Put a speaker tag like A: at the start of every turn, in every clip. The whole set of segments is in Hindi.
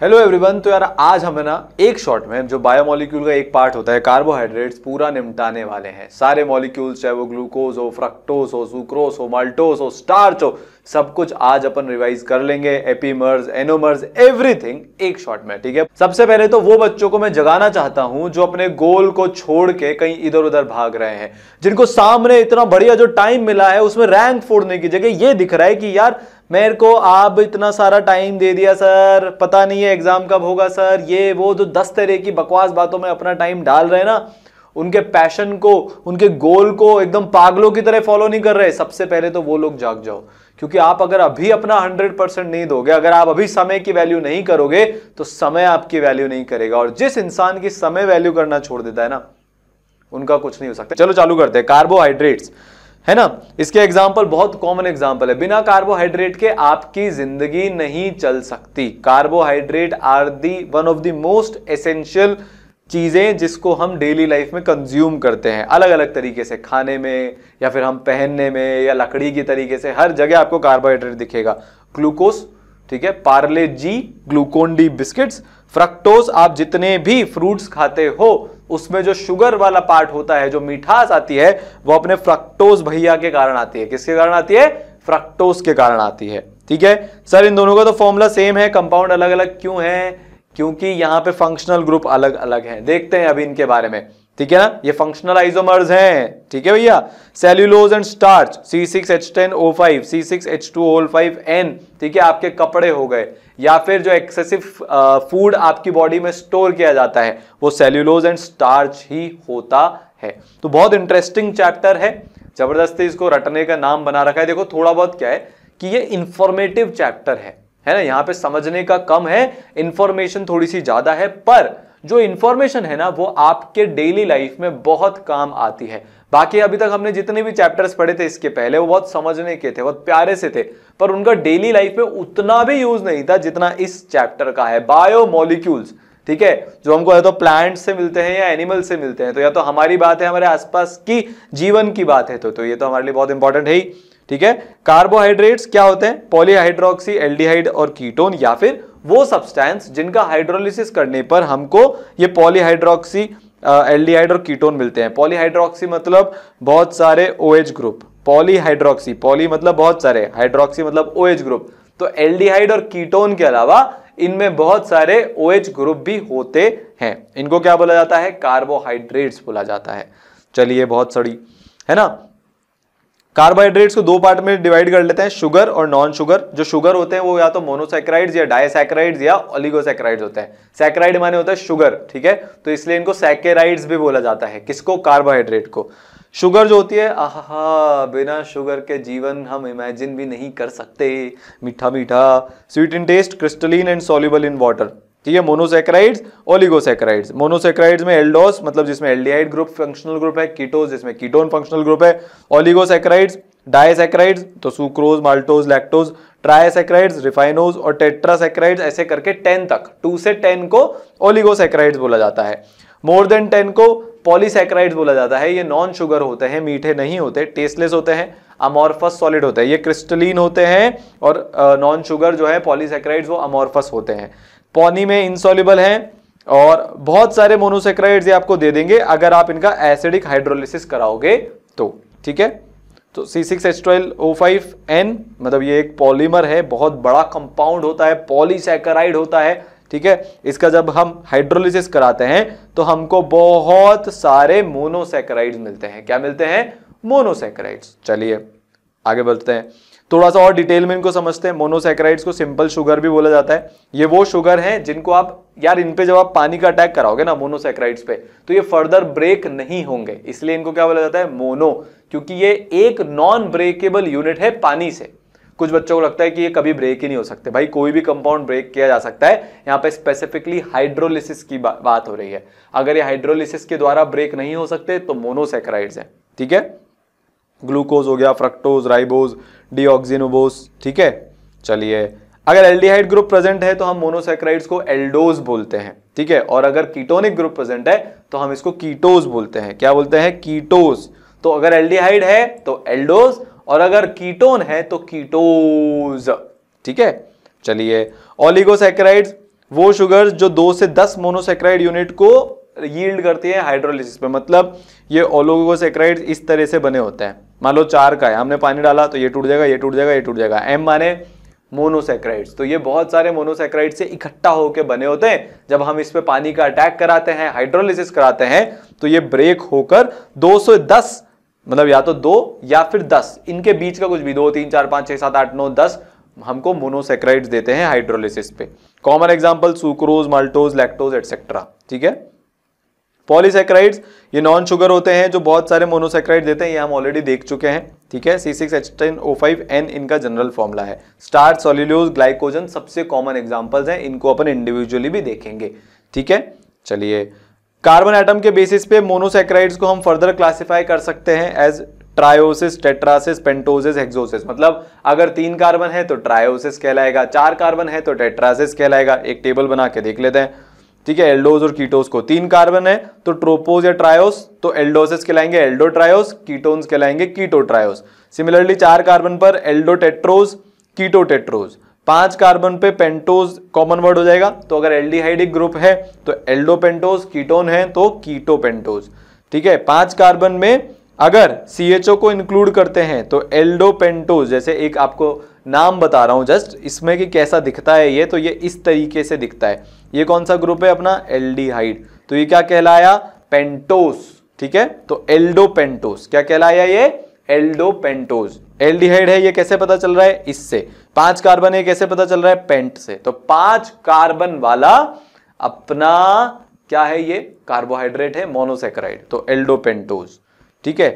A: हेलो एवरीवन तो यार आज हम ना एक शॉट में जो बायोमोलिक्यूल का एक पार्ट होता है कार्बोहाइड्रेट्स पूरा निपटाने वाले हैं सारे मॉलिक्यूल्स चाहे वो ग्लूकोज हो फ्रक्टोज हो सुक्रोस हो माल्टोज हो स्टार्च हो सब कुछ आज अपन रिवाइज कर लेंगे एपीमर्स एनोमर्स एवरीथिंग एक शॉट में ठीक है सबसे पहले तो वो बच्चों को मैं जगाना चाहता हूं जो अपने गोल को छोड़ के कहीं इधर उधर भाग रहे हैं जिनको सामने इतना बढ़िया जो टाइम मिला है उसमें रैंक फोड़ने की जगह ये दिख रहा है कि यार मेरे को आप इतना सारा टाइम दे दिया सर पता नहीं है एग्ज़ाम कब होगा सर ये वो जो दस तरह की बकवास बातों में अपना टाइम डाल रहे हैं ना उनके पैशन को उनके गोल को एकदम पागलों की तरह फॉलो नहीं कर रहे सबसे पहले तो वो लोग जाग जाओ क्योंकि आप अगर अभी अपना 100 परसेंट नहीं दोगे अगर आप अभी समय की वैल्यू नहीं करोगे तो समय आपकी वैल्यू नहीं करेगा और जिस इंसान की समय वैल्यू करना छोड़ देता है ना उनका कुछ नहीं हो सकता चलो चालू करते हैं कार्बोहाइड्रेट्स है ना इसके एग्जाम्पल बहुत कॉमन एग्जाम्पल है बिना कार्बोहाइड्रेट के आपकी जिंदगी नहीं चल सकती carbohydrate are the one of the most essential चीज़ें जिसको हम डेली लाइफ में कंज्यूम करते हैं अलग अलग तरीके से खाने में या फिर हम पहनने में या लकड़ी के तरीके से हर जगह आपको कार्बोहाइड्रेट दिखेगा ग्लूकोस ठीक है Parle G Glucon D biscuits fructose आप जितने भी फ्रूट्स खाते हो उसमें जो शुगर वाला पार्ट होता है जो मिठास आती है वो अपने फ्रक्टोज भैया के कारण आती है किसके कारण आती है फ्रक्टोज के कारण आती है ठीक है सर इन दोनों का तो फॉर्मूला सेम है कंपाउंड अलग अलग क्यों है क्योंकि यहां पे फंक्शनल ग्रुप अलग अलग है देखते हैं अभी इनके बारे में ठीक है ना ये फंक्शनल आइजोमर्स हैं ठीक है भैया cellulose and starch C six H ten O five C six H two O five N ठीक है आपके कपड़े हो गए या फिर जो एक्सेसिव फूड uh, आपकी बॉडी में स्टोर किया जाता है वो सेल्यूलोज एंड स्टार्च ही होता है तो बहुत इंटरेस्टिंग चैप्टर है जबरदस्ती इसको रटने का नाम बना रखा है देखो थोड़ा बहुत क्या है कि ये इंफॉर्मेटिव चैप्टर है है ना यहाँ पे समझने का कम है इंफॉर्मेशन थोड़ी सी ज्यादा है पर जो इंफॉर्मेशन है ना वो आपके डेली लाइफ में बहुत काम आती है बाकी अभी तक हमने जितने भी चैप्टर्स पढ़े थे इसके पहले वो बहुत समझने के थे बहुत प्यारे से थे पर उनका डेली लाइफ में उतना भी यूज नहीं था जितना इस चैप्टर का है बायोमोलिक्यूल्स ठीक है जो हमको या तो प्लांट से मिलते हैं या एनिमल से मिलते हैं तो या तो हमारी बात है हमारे आसपास की जीवन की बात है तो, तो ये तो हमारे लिए बहुत इंपॉर्टेंट है ही ठीक है कार्बोहाइड्रेट्स क्या होते हैं पॉलीहाइड्रोक्सी एल्डिहाइड और कीटोन या फिर वो सब्सटेंस जिनका हाइड्रोलिसिस करने पर हमको ये पॉलीहाइड्रोक्सी एल्डिहाइड और कीटोन मिलते हैं पॉलीहाइड्रोक्सी मतलब बहुत सारे ओ ग्रुप पॉलीहाइड्रोक्सी पॉली मतलब बहुत सारे हाइड्रोक्सी मतलब ओ ग्रुप तो एल्डिहाइड और कीटोन के अलावा इनमें बहुत सारे ओ ग्रुप भी होते हैं इनको क्या बोला जाता है कार्बोहाइड्रेट्स बोला जाता है चलिए बहुत सड़ी है ना कार्बोहाइड्रेट्स को दो पार्ट में डिवाइड कर लेते हैं शुगर और नॉन शुगर जो शुगर होते हैं वो या तो मोनोसेक्राइड्स या डायसेक्राइड्स या ओलिगोसेक्राइड्स होते हैं सेक्राइड माने होता है शुगर ठीक है तो इसलिए इनको सैकेराइड्स भी बोला जाता है किसको कार्बोहाइड्रेट को शुगर जो होती है आहा बिना शुगर के जीवन हम इमेजिन भी नहीं कर सकते मीठा मीठा sweet in taste crystalline and soluble in water ठीक है मोनोसेक्राइड्स ओलिगोसेक्राइड्स मोनोसेक्राइड्स में एल्डोस मतलब जिसमें एल्डिहाइड ग्रुप फंक्शनल ग्रुप है कीटोस जिसमें कीटोन फंक्शनल ग्रुप है ओलिगोसेक्राइड्स डायसेक्राइड्स तो sucrose maltose lactose trisaccharides raffinose और टेट्रासेक्राइड्स ऐसे करके टेन तक टू से टेन को ओलिगोसेक्राइड्स बोला जाता है मोर देन टेन को पॉलीसेक्राइड्स बोला जाता है ये नॉन शुगर होते हैं मीठे नहीं होते टेस्टलेस होते हैं अमोर्फस सॉलिड होते हैं ये क्रिस्टलीन होते हैं और नॉन शुगर जो है पॉलीसेक्राइड्स वो अमोर्फस होते हैं पानी में इंसॉल्यूबल हैं और बहुत सारे मोनोसेक्राइड्स ये आपको दे देंगे अगर आप इनका एसिडिक हाइड्रोलिसिस कराओगे तो ठीक है तो सी सिक्स एच मतलब ये एक पॉलीमर है बहुत बड़ा कंपाउंड होता है पॉलीसेक्राइड होता है ठीक है इसका जब हम हाइड्रोलिसिस कराते हैं तो हमको बहुत सारे मोनोसेक्राइड मिलते हैं क्या मिलते हैं मोनोसेकेराइड्स चलिए आगे बढ़ते हैं थोड़ा सा और डिटेल में इनको समझते हैं मोनोसेक्राइड्स को सिंपल शुगर भी बोला जाता है ये वो शुगर हैं जिनको आप यार इन पे जब आप पानी का अटैक कराओगे ना मोनोसेक्राइड्स पे तो ये फर्दर ब्रेक नहीं होंगे इसलिए इनको क्या बोला जाता है मोनो क्योंकि ये एक नॉन ब्रेकेबल यूनिट है पानी से कुछ बच्चों को लगता है कि ये कभी ब्रेक ही नहीं हो सकते भाई कोई भी कंपाउंड ब्रेक किया जा सकता है यहाँ पे स्पेसिफिकली हाइड्रोलिसिस की बात हो रही है अगर ये हाइड्रोलिसिस के द्वारा ब्रेक नहीं हो सकते तो मोनोसेक्राइड्स है ठीक है ग्लूकोज हो गया फ्रक्टोज राइबोज डीऑक्सीनोबोस ठीक है चलिए अगर एल्डिहाइड ग्रुप प्रेजेंट है तो हम मोनोसेक्राइड्स को एल्डोज बोलते हैं ठीक है और अगर कीटोनिक ग्रुप प्रेजेंट है तो हम इसको कीटोज बोलते हैं क्या बोलते हैं कीटोज तो अगर एल्डिहाइड है तो एल्डोज और अगर कीटोन है तो कीटोज ठीक है चलिए ओलिगोसेक्राइड्स वो शुगर्स जो दो से दस मोनोसेक्राइड यूनिट को यील्ड करती है हाइड्रोलिस मतलब ये ओलिगोसेक्राइड्स इस तरह से बने होते हैं मान लो चार का है हमने पानी डाला तो ये टूट जाएगा ये टूट जाएगा ये टूट जाएगा एम माने मोनोसेक्राइड्स तो ये बहुत सारे मोनोसेक्राइड से इकट्ठा होकर बने होते हैं जब हम इस पे पानी का अटैक कराते हैं हाइड्रोलिसिस कराते हैं तो ये ब्रेक होकर 210 मतलब या तो दो या फिर दस इनके बीच का कुछ भी दो तीन चार पांच छह सात आठ नौ दस हमको मोनोसेक्राइड्स देते हैं हाइड्रोलिसिस पे common example sucrose maltose lactose etcetera ठीक है पॉलीसेक्राइड्स ये नॉन शुगर होते हैं जो बहुत सारे मोनोसेक्राइड देते हैं ये हम ऑलरेडी देख चुके हैं ठीक है C six H ten O five N इनका जनरल फॉर्मूला है स्टार्च सोल्यूलोज ग्लाइकोजन सबसे कॉमन एग्जाम्पल्स हैं इनको अपन इंडिविजुअली भी देखेंगे ठीक है चलिए कार्बन एटम के बेसिस पे मोनोसेक्राइड्स को हम फर्दर क्लासिफाई कर सकते हैं एज ट्रायोसिस टेट्रासिस पेंटोसिस हेक्सोसिस मतलब अगर तीन कार्बन है तो ट्रायोसिस कहलाएगा चार कार्बन है तो टेट्रासिस कहलाएगा एक टेबल बना के देख लेते हैं ठीक है एल्डोज और कीटोस को तीन कार्बन है तो ट्रोपोज या ट्रायोस तो एल्डोसेस कहलाएंगे एल्डो ट्रायोस कीटोन्स कहलाएंगे कीटो ट्रायोस सिमिलरली चार कार्बन पर एल्डो टेट्रोज कीटो टेट्रोज पांच कार्बन पे पेंटोज कॉमन वर्ड हो जाएगा तो अगर एल्डिहाइडिक ग्रुप है तो एल्डोपेंटोज कीटोन है तो कीटोपेंटोज ठीक है पांच कार्बन में अगर सी को इंक्लूड करते हैं तो एल्डोपेंटोज जैसे एक आपको नाम बता रहा हूं जस्ट इसमें कि कैसा दिखता है ये तो ये इस तरीके से दिखता है ये कौन सा ग्रुप है अपना एल्डिहाइड तो ये क्या कहलाया पेंटोस ठीक है तो एल्डोपेंटोस क्या कहलाया ये एल्डोपेंटोज एल्डिहाइड है ये कैसे पता चल रहा है इससे पांच कार्बन है कैसे पता चल रहा है पेंट से तो पांच कार्बन वाला अपना क्या है ये कार्बोहाइड्रेट है मोनोसेक्राइड तो एल्डोपेंटोज ठीक है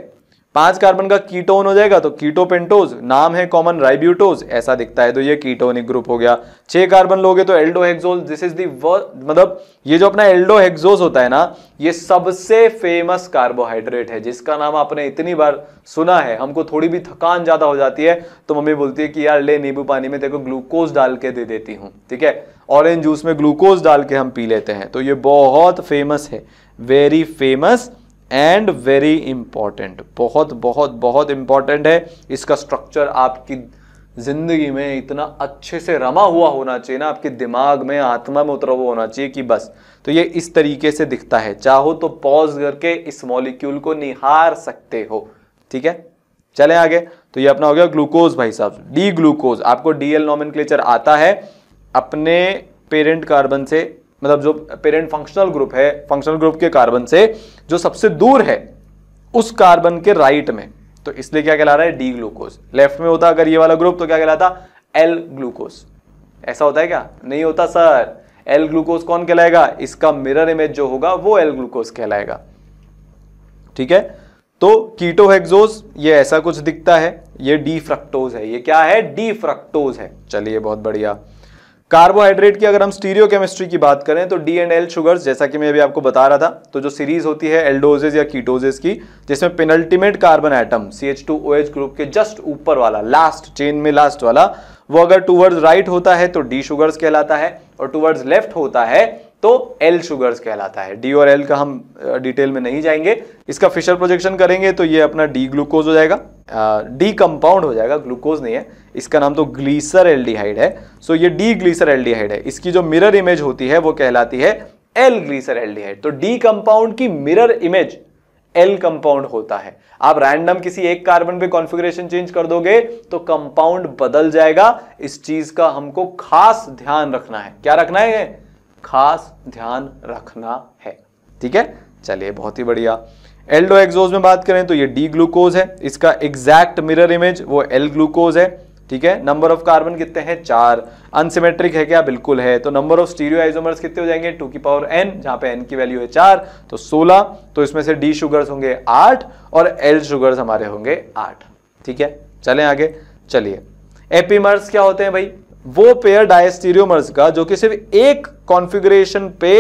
A: पांच कार्बन का कीटोन हो जाएगा तो कीटो पेंटोज नाम है कॉमन राइब्यूटोज ऐसा दिखता है तो ये कीटोनिक ग्रुप हो गया छह कार्बन लोगे तो aldo hexose this is the मतलब ये जो अपना एल्डो हेक्सोस होता है ना ये सबसे फेमस कार्बोहाइड्रेट है जिसका नाम आपने इतनी बार सुना है हमको थोड़ी भी थकान ज्यादा हो जाती है तो मम्मी बोलती है कि यार ले नींबू पानी में देखो ग्लूकोज डाल के दे देती हूँ ठीक है ऑरेंज जूस में ग्लूकोज डाल के हम पी लेते हैं तो ये बहुत फेमस है very famous and very important बहुत बहुत बहुत इंपॉर्टेंट है इसका स्ट्रक्चर आपकी ज़िंदगी में इतना अच्छे से रमा हुआ होना चाहिए ना आपके दिमाग में आत्मा में उतरा हुआ होना चाहिए कि बस तो ये इस तरीके से दिखता है चाहो तो पॉज करके इस मॉलिक्यूल को निहार सकते हो ठीक है चले आगे तो ये अपना हो गया ग्लूकोज भाई साहब डी ग्लूकोज आपको डीएल नॉमिन आता है अपने पेरेंट कार्बन से मतलब जो पेरेंट फंक्शनल ग्रुप है फंक्शनल ग्रुप के कार्बन से जो सबसे दूर है उस कार्बन के राइट में तो इसलिए क्या कहला रहा है डी ग्लूकोज लेफ्ट में होता अगर ये वाला ग्रुप तो क्या कहलाता एल ग्लूकोज ऐसा होता है क्या नहीं होता सर एल ग्लूकोज कौन कहलाएगा इसका मिरर इमेज जो होगा वो एल ग्लूकोज कहलाएगा ठीक है तो कीटो हेक्सोज ये ऐसा कुछ दिखता है ये डी फ्रक्टोज है ये क्या है डी फ्रक्टोज है चलिए बहुत बढ़िया कार्बोहाइड्रेट की अगर हम स्टीरियो केमिस्ट्री की बात करें तो डी एंड एल शुगर्स जैसा कि मैं अभी आपको बता रहा था तो जो सीरीज होती है एल्डोजेज या कीटोजेस की जिसमें penultimate carbon atom C H two O H group के जस्ट ऊपर वाला लास्ट चेन में लास्ट वाला वो अगर टूवर्ड्स राइट होता है तो डी शुगर्स कहलाता है और टूवर्ड्स लेफ्ट होता है तो एल शुगर्स कहलाता है डी और एल का हम डिटेल में नहीं जाएंगे इसका फिशर प्रोजेक्शन करेंगे तो ये अपना डी ग्लूकोज हो जाएगा डी कंपाउंड हो जाएगा ग्लूकोज नहीं है इसका नाम तो ग्लीसर एल्डिहाइड है सो ये डी ग्लीसर एल्डिहाइड है इसकी जो मिरर इमेज होती है वो कहलाती है एल ग्लीसर एल्डिहाइड तो डी कंपाउंड की मिरर इमेज एल कंपाउंड होता है आप रैंडम किसी एक कार्बन पे कॉन्फ़िगरेशन चेंज कर दोगे तो कंपाउंड बदल जाएगा इस चीज का हमको खास ध्यान रखना है क्या रखना है खास ध्यान रखना है ठीक है चलिए बहुत ही बढ़िया एल्डो एक्सोज में बात करें तो ये डी ग्लूकोज है इसका एग्जैक्ट मिरर इमेज वो एल ग्लूकोज है ठीक है नंबर ऑफ कार्बन कितने हैं चार अनसिमेट्रिक है क्या बिल्कुल है तो नंबर ऑफ स्टीरियो आइसोमर्स कितने हो जाएंगे टू की पावर एन जहां पे एन की वैल्यू है चार तो सोलह तो इसमें से डी शुगर्स होंगे आठ और एल शुगर्स हमारे होंगे आठ ठीक है चले आगे चलिए एपीमर्स क्या होते हैं भाई वो पेयर डायस्टीरियोमर्स का जो कि सिर्फ एक कॉन्फ़िगरेशन पे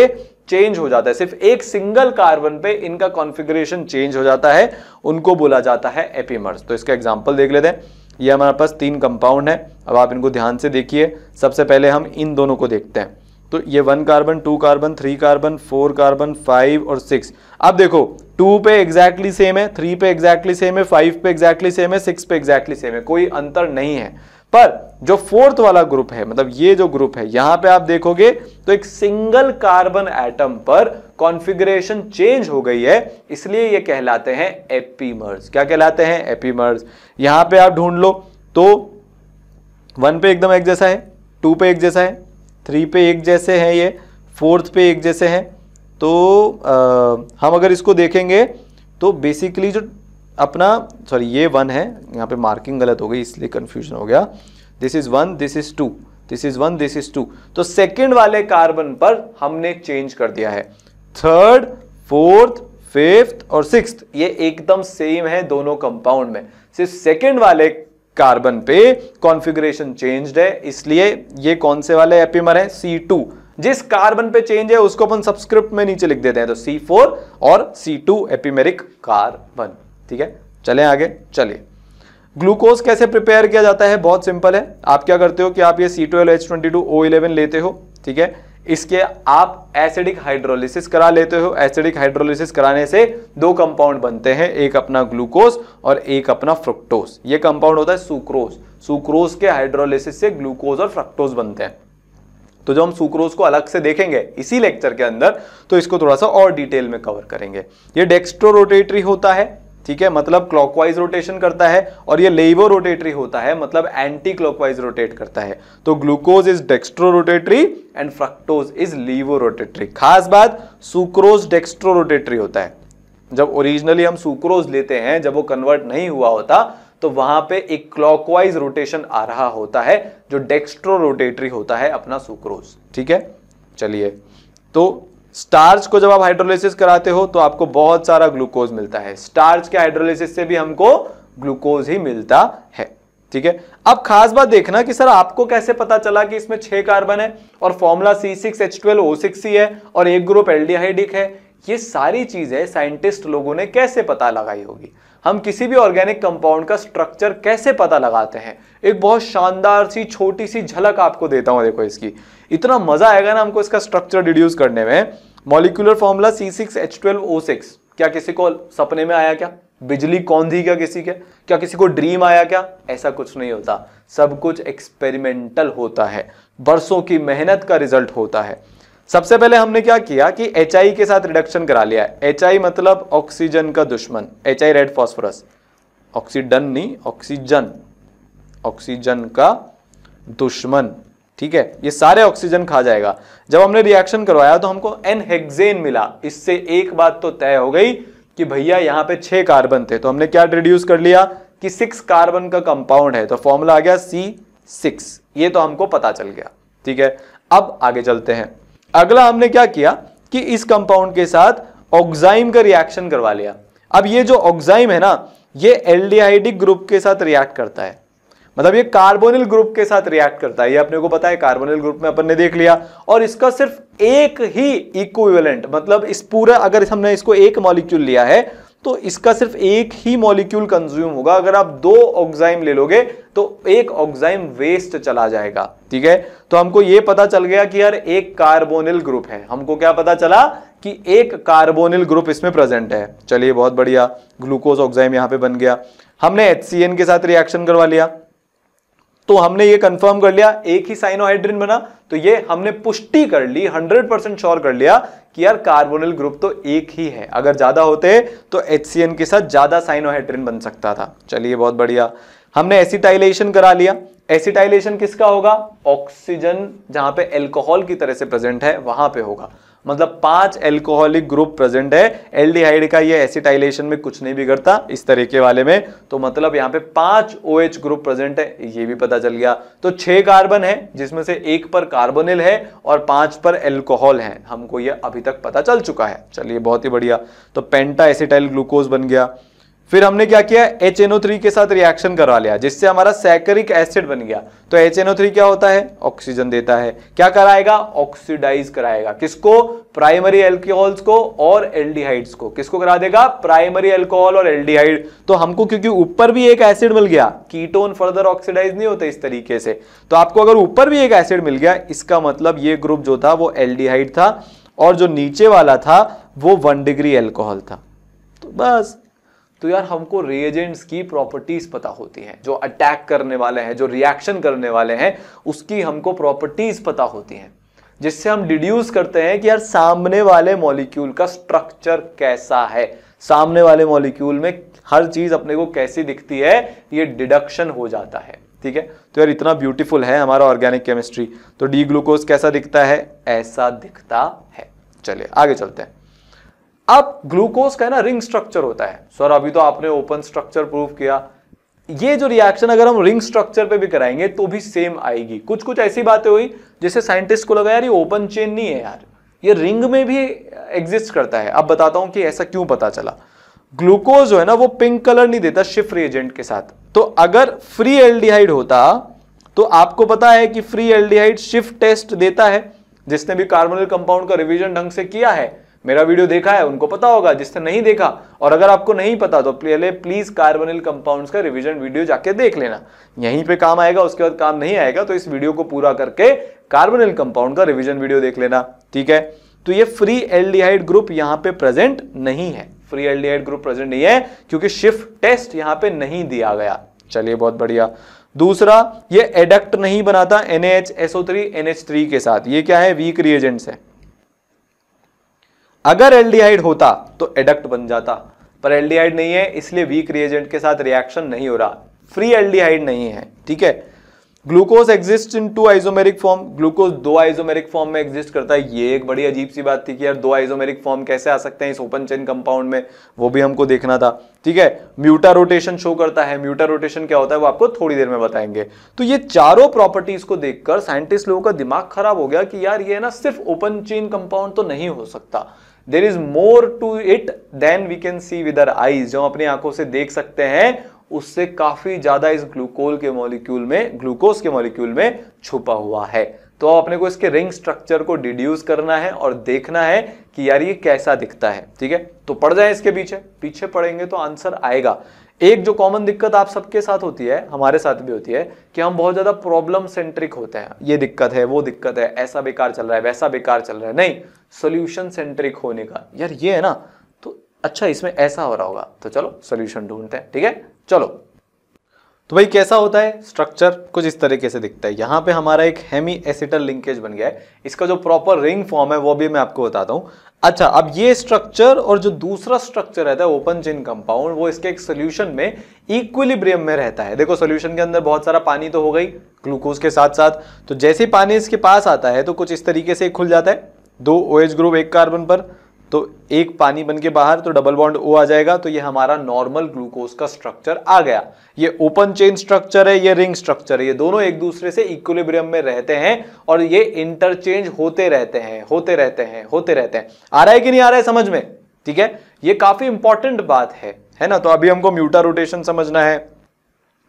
A: चेंज हो जाता है सिर्फ एक सिंगल कार्बन पे इनका कॉन्फ़िगरेशन चेंज हो जाता है उनको बोला जाता है एपीमर्स तो इसका एग्जांपल देख लेते हैं ये हमारे पास तीन कंपाउंड है अब आप इनको ध्यान से देखिए सबसे पहले हम इन दोनों को देखते हैं तो ये one carbon two carbon three carbon four carbon five और सिक्स अब देखो टू पे एग्जैक्टली exactly सेम है थ्री पे एग्जैक्टली exactly सेम है फाइव पे एग्जैक्टली exactly सेम है सिक्स पे एग्जैक्टली सेम है कोई अंतर नहीं है पर जो फोर्थ वाला ग्रुप है मतलब ये जो ग्रुप है यहां पे आप देखोगे तो एक सिंगल कार्बन एटम पर कॉन्फ़िगरेशन चेंज हो गई है इसलिए ये कहलाते हैं एपीमर्स क्या कहलाते हैं एपीमर्स यहां पे आप ढूंढ लो तो वन पे एकदम एक जैसा है टू पे एक जैसा है थ्री पे एक जैसे हैं ये फोर्थ पे एक जैसे हैं तो आ, हम अगर इसको देखेंगे तो बेसिकली जो अपना सॉरी ये वन है यहाँ पे मार्किंग गलत हो गई इसलिए कन्फ्यूजन हो गया this is one this is two this is one this is two तो सेकेंड वाले कार्बन पर हमने चेंज कर दिया है थर्ड फोर्थ फिफ्थ और सिक्स ये एकदम सेम है दोनों कंपाउंड में सिर्फ सेकेंड वाले कार्बन पे कॉन्फ़िगरेशन चेंज्ड है इसलिए ये कौन से वाले एपिमर है सी टू जिस कार्बन पे चेंज है उसको अपन सब्सक्रिप्ट में नीचे लिख देते हैं तो सी फोर और सी टू एपिमेरिक कार्बन ठीक है चले आगे चलिए ग्लूकोज कैसे प्रिपेयर किया जाता है बहुत सिंपल है आप क्या करते हो कि आप ये C two H twenty two O eleven लेते हो ठीक है इसके आप एसिडिक हाइड्रोलिसिस करा लेते हो एसिडिक हाइड्रोलिसिस कराने से दो कंपाउंड बनते हैं एक अपना ग्लूकोज और एक अपना फ्रुक्टोज ये कंपाउंड होता है सुक्रोज सुक्रोज के हाइड्रोलिसिस से ग्लूकोज और फ्रक्टोज बनते हैं तो जब हम सुक्रोज को अलग से देखेंगे इसी लेक्चर के अंदर तो इसको थोड़ा सा और डिटेल में कवर करेंगे ये डेक्स्ट्रो रोटेटरी होता है ठीक है मतलब क्लॉकवाइज रोटेशन करता है और ये लेवो रोटेटरी होता है मतलब एंटी क्लॉकवाइज रोटेट करता है तो glucose is dextrorotatory and fructose is levorotatory खास बात सुक्रोज डेक्स्ट्रो रोटेटरी होता है जब ओरिजिनली हम सुक्रोज लेते हैं जब वो कन्वर्ट नहीं हुआ होता तो वहां पे एक क्लॉकवाइज रोटेशन आ रहा होता है जो डेक्स्ट्रो रोटेटरी होता है अपना सुक्रोज ठीक है चलिए तो स्टार्च को जब आप हाइड्रोलिसिस कराते हो तो आपको बहुत सारा ग्लूकोज मिलता है स्टार्च के हाइड्रोलिसिस से भी हमको ग्लूकोज ही मिलता है ठीक है अब खास बात देखना कि सर आपको कैसे पता चला कि इसमें छह कार्बन है और formula C six H twelve O six C है और एक ग्रुप एल्डिहाइडिक है ये सारी चीजें साइंटिस्ट लोगों ने कैसे पता लगाई होगी हम किसी भी ऑर्गेनिक कंपाउंड का स्ट्रक्चर कैसे पता लगाते हैं एक बहुत शानदार सी छोटी सी झलक आपको देता हूं देखो इसकी इतना मजा आएगा ना हमको इसका स्ट्रक्चर डिड्यूस करने में molecular formula C six H twelve O six क्या किसी को सपने में आया क्या बिजली कौन थी क्या किसी के क्या किसी को ड्रीम आया क्या ऐसा कुछ नहीं होता सब कुछ एक्सपेरिमेंटल होता है बरसों की मेहनत का रिजल्ट होता है सबसे पहले हमने क्या किया कि एच के साथ रिडक्शन करा लिया एच मतलब ऑक्सीजन का दुश्मन एच रेड फॉस्फोरस ऑक्सीडन नहीं ऑक्सीजन ऑक्सीजन का दुश्मन ठीक है ये सारे ऑक्सीजन खा जाएगा जब हमने रिएक्शन करवाया तो हमको एन मिला इससे एक बात तो तय हो गई कि भैया यहां पे छह कार्बन थे तो हमने क्या रिड्यूस कर लिया कि सिक्स कार्बन का कंपाउंड है तो फॉर्मूला आ गया सी सिक्स ये तो हमको पता चल गया ठीक है अब आगे चलते हैं अगला हमने क्या किया कि इस कंपाउंड के साथ ऑक्साइम का रिएक्शन करवा लिया अब ये जो ऑक्साइम है ना ये एल ग्रुप के साथ रिएक्ट करता है मतलब ये कार्बोनिल ग्रुप के साथ रिएक्ट करता है ये अपने को पता है कार्बोनिल ग्रुप में अपन ने देख लिया और इसका सिर्फ एक ही इक्विवेलेंट मतलब इस पूरा अगर हमने इसको एक मॉलिक्यूल लिया है तो इसका सिर्फ एक ही मॉलिक्यूल कंज्यूम होगा अगर आप दो ऑक्साइम ले लोगे तो एक ऑक्साइम वेस्ट चला जाएगा ठीक है तो हमको ये पता चल गया कि यार एक कार्बोनिल ग्रुप है हमको क्या पता चला कि एक कार्बोनिल ग्रुप इसमें प्रेजेंट है चलिए बहुत बढ़िया ग्लूकोज ऑक्साइम यहां पे बन गया हमने एच के साथ रिएक्शन करवा लिया तो हमने ये कंफर्म कर लिया एक ही साइनोहाइड्रिन बना तो ये हमने पुष्टि कर ली 100 परसेंट श्योर कर लिया कि यार कार्बोनिल ग्रुप तो एक ही है अगर ज्यादा होते तो एच के साथ ज्यादा साइनोहाइड्रिन बन सकता था चलिए बहुत बढ़िया हमने एसिटाइलेशन करा लिया एसिटाइलेशन किसका होगा ऑक्सीजन जहां पे अल्कोहल की तरह से प्रेजेंट है वहां पे होगा मतलब पांच एल्कोहलिक ग्रुप प्रेजेंट है एल्डिहाइड का ये एसिटाइलेशन में कुछ नहीं बिगड़ता इस तरीके वाले में तो मतलब यहाँ पे पांच ओ OH ग्रुप प्रेजेंट है ये भी पता चल गया तो छह कार्बन है जिसमें से एक पर कार्बोनिल है और पांच पर एल्कोहल है हमको ये अभी तक पता चल चुका है चलिए बहुत ही बढ़िया तो पेंटा एसिटाइल ग्लूकोज बन गया फिर हमने क्या किया एच के साथ रिएक्शन करवा लिया जिससे हमारा सैकरिक एसिड बन गया तो एच क्या होता है ऑक्सीजन देता है क्या कराएगा ऑक्सीडाइज कराएगा किसको प्राइमरी एल्कोहल्स को और एल्डिहाइड्स को किसको करा देगा प्राइमरी एल्कोहल और एल्डिहाइड तो हमको क्योंकि ऊपर भी एक एसिड मिल गया कीटोन फर्दर ऑक्सीडाइज नहीं होता इस तरीके से तो आपको अगर ऊपर भी एक एसिड मिल गया इसका मतलब ये ग्रुप जो था वो एल था और जो नीचे वाला था वो वन डिग्री एल्कोहल था तो बस तो यार हमको रिएजेंट्स की प्रॉपर्टीज पता होती है जो अटैक करने वाले हैं जो रिएक्शन करने वाले हैं उसकी हमको प्रॉपर्टीज पता होती हैं जिससे हम डिड्यूस करते हैं कि यार सामने वाले मॉलिक्यूल का स्ट्रक्चर कैसा है सामने वाले मॉलिक्यूल में हर चीज अपने को कैसी दिखती है ये डिडक्शन हो जाता है ठीक है तो यार इतना ब्यूटीफुल है हमारा ऑर्गेनिक केमिस्ट्री तो डी ग्लूकोज कैसा दिखता है ऐसा दिखता है चलिए आगे चलते हैं अब ग्लूकोज का है ना रिंग स्ट्रक्चर होता है सर अभी तो आपने ओपन स्ट्रक्चर प्रूव किया ये जो रिएक्शन अगर हम रिंग स्ट्रक्चर पे भी कराएंगे तो भी सेम आएगी कुछ कुछ ऐसी बातें हुई जैसे साइंटिस्ट को लगा यार ये ओपन चेन नहीं है यार ये रिंग में भी एग्जिस्ट करता है अब बताता हूं कि ऐसा क्यों पता चला ग्लूकोज जो है ना वो पिंक कलर नहीं देता शिफ्ट रिएजेंट के साथ तो अगर फ्री एल्डिहाइड होता तो आपको पता है कि फ्री एल्डिहाइड शिफ्ट टेस्ट देता है जिसने भी कार्बोनिल कंपाउंड का रिविजन ढंग से किया है मेरा वीडियो देखा है उनको पता होगा जिसने नहीं देखा और अगर आपको नहीं पता तो पहले प्लीज़ कार्बोनिल कंपाउंड्स का रिवीजन वीडियो जाके देख लेना यहीं पे काम आएगा उसके बाद काम नहीं आएगा तो इस वीडियो को पूरा करके कार्बोनिल कंपाउंड का रिवीजन वीडियो देख लेना ठीक है तो ये फ्री एल्डिहाइड ग्रुप यहाँ पे प्रेजेंट नहीं है फ्री एल्डिहाइड ग्रुप प्रेजेंट नहीं है क्योंकि शिफ्ट टेस्ट यहाँ पे नहीं दिया गया चलिए बहुत बढ़िया दूसरा ये एडक्ट नहीं बनाता एनएच थ्री के साथ ये क्या है वीक रिएजेंट्स है अगर एल्डिहाइड होता तो एडक्ट बन जाता पर एल्डिहाइड नहीं है इसलिए वीक रिएजेंट के साथ रिएक्शन नहीं हो रहा फ्री एल्डिहाइड नहीं है ठीक है glucose exist in two isomeric form glucose दो आइजोमेरिक फॉर्म में एग्जिस्ट करता है ये एक बड़ी अजीब सी बात थी कि यार दो आइजोमेरिक फॉर्म कैसे आ सकते हैं इस ओपन चेन कंपाउंड में वो भी हमको देखना था ठीक है म्यूटा रोटेशन शो करता है म्यूटा रोटेशन क्या होता है वो आपको थोड़ी देर में बताएंगे तो ये चारों प्रॉपर्टीज को देखकर साइंटिस्ट लोगों का दिमाग खराब हो गया कि यार ये ना सिर्फ ओपन चेन कंपाउंड तो नहीं हो सकता there is more to it than we can see with our eyes जो हम अपनी आंखों से देख सकते हैं उससे काफी ज्यादा इस ग्लूकोल के मॉलिक्यूल में ग्लूकोज के मॉलिक्यूल में छुपा हुआ है तो अपने को इसके रिंग स्ट्रक्चर को डिड्यूस करना है और देखना है कि यार ये कैसा दिखता है ठीक है तो पड़ जाए इसके पीछे पीछे पड़ेंगे तो आंसर आएगा एक जो कॉमन दिक्कत आप सबके साथ होती है हमारे साथ भी होती है कि हम बहुत ज़्यादा प्रॉब्लम सेंट्रिक होते हैं ये दिक्कत है वो दिक्कत है ऐसा बेकार चल रहा है वैसा बेकार चल रहा है नहीं सोल्यूशन सेंट्रिक होने का यार ये है ना तो अच्छा इसमें ऐसा हो रहा होगा तो चलो सोल्यूशन ढूंढते हैं ठीक है चलो तो भाई कैसा होता है स्ट्रक्चर कुछ इस तरीके से दिखता है यहाँ पे हमारा एक हेमी एसिटल लिंकेज बन गया है इसका जो प्रॉपर रिंग फॉर्म है वो भी मैं आपको बताता हूँ अच्छा अब ये स्ट्रक्चर और जो दूसरा स्ट्रक्चर रहता है ओपन चेन कंपाउंड वो इसके एक सोल्यूशन में इक्विलिब्रियम में रहता है देखो सोल्यूशन के अंदर बहुत सारा पानी तो हो गई ग्लूकोज के साथ साथ तो जैसे पानी इसके पास आता है तो कुछ इस तरीके से खुल जाता है दो ओ ग्रुप एक कार्बन पर तो एक पानी बन के बाहर तो डबल बॉन्ड ओ आ जाएगा तो ये हमारा नॉर्मल ग्लूकोज का स्ट्रक्चर आ गया ये ओपन चेन स्ट्रक्चर है ये रिंग स्ट्रक्चर है ये दोनों एक दूसरे से इक्विलिब्रियम में रहते हैं और ये इंटरचेंज होते रहते हैं होते रहते हैं होते रहते हैं आ रहा है कि नहीं आ रहा है समझ में ठीक है ये काफी इंपॉर्टेंट बात है है ना तो अभी हमको म्यूटा रोटेशन समझना है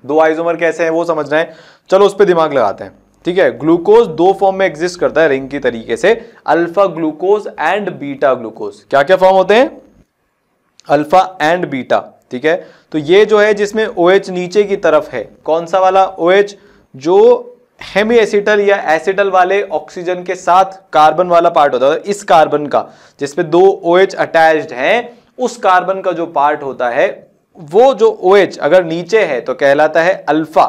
A: दो आइजोमर कैसे हैं वो समझना है चलो उस पर दिमाग लगाते हैं ठीक है ग्लूकोज दो फॉर्म में एग्जिस्ट करता है रिंग की तरीके से alpha glucose and beta glucose क्या क्या फॉर्म होते हैं अल्फा एंड बीटा ठीक है तो ये जो है जिसमें ओ OH नीचे की तरफ है कौन सा वाला ओ OH जो हेमी एसिटल या एसिटल वाले ऑक्सीजन के साथ कार्बन वाला पार्ट होता है इस कार्बन का जिसमें दो ओ OH अटैच्ड हैं उस कार्बन का जो पार्ट होता है वो जो ओ OH अगर नीचे है तो कहलाता है अल्फा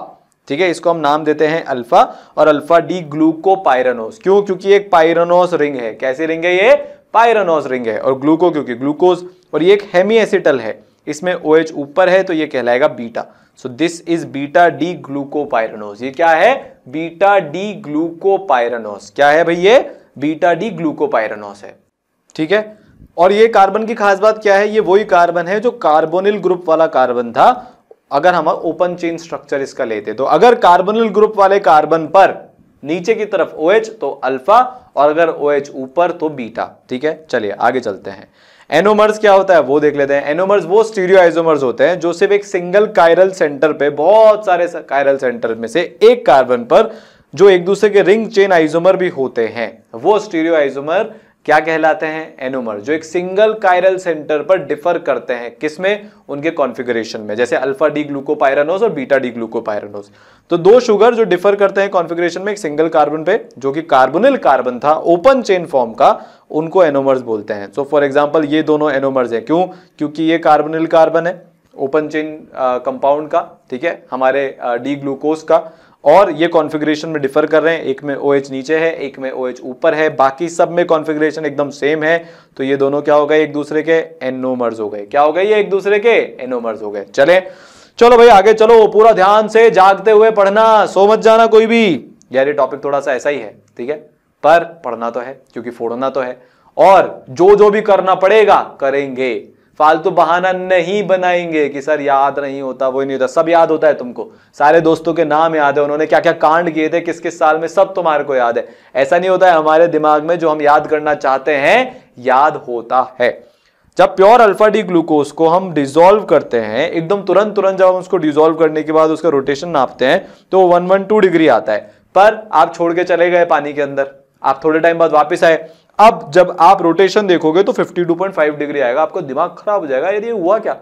A: ठीक है इसको हम नाम देते हैं अल्फा और अल्फा डी ग्लूकोपायरनोस क्यों क्योंकि एक पायरनोस रिंग है कैसी रिंग है ये पायरनोस रिंग है और ग्लूको क्योंकि ग्लूकोज और ये एक हेमी एसिटल है इसमें ओ OH ऊपर है तो ये कहलाएगा beta so this is beta D glucopyranose ये क्या है बीटा डी ग्लूकोपायरनोस क्या है भाई ये बीटा डी ग्लूकोपायरनोस है ठीक है और ये कार्बन की खास बात क्या है ये वही कार्बन है जो कार्बोनिल ग्रुप वाला कार्बन था अगर हम ओपन चेन स्ट्रक्चर इसका लेते तो अगर कार्बोनिल ग्रुप वाले कार्बन पर नीचे की तरफ ओ OH तो अल्फा और अगर ओ OH ऊपर तो बीटा ठीक है चलिए आगे चलते हैं एनोमर्स क्या होता है वो देख लेते हैं एनोमर्स वो आइजोमर्स होते हैं जो सिर्फ एक सिंगल कायरल सेंटर पे बहुत सारे कायरल सेंटर में से एक कार्बन पर जो एक दूसरे के रिंग चेन आइजोमर भी होते हैं वो स्टीरियो आइजोमर क्या कहलाते हैं एनोमर जो एक सिंगल कायरल सेंटर पर डिफर करते हैं किसमें उनके कॉन्फ़िगरेशन में जैसे अल्फा डी ग्लूकोपायरानोस और बीटा डी ग्लूकोपायरानोस तो दो शुगर जो डिफर करते हैं कॉन्फ़िगरेशन में एक सिंगल कार्बन पे जो कि कार्बोनिल कार्बन था ओपन चेन फॉर्म का उनको एनोमर्स बोलते हैं सो फॉर एग्जाम्पल ये दोनों एनोमर्स हैं क्यों क्योंकि ये कार्बोनिल कार्बन है ओपन चेन कंपाउंड का ठीक है हमारे डी ग्लूकोज का और ये कॉन्फ़िगरेशन में डिफर कर रहे हैं एक में ओ OH नीचे है एक में ओ OH ऊपर है बाकी सब में कॉन्फ़िगरेशन एकदम सेम है तो ये दोनों क्या हो गए एक दूसरे के एनोमर्स हो गए क्या हो गए ये एक दूसरे के एनोमर्स हो गए चले चलो भाई आगे चलो पूरा ध्यान से जागते हुए पढ़ना सो मत जाना कोई भी यार ये टॉपिक थोड़ा सा ऐसा ही है ठीक है पर पढ़ना तो है क्योंकि फोड़ना तो है और जो जो भी करना पड़ेगा करेंगे फालतू बहाना नहीं बनाएंगे कि सर याद नहीं होता वो नहीं होता सब याद होता है तुमको सारे दोस्तों के नाम याद है उन्होंने क्या क्या कांड किए थे किस किस साल में सब तुम्हारे को याद है ऐसा नहीं होता है हमारे दिमाग में जो हम याद करना चाहते हैं याद होता है जब प्योर अल्फा डी ग्लूकोज को हम डिजोल्व करते हैं एकदम तुरंत तुरंत जब हम उसको डिजोल्व करने के बाद उसका रोटेशन नापते हैं तो वन वन टू डिग्री आता है पर आप छोड़ के चले गए पानी के अंदर आप थोड़े टाइम बाद वापस आए अब जब आप रोटेशन देखोगे तो 52.5 डिग्री आएगा आपको दिमाग खराब हो जाएगा यार ये हुआ क्या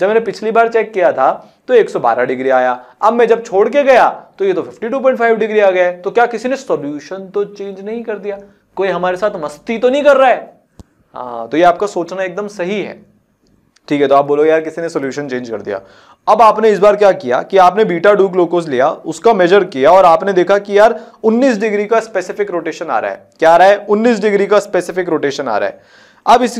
A: जब मैंने पिछली बार चेक किया था तो 112 डिग्री आया अब मैं जब छोड़ के गया तो ये तो 52.5 डिग्री आ गया तो क्या किसी ने सॉल्यूशन तो चेंज नहीं कर दिया कोई हमारे साथ मस्ती तो नहीं कर रहा है हाँ तो ये आपका सोचना एकदम सही है ठीक है तो आप बोलो यार किसी ने सोल्यूशन चेंज कर दिया अब आपने इस बार क्या किया कि आपने बीटा डू ग्लूकोज लिया उसका मेजर किया और आपने देखा कि यार 19 डिग्री का स्पेसिफिक रोटेशन आ रहा है क्या आ रहा है 19 डिग्री का स्पेसिफिक रोटेशन आ रहा है अब इस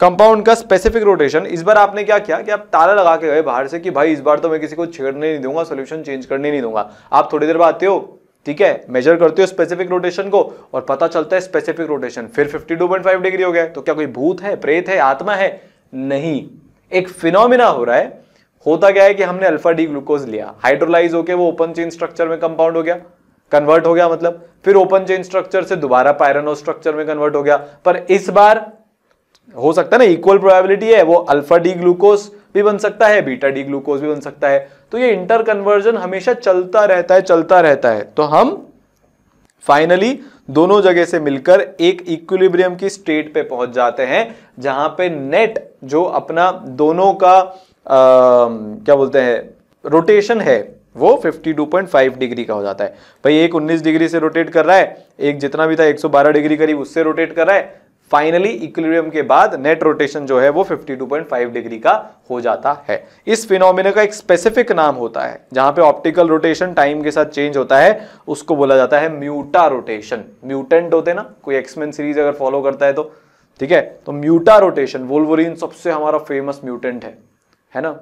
A: कंपाउंड का स्पेसिफिक रोटेशन इस बार आपने क्या किया कि आप ताला लगा के गए बाहर से कि भाई इस बार तो मैं किसी को छेड़ने नहीं दूंगा सोल्यूशन चेंज करने नहीं दूंगा आप थोड़ी देर बाद आते हो ठीक है मेजर करते हो स्पेसिफिक रोटेशन को और पता चलता है स्पेसिफिक रोटेशन फिर फिफ्टी डिग्री हो गया तो क्या कोई भूत है प्रेत है आत्मा है नहीं एक फिनोमिना हो रहा है होता क्या है कि हमने अल्फा डी ग्लूकोज लिया हाइड्रोलाइज होकर वो ओपन चेन स्ट्रक्चर में कंपाउंड हो गया कन्वर्ट हो गया मतलब फिर ओपन चेन स्ट्रक्चर से दोबारा पायरनो स्ट्रक्चर में कन्वर्ट हो गया पर इस बार हो सकता है ना इक्वल प्रोबेबिलिटी है वो अल्फा डी ग्लूकोज भी बन सकता है बीटा डी ग्लूकोज भी बन सकता है तो ये इंटर कन्वर्जन हमेशा चलता रहता है चलता रहता है तो हम फाइनली दोनों जगह से मिलकर एक इक्विलिब्रियम की स्टेट पे पहुंच जाते हैं जहां पे नेट जो अपना दोनों का क्या बोलते हैं रोटेशन है वो 52.5 डिग्री का हो जाता है भाई एक 19 डिग्री से रोटेट कर रहा है एक जितना भी था 112 डिग्री करीब उससे रोटेट कर रहा है फाइनली इक्विलिब्रियम के बाद नेट रोटेशन जो है वो 52.5 डिग्री का हो जाता है इस फिनोमिना का एक स्पेसिफिक नाम होता है जहां पे ऑप्टिकल रोटेशन टाइम के साथ चेंज होता है उसको बोला जाता है म्यूटा रोटेशन म्यूटेंट होते ना कोई एक्समेन सीरीज अगर फॉलो करता है तो ठीक है तो म्यूटा रोटेशन वोल्वोरिन सबसे हमारा फेमस म्यूटेंट है है ना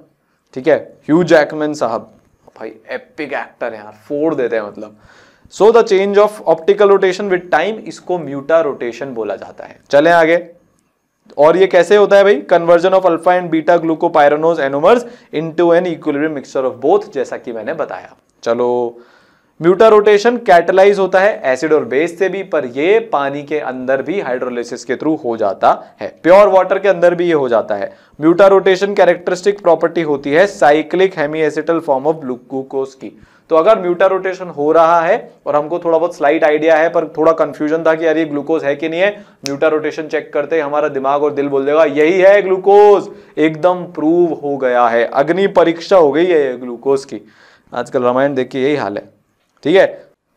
A: ठीक है ह्यू जैकमैन साहब भाई एपिक एक्टर यार फोड़ देते हैं मतलब so the change of optical rotation with time इसको म्यूटा रोटेशन बोला जाता है चले आगे और ये कैसे होता है भाई conversion of alpha and beta glucopyranose anomers into an equilibrium mixture of both जैसा कि मैंने बताया चलो म्यूटा रोटेशन कैटलाइज होता है एसिड और बेस से भी पर ये पानी के अंदर भी हाइड्रोलिसिस के थ्रू हो जाता है प्योर वाटर के अंदर भी ये हो जाता है म्यूटा रोटेशन कैरेक्टरिस्टिक प्रॉपर्टी होती है cyclic hemiacetal form of glucose की तो अगर म्यूटा रोटेशन हो रहा है और हमको थोड़ा बहुत स्लाइट आइडिया है पर थोड़ा कंफ्यूजन था कि यार ये ग्लूकोज है कि नहीं है म्यूटा रोटेशन चेक करते ही हमारा दिमाग और दिल बोल देगा यही है ग्लूकोज एकदम प्रूव हो गया है अग्नि परीक्षा हो गई है ग्लूकोज की आजकल रामायण देखिए यही हाल है ठीक है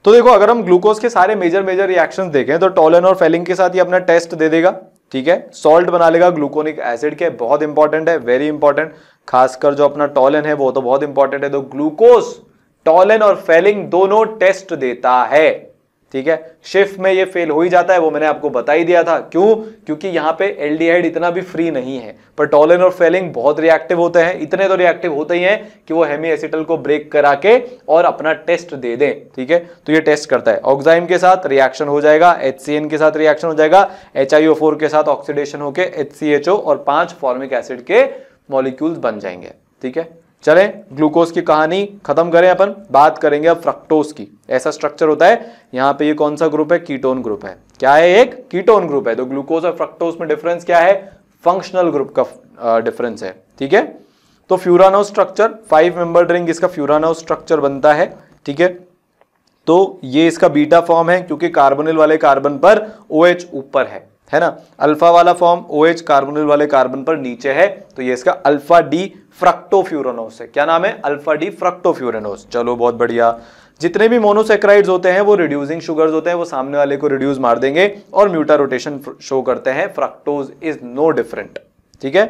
A: तो देखो अगर हम ग्लूकोज के सारे मेजर मेजर रिएक्शन देखें तो टॉलन और फेलिंग के साथ ही अपना टेस्ट दे देगा ठीक है सॉल्ट बना लेगा ग्लूकोनिक एसिड के बहुत इंपॉर्टेंट है वेरी इंपॉर्टेंट खासकर जो अपना टॉलन है वो तो बहुत इंपॉर्टेंट है तो ग्लूकोज टॉलन और फेलिंग दोनों टेस्ट देता है ठीक है शिफ्ट में ये फेल हो ही जाता है वो मैंने आपको बता ही दिया था क्यों क्योंकि यहाँ पे एल्डिहाइड इतना भी फ्री नहीं है पर टॉलिन और फेलिंग बहुत रिएक्टिव होते हैं इतने तो रिएक्टिव होते ही हैं कि वो हेमी एसिटल को ब्रेक करा के और अपना टेस्ट दे दें ठीक है तो ये टेस्ट करता है ऑक्साइम के साथ रिएक्शन हो जाएगा एच के साथ रिएक्शन हो जाएगा एच के साथ ऑक्सीडेशन होकर एच और पांच फॉर्मिक एसिड के मॉलिक्यूल्स बन जाएंगे ठीक है चलें ग्लूकोज की कहानी खत्म करें अपन बात करेंगे अब फ्रक्टोज की ऐसा स्ट्रक्चर होता है यहाँ पे ये कौन सा ग्रुप है कीटोन ग्रुप है क्या है एक कीटोन ग्रुप है तो ग्लूकोज और फ्रक्टोज में डिफरेंस क्या है फंक्शनल ग्रुप का डिफरेंस है ठीक है तो furano structure five member ring इसका फ्यूरानो स्ट्रक्चर बनता है ठीक है तो ये इसका बीटा फॉर्म है क्योंकि कार्बोनिल वाले कार्बन पर ओ OH ऊपर है है ना अल्फा वाला फॉर्म ओ एच कार्बोनिल वाले कार्बन पर नीचे है तो ये इसका अल्फा डी फ्रक्टोफ्यूरनोस है क्या नाम है अल्फा डी फ्रक्टोफ्यूरनोस चलो बहुत बढ़िया जितने भी मोनोसेक्राइड्स होते हैं वो रिड्यूसिंग शुगर्स होते हैं वो सामने वाले को रिड्यूस मार देंगे और म्यूटा रोटेशन शो करते हैं फ्रक्टोज इज नो डिफरेंट ठीक है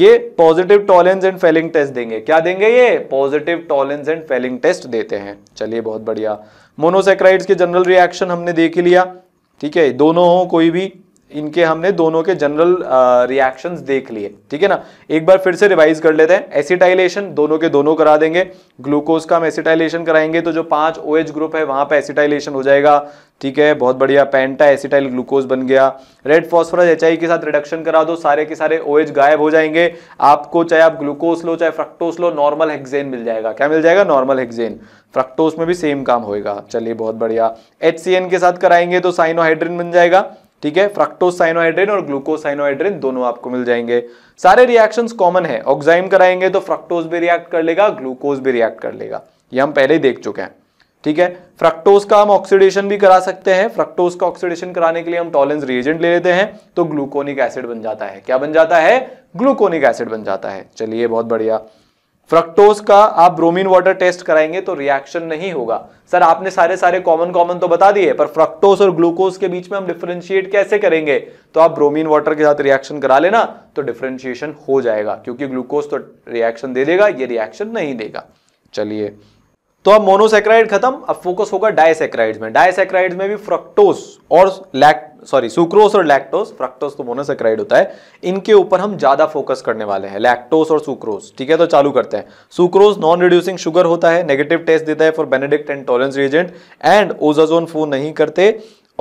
A: ये positive Tollens and Fehling test देंगे क्या देंगे ये positive Tollens and Fehling test देते हैं चलिए बहुत बढ़िया मोनोसेक्राइड्स के जनरल रिएक्शन हमने देख ही लिया ठीक है दोनों हो कोई भी इनके हमने दोनों के जनरल रिएक्शंस देख लिए ठीक है ना एक बार फिर से रिवाइज कर लेते हैं एसिटाइलेशन दोनों के दोनों करा देंगे ग्लूकोज का हम एसिटाइलेशन कराएंगे तो जो पांच ओ OH ग्रुप है वहां पर एसिटाइलेशन हो जाएगा ठीक है बहुत बढ़िया पेंटा एसिटाइल ग्लूकोज बन गया रेड फॉस्फोरस एच के साथ रिडक्शन करा दो सारे के सारे ओ OH गायब हो जाएंगे आपको चाहे आप ग्लूकोज लो चाहे फ्रक्टोस लो नॉर्मल हेक्जेन मिल जाएगा क्या मिल जाएगा नॉर्मल हेक्जेन फ्रक्टोस में भी सेम काम होएगा चलिए बहुत बढ़िया एच के साथ कराएंगे तो साइनोहाइड्रिन बन जाएगा ठीक है फ्रक्टोसाइनोहाइड्रेन और ग्लूकोसाइनोहाइड्रेन दोनों आपको मिल जाएंगे सारे रिएक्शंस कॉमन है ऑक्साइम कराएंगे तो फ्रक्टोज भी रिएक्ट कर लेगा ग्लूकोज भी रिएक्ट कर लेगा ये हम पहले ही देख चुके हैं ठीक है फ्रक्टोज का हम ऑक्सीडेशन भी करा सकते हैं फ्रक्टोज का ऑक्सीडेशन कराने के लिए हम टॉलेंस रिएजेंट ले लेते हैं तो ग्लूकोनिक एसिड बन जाता है क्या बन जाता है ग्लूकोनिक एसिड बन जाता है चलिए बहुत बढ़िया फ्रक्टोज का आप ब्रोमीन वाटर टेस्ट कराएंगे तो रिएक्शन नहीं होगा सर आपने सारे सारे कॉमन कॉमन तो बता दिए पर फ्रक्टोज और ग्लूकोज के बीच में हम डिफ्रेंशिएट कैसे करेंगे तो आप ब्रोमीन वाटर के साथ रिएक्शन करा लेना तो डिफ्रेंशिएशन हो जाएगा क्योंकि ग्लूकोज तो रिएक्शन दे देगा ये रिएक्शन नहीं देगा चलिए तो अब मोनोसेक्राइड खत्म अब फोकस होगा डायसेक्राइड्स में डायसेक्राइड्स में भी फ्रक्टोस और लैक सॉरी सुक्रोस और लैक्टोस फ्रक्टोस तो मोनोसेक्राइड होता है इनके ऊपर हम ज्यादा फोकस करने वाले हैं लैक्टोस और सुक्रोस ठीक है तो चालू करते हैं सुक्रोस नॉन रिड्यूसिंग शुगर होता है नेगेटिव टेस्ट देता है for Benedict and Tollens reagent and osazone फो नहीं करते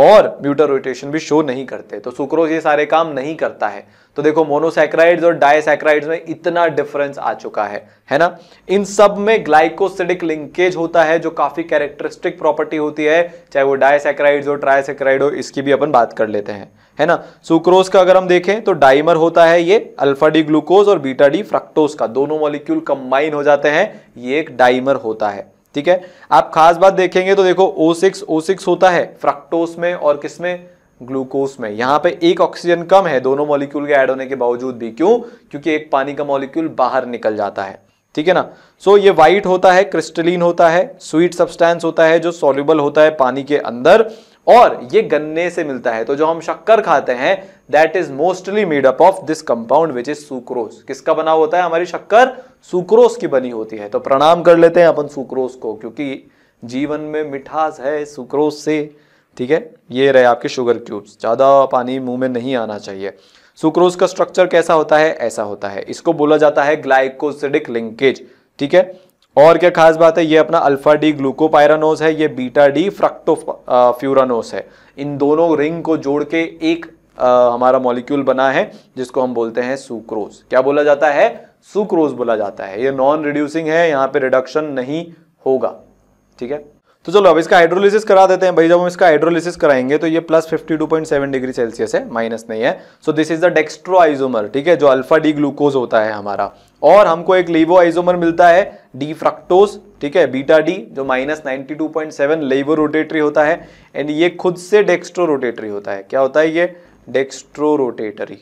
A: और म्यूटर रोटेशन भी शो नहीं करते तो सुक्रोज ये सारे काम नहीं करता है तो देखो मोनोसैक्राइड्स और डायसैक्राइड्स में इतना डिफरेंस आ चुका है है ना इन सब में ग्लाइकोसिडिक लिंकेज होता है जो काफी कैरेक्टरिस्टिक प्रॉपर्टी होती है चाहे वो डायसैक्राइड्स हो ट्रायसैक्राइड हो इसकी भी अपन बात कर लेते हैं है ना सुक्रोज का अगर हम देखें तो डाइमर होता है ये अल्फा डी ग्लूकोज और बीटा डी फ्रक्टोज का दोनों मॉलिक्यूल कंबाइन हो जाते हैं ये एक डाइमर होता है ठीक है आप खास बात देखेंगे तो देखो ओ सिक्स ओ सिक्स होता है फ्रक्टोस में और किस में ग्लूकोस में यहां पे एक ऑक्सीजन कम है दोनों मॉलिक्यूल के ऐड होने के बावजूद भी क्यों क्योंकि एक पानी का मॉलिक्यूल बाहर निकल जाता है ठीक है ना सो so, ये व्हाइट होता है क्रिस्टलिन होता है स्वीट सब्सटेंस होता है जो सोल्यूबल होता है पानी के अंदर और ये गन्ने से मिलता है तो जो हम शक्कर खाते हैं that is mostly made up of this compound which is sucrose किसका बना होता है हमारी शक्कर सुक्रोज की बनी होती है तो प्रणाम कर लेते हैं अपन सुक्रोज को क्योंकि जीवन में मिठास है सुक्रोज से ठीक है ये रहे आपके शुगर क्यूब्स ज़्यादा पानी मुंह में नहीं आना चाहिए सुक्रोज का स्ट्रक्चर कैसा होता है ऐसा होता है इसको बोला जाता है ग्लाइकोसिडिक लिंकेज ठीक है और क्या खास बात है ये अपना अल्फा डी ग्लूकोपायरानोस है ये बीटा डी फ्रक्टोफ्यूरानोस है इन दोनों रिंग को जोड़ के एक आ, हमारा मॉलिक्यूल बना है जिसको हम बोलते हैं सुक्रोज क्या बोला जाता है सुक्रोज बोला जाता है ये नॉन रिड्यूसिंग है यहाँ पे रिडक्शन नहीं होगा ठीक है तो चलो अब इसका हाइड्रोलिसिस करा देते हैं भाई जब हम इसका हाइड्रोलिसिस कराएंगे तो ये plus fifty two point seven degree Celsius है माइनस नहीं है so this is the dextro isomer ठीक है जो अल्फा डी ग्लूकोज होता है हमारा और हमको एक लेवो आइजोमर मिलता है डी फ्रक्टोज ठीक है बीटा डी जो minus ninety two point seven levorotatory होता है एंड ये खुद से डेक्स्ट्रो रोटेटरी होता है क्या होता है ये डेक्स्ट्रो रोटेटरी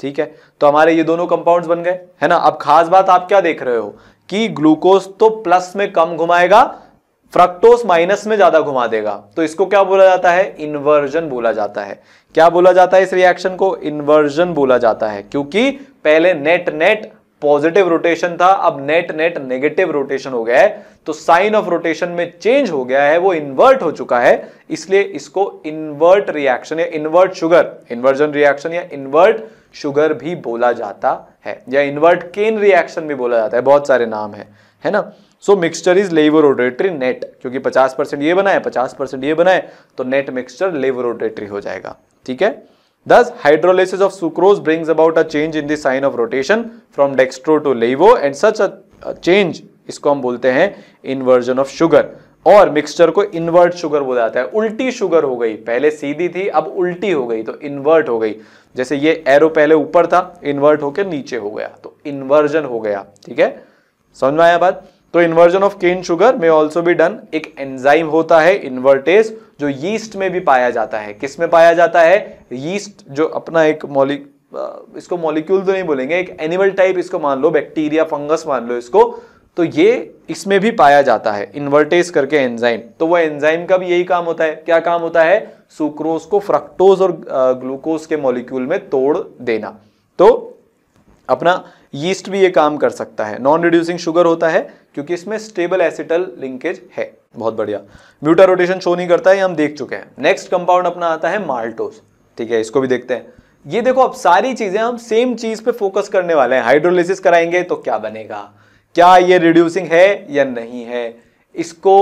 A: ठीक है तो हमारे ये दोनों कंपाउंड्स बन गए है ना अब खास बात आप क्या देख रहे हो कि ग्लूकोज तो प्लस में कम घुमाएगा फ्रक्टोस माइनस में ज्यादा घुमा देगा तो इसको क्या बोला जाता है इन्वर्जन बोला जाता है क्या बोला जाता है इस रिएक्शन को इन्वर्जन बोला जाता है क्योंकि पहले नेट नेट पॉजिटिव रोटेशन था अब नेट नेट नेगेटिव रोटेशन हो गया है तो साइन ऑफ रोटेशन में चेंज हो गया है वो इन्वर्ट हो चुका है इसलिए इसको इन्वर्ट रिएक्शन या इन्वर्ट शुगर इन्वर्जन रिएक्शन या इन्वर्ट शुगर भी बोला जाता है या इन्वर्ट केन रिएक्शन भी बोला जाता है बहुत सारे नाम है है ना so mixture is levorotatory net क्योंकि 50 परसेंट ये बनाए 50 परसेंट ये बनाए तो नेट मिक्सचर लेवोरोडेटरी हो जाएगा ठीक है this hydrolysis of sucrose brings about a change in the sign of rotation from dextro to levo and such a change इसको हम बोलते हैं inversion ऑफ शुगर और मिक्सचर को इन्वर्ट शुगर बोला जाता है उल्टी शुगर हो गई पहले सीधी थी अब उल्टी हो गई तो इन्वर्ट हो गई जैसे ये एरो पहले ऊपर था इन्वर्ट होकर नीचे हो गया तो इन्वर्जन हो गया ठीक है समझ में आया बात तो इन्वर्जन ऑफ केन शुगर में ऑल्सो भी डन एक एंजाइम होता है इन्वर्टेज जो यीस्ट में भी पाया जाता है किस में पाया जाता है यीस्ट जो अपना एक मॉलिक इसको मॉलिक्यूल तो नहीं बोलेंगे एक एनिमल टाइप इसको मान लो बैक्टीरिया फंगस मान लो इसको तो ये इसमें भी पाया जाता है इन्वर्टेज करके एंजाइम तो वह एंजाइम का भी यही काम होता है क्या काम होता है सुक्रोज को फ्रक्टोज और ग्लूकोज के मॉलिक्यूल में तोड़ देना तो अपना यीस्ट भी ये काम कर सकता है नॉन रिड्यूसिंग शुगर होता है क्योंकि इसमें स्टेबल एसिटल लिंकेज है बहुत बढ़िया म्यूटा रोटेशन शो नहीं करता है हम देख चुके हैं नेक्स्ट कंपाउंड अपना आता है माल्टोस ठीक है इसको भी देखते हैं ये देखो अब सारी चीजें हम सेम चीज पे फोकस करने वाले हैं हाइड्रोलिसिस कराएंगे तो क्या बनेगा क्या ये रिड्यूसिंग है या नहीं है इसको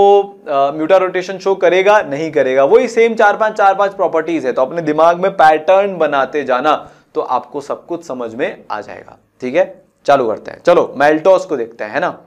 A: म्यूटा रोटेशन शो करेगा नहीं करेगा वही सेम चार पांच चार पांच प्रॉपर्टीज है तो अपने दिमाग में पैटर्न बनाते जाना तो आपको सब कुछ समझ में आ जाएगा ठीक है चालू करते हैं चलो मेल्टोस को देखते हैं है ना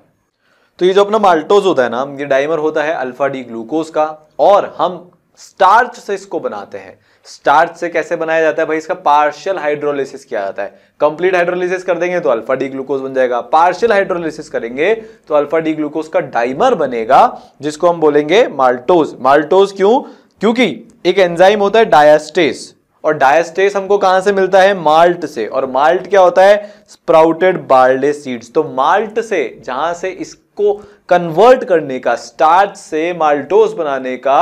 A: तो ये जो अपना माल्टोज होता है ना ये डाइमर होता है अल्फा डी ग्लूकोज का और हम स्टार्च से इसको बनाते हैं स्टार्च से कैसे बनाया जाता है भाई इसका पार्शियल हाइड्रोलिसिस किया जाता है कंप्लीट हाइड्रोलिसिस कर देंगे तो अल्फा डी ग्लूकोज बन जाएगा पार्शियल हाइड्रोलिसिस करेंगे तो अल्फा डी ग्लूकोज का डाइमर बनेगा जिसको हम बोलेंगे माल्टोज माल्टोज क्यों क्योंकि एक एंजाइम होता है डायस्टेस और डायस्टेस हमको कहां से मिलता है माल्ट से और माल्ट क्या होता है स्प्राउटेड बार्ले सीड्स तो माल्ट से जहां से इसको कन्वर्ट करने का स्टार्च से माल्टोस बनाने का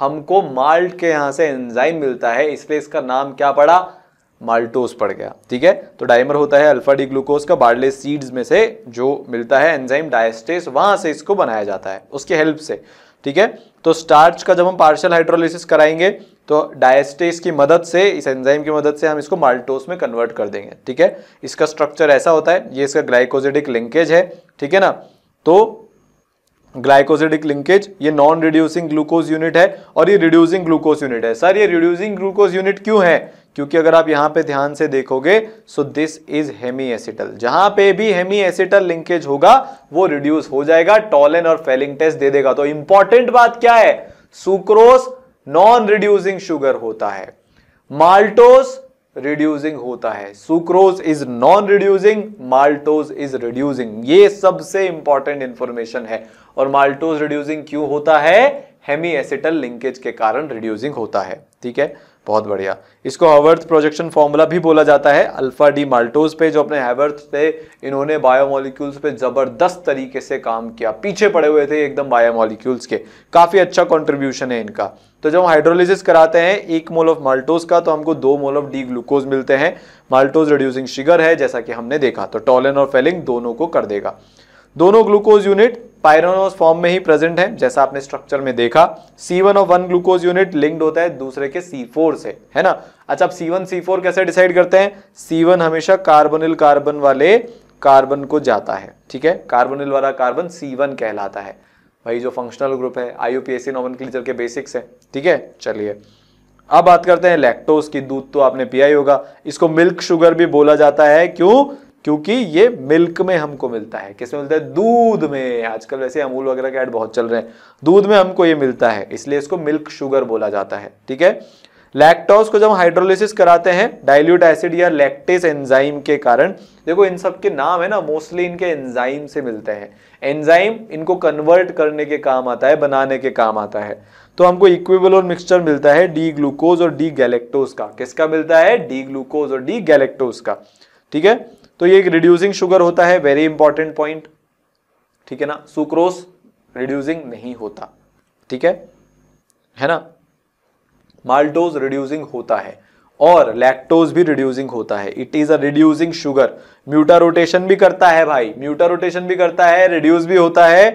A: हमको माल्ट के यहां से एंजाइम मिलता है इसलिए इसका नाम क्या पड़ा माल्टोस पड़ गया ठीक है तो डाइमर होता है अल्फा डी ग्लूकोज का बार्ले सीड्स में से जो मिलता है एंजाइम डायस्टेस वहां से इसको बनाया जाता है उसके हेल्प से ठीक है तो स्टार्च का जब हम पार्शियल हाइड्रोलिसिस कराएंगे तो डायस्टेस की मदद से इस एंजाइम की मदद से हम इसको माल्टोस में कन्वर्ट कर देंगे ठीक है इसका स्ट्रक्चर ऐसा होता है ये इसका ग्लाइकोजेडिक लिंकेज है ठीक है ना तो ग्लाइकोजेडिक लिंकेज ये नॉन रिड्यूसिंग ग्लूकोज यूनिट है और ये रिड्यूसिंग ग्लूकोज यूनिट है सर ये रिड्यूसिंग ग्लूकोज यूनिट क्यों है क्योंकि अगर आप यहां पे ध्यान से देखोगे so this is hemi acetal जहां पे भी हेमी एसिटल लिंकेज होगा वो रिड्यूस हो जाएगा टॉलन और फेलिंग टेस्ट दे देगा तो इंपॉर्टेंट बात क्या है सुक्रोस नॉन रिड्यूसिंग शुगर होता है माल्टोस रिड्यूसिंग होता है sucrose is non reducing maltose is reducing ये सबसे इंपॉर्टेंट इंफॉर्मेशन है और माल्टोज रिड्यूसिंग क्यों होता है हेमी एसिटल लिंकेज के कारण रिड्यूसिंग होता है ठीक है बहुत बढ़िया इसको हवर्थ प्रोजेक्शन फॉर्मूला भी बोला जाता है अल्फा डी माल्टोज पे जो अपने हैवर्थ थे इन्होंने बायोमोलिक्यूल्स पे जबरदस्त तरीके से काम किया पीछे पड़े हुए थे एकदम बायोमोलिक्यूल्स के काफी अच्छा कॉन्ट्रीब्यूशन है इनका तो जब हम हाइड्रोलिसिस कराते हैं एक मोल ऑफ माल्टोज का तो हमको दो मोल ऑफ डी ग्लूकोज मिलते हैं माल्टोज रिड्यूसिंग शुगर है जैसा कि हमने देखा तो टॉलन और फेलिंग दोनों को कर देगा दोनों ग्लूकोज यूनिट पायरोनोज फॉर्म में ही प्रेजेंट है जैसा आपने स्ट्रक्चर में देखा C one of one glucose unit linked होता है दूसरे के सी फोर से है ना अच्छा आप सी वन सी फोर कैसे डिसाइड करते हैं सी वन हमेशा कार्बोनिल कार्बन वाले कार्बन को जाता है ठीक है कार्बोनिल वाला कार्बन सी वन कहलाता है भाई जो फंक्शनल ग्रुप है आईयूपीएससी नॉमनक्लेचर के बेसिक्स है ठीक है चलिए अब बात करते हैं लैक्टोज की दूध तो आपने पिया ही होगा इसको मिल्क शुगर भी बोला जाता है क्यों क्योंकि ये मिल्क में हमको मिलता है किसमें मिलता है दूध में आजकल वैसे अमूल वगैरह के ऐड बहुत चल रहे हैं दूध में हमको ये मिलता है इसलिए इसको मिल्क शुगर बोला जाता है ठीक है लैक्टोज को जब हाइड्रोलिसिस कराते हैं डाइल्यूट एसिड या लैक्टिस एंजाइम के कारण देखो इन सब के नाम है ना मोस्टली इनके एंजाइम से मिलते हैं एंजाइम इनको कन्वर्ट करने के काम आता है बनाने के काम आता है तो हमको और मिक्सचर मिलता है डी ग्लूकोज और डी गैलेक्टोज का किसका मिलता है डी ग्लूकोज और डी गैलेक्टोज का ठीक है तो ये एक रिड्यूसिंग शुगर होता है वेरी इंपॉर्टेंट पॉइंट ठीक है ना सुक्रोस रिड्यूसिंग नहीं होता ठीक है है ना माल्टोज रिड्यूसिंग होता है और लैक्टोज भी रिड्यूसिंग होता है it is a reducing sugar mutarotation भी करता है भाई म्यूटा रोटेशन भी करता है रिड्यूस भी होता है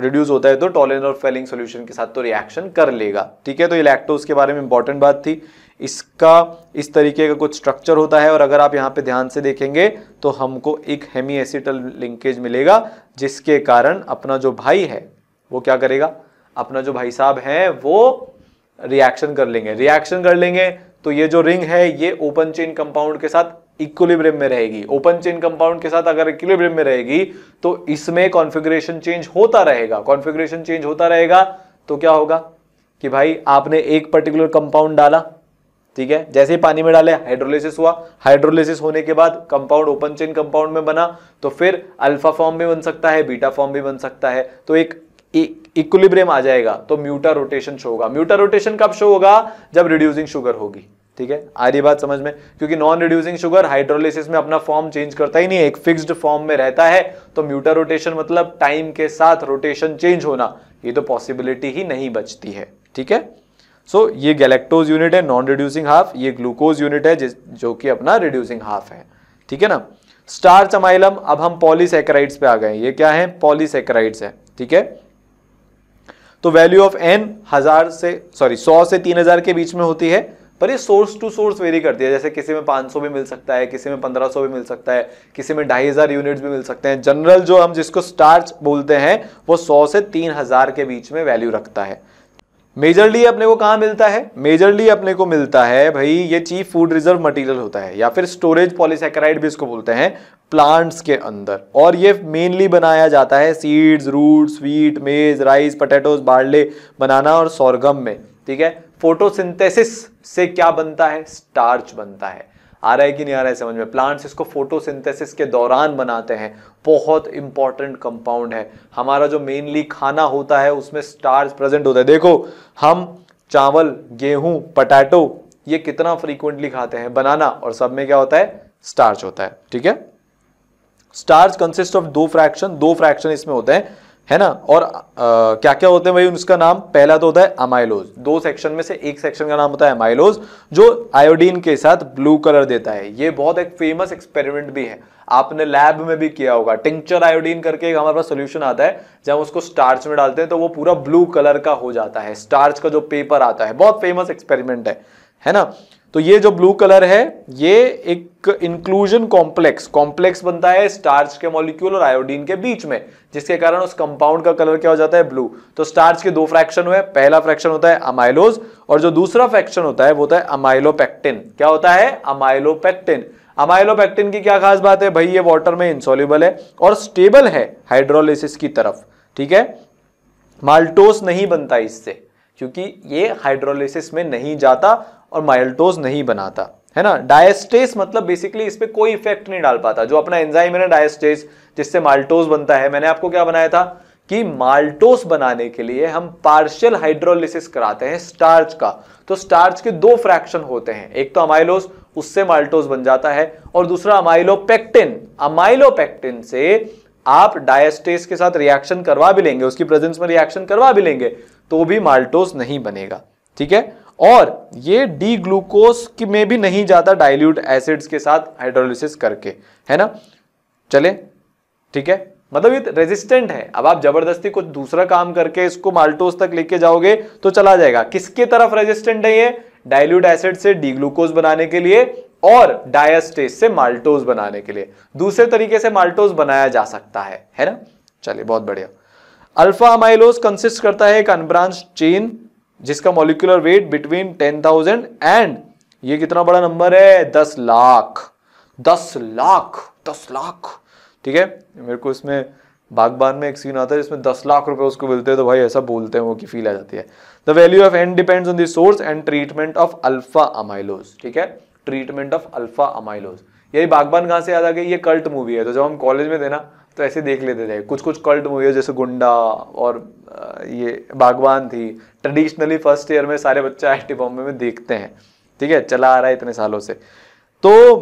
A: रिड्यूस तो होता है तो टॉलेन और फेलिंग सोल्यूशन के साथ तो रिएक्शन कर लेगा ठीक है तो ये लैक्टोज के बारे में इंपॉर्टेंट बात थी इसका इस तरीके का कुछ स्ट्रक्चर होता है और अगर आप यहाँ पे ध्यान से देखेंगे तो हमको एक हेमी एसिटल लिंकेज मिलेगा जिसके कारण अपना जो भाई है वो क्या करेगा अपना जो भाई साहब है वो रिएक्शन कर लेंगे रिएक्शन कर लेंगे तो ये जो रिंग है ये ओपन चेन कंपाउंड के साथ इक्विलिब्रियम में रहेगी ओपन चेन कंपाउंड के साथ अगर इक्विलिब्रियम में रहेगी तो इसमें कॉन्फ़िगरेशन चेंज होता रहेगा कॉन्फ़िगरेशन चेंज होता रहेगा तो क्या होगा कि भाई आपने एक पर्टिकुलर कंपाउंड डाला ठीक है जैसे ही पानी में डाले हाइड्रोलिसिस हुआ हाइड्रोलिसिस होने के बाद कंपाउंड ओपन चेन कंपाउंड में बना तो फिर अल्फा फॉर्म भी बन सकता है बीटा फॉर्म भी बन सकता है तो एक इक्विलिब्रियम e, आ जाएगा तो म्यूटा रोटेशन शो होगा म्यूटा रोटेशन कब शो होगा जब रिड्यूसिंग शुगर होगी ठीक है आ रही बात समझ में क्योंकि नॉन रिड्यूसिंग शुगर हाइड्रोलिसिस में अपना फॉर्म चेंज करता ही नहीं एक फिक्स्ड फॉर्म में रहता है तो म्यूटा रोटेशन मतलब टाइम के साथ रोटेशन चेंज होना ये तो पॉसिबिलिटी ही नहीं बचती है ठीक है सो so, ये गैलेक्टोज यूनिट है नॉन रिड्यूसिंग हाफ ये ग्लूकोज यूनिट है जो कि अपना रिड्यूसिंग हाफ है ठीक है ना स्टार्च अमाइलम अब हम पॉलीसेक्राइड्स पे आ गए ये क्या है पॉलीसेक्राइड्स है ठीक है तो वैल्यू ऑफ एन हजार से सॉरी सौ से तीन हजार के बीच में होती है पर ये सोर्स टू सोर्स वेरी करती है जैसे किसी में 500 भी मिल सकता है किसी में 1500 भी मिल सकता है किसी में ढाई हज़ार यूनिट्स भी मिल सकते हैं जनरल जो हम जिसको स्टार्च बोलते हैं वो 100 से 3000 के बीच में वैल्यू रखता है मेजरली अपने को कहाँ मिलता है मेजरली अपने को मिलता है भाई ये चीफ फूड रिजर्व मटेरियल होता है या फिर स्टोरेज पॉलीसेकेराइड भी इसको बोलते हैं प्लांट्स के अंदर और ये मेनली बनाया जाता है seeds root sweet maize rice potatoes barley banana और सोरगम में ठीक है फोटोसिंथेसिस से क्या बनता है स्टार्च बनता है आ रहा है कि नहीं आ रहा है समझ में प्लांट्स इसको फोटोसिंथेसिस के दौरान बनाते हैं बहुत इंपॉर्टेंट कंपाउंड है हमारा जो मेनली खाना होता है उसमें स्टार्च प्रेजेंट होता है देखो हम चावल गेहूं पटैटो ये कितना फ्रीक्वेंटली खाते हैं बनाना और सब में क्या होता है स्टार्च होता है ठीक है स्टार्च कंसिस्ट ऑफ दो फ्रैक्शन दो फ्रैक्शन इसमें होते हैं है ना और आ, क्या क्या होते हैं भाई उसका नाम पहला तो होता है अमाइलोज दो सेक्शन में से एक सेक्शन का नाम होता है अमाइलोज जो आयोडीन के साथ ब्लू कलर देता है ये बहुत एक फेमस एक्सपेरिमेंट भी है आपने लैब में भी किया होगा टिंक्चर आयोडीन करके एक हमारे पास सोल्यूशन आता है जब उसको स्टार्च में डालते हैं तो वो पूरा ब्लू कलर का हो जाता है स्टार्च का जो पेपर आता है बहुत फेमस एक्सपेरिमेंट है है ना तो ये जो ब्लू कलर है ये एक इंक्लूजन कॉम्प्लेक्स कॉम्प्लेक्स बनता है स्टार्च के मॉलिक्यूल और आयोडीन के बीच में जिसके कारण उस कंपाउंड का कलर क्या हो जाता है ब्लू तो स्टार्च के दो फ्रैक्शन हुए पहला फ्रैक्शन होता है अमाइलोज और जो दूसरा फ्रैक्शन होता है वो होता है अमाइलोपेक्टिन क्या होता है अमाइलोपेक्टिन अमाइलोपेक्टिन की क्या खास बात है भाई ये वॉटर में इंसोल्यूबल है और स्टेबल है हाइड्रोलिसिस की तरफ ठीक है माल्टोस नहीं बनता इससे क्योंकि ये हाइड्रोलिसिस में नहीं जाता और माइल्टोज नहीं बनाता है ना डायस्टेस मतलब बेसिकली इस पर कोई इफेक्ट नहीं डाल पाता जो अपना एंजाइम है ना डायस्टेस जिससे माल्टोज बनता है मैंने आपको क्या बनाया था कि माल्टोस बनाने के लिए हम पार्शियल हाइड्रोलिसिस कराते हैं स्टार्च का तो स्टार्च के दो फ्रैक्शन होते हैं एक तो अमाइलोस उससे माल्टोस बन जाता है और दूसरा अमाइलोपेक्टिन अमाइलोपेक्टिन से आप डायस्टेस के साथ रिएक्शन करवा भी लेंगे उसकी प्रेजेंस में रिएक्शन करवा भी लेंगे तो भी माल्टोस नहीं बनेगा ठीक है और ये डी ग्लूकोज की में भी नहीं जाता डाइल्यूट एसिड्स के साथ हाइड्रोलिसिस करके है ना चले ठीक है मतलब ये रेजिस्टेंट है अब आप जबरदस्ती कुछ दूसरा काम करके इसको माल्टोस तक लेके जाओगे तो चला जाएगा किसके तरफ रेजिस्टेंट है ये डाइल्यूट एसिड से डी ग्लूकोज बनाने के लिए और डायस्टेज से माल्टोज बनाने के लिए दूसरे तरीके से माल्टोज बनाया जा सकता है है ना चलिए बहुत बढ़िया अल्फा अमाइलोज कंसिस्ट करता है एक अनब्रांच चेन जिसका molecular weight between ten thousand and ये कितना बड़ा नंबर है दस लाख दस लाख दस लाख ठीक है मेरे को इसमें बागबान में एक सीन आता है जिसमें दस लाख रुपए उसको मिलते हैं तो भाई ऐसा बोलते हैं वो कि फील आ जाती है the value of N depends on the source and treatment of alpha amylose ठीक है ट्रीटमेंट ऑफ अल्फा अमाइलोज यही बागबान कहाँ से याद आ गई ये कल्ट मूवी है तो जब हम कॉलेज में थे ना तो ऐसे देख लेते थे कुछ कुछ कल्ट मूवी है जैसे गुंडा और ये बागवान थी ट्रेडिशनली फर्स्ट ईयर में सारे बच्चे आई टी बॉम्बे में देखते हैं ठीक है चला आ रहा है इतने सालों से तो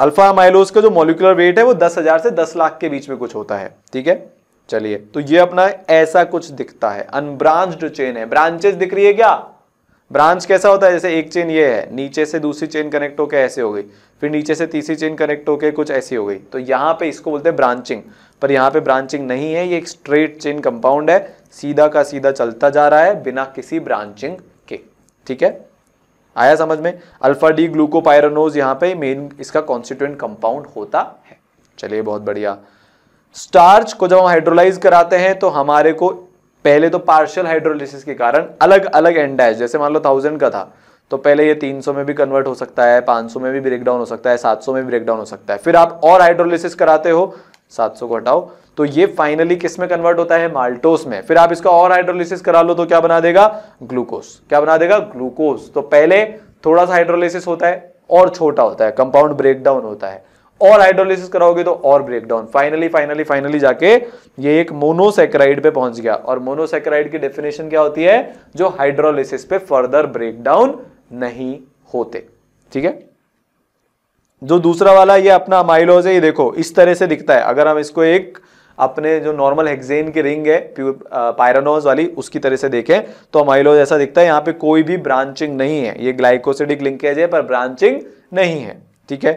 A: अल्फा माइलोस का जो मोलिकुलर वेट है वो दस हज़ार से दस लाख के बीच में कुछ होता है ठीक है चलिए तो ये अपना ऐसा कुछ दिखता है अनब्रांच्ड चेन है ब्रांचेस दिख रही है क्या ब्रांच कैसा होता है जैसे एक चेन ये है नीचे से दूसरी चेन कनेक्ट होकर ऐसे हो गई फिर नीचे से तीसरी चेन कनेक्ट होकर कुछ ऐसी हो गई तो यहाँ पे इसको बोलते हैं ब्रांचिंग पर यहाँ पे ब्रांचिंग नहीं है ये एक स्ट्रेट चेन कंपाउंड है सीधा का सीधा चलता जा रहा है बिना किसी ब्रांचिंग के ठीक है आया समझ में अल्फा डी ग्लूकोपायरनोज यहाँ पे मेन इसका कॉन्स्टिट्यूंट कंपाउंड होता है चलिए बहुत बढ़िया स्टार्च को जब हम हाइड्रोलाइज कराते हैं तो हमारे को पहले तो पार्शियल हाइड्रोलिसिस के कारण अलग अलग एंडाइज जैसे मान लो थाउजेंड का था तो पहले ये 300 में भी कन्वर्ट हो सकता है 500 में भी ब्रेकडाउन हो सकता है 700 में ब्रेकडाउन हो सकता है फिर आप और हाइड्रोलिसिस कराते हो 700 को हटाओ तो ये फाइनली किस में कन्वर्ट होता है माल्टोस में फिर आप इसका और हाइड्रोलिसिस करा लो तो क्या बना देगा ग्लूकोज क्या बना देगा ग्लूकोज तो पहले थोड़ा सा हाइड्रोलिसिस होता है और छोटा होता है कंपाउंड ब्रेकडाउन होता है और हाइड्रोलिसिस कराओगे तो और ब्रेकडाउन फाइनली फाइनली फाइनली जाके ये एक मोनोसेक्राइड पे पहुंच गया और मोनोसेक्राइड की डेफिनेशन क्या होती है जो हाइड्रोलिसिस पे फर्दर ब्रेकडाउन नहीं होते ठीक है जो दूसरा वाला ये अपना अमाइलोज है ये देखो इस तरह से दिखता है अगर हम इसको एक अपने जो नॉर्मल हेक्सेन की रिंग है पायरानोज वाली उसकी तरह से देखें तो अमाइलोज ऐसा दिखता है यहाँ पे कोई भी ब्रांचिंग नहीं है ये ग्लाइकोसिडिक लिंकेज है पर ब्रांचिंग नहीं है ठीक है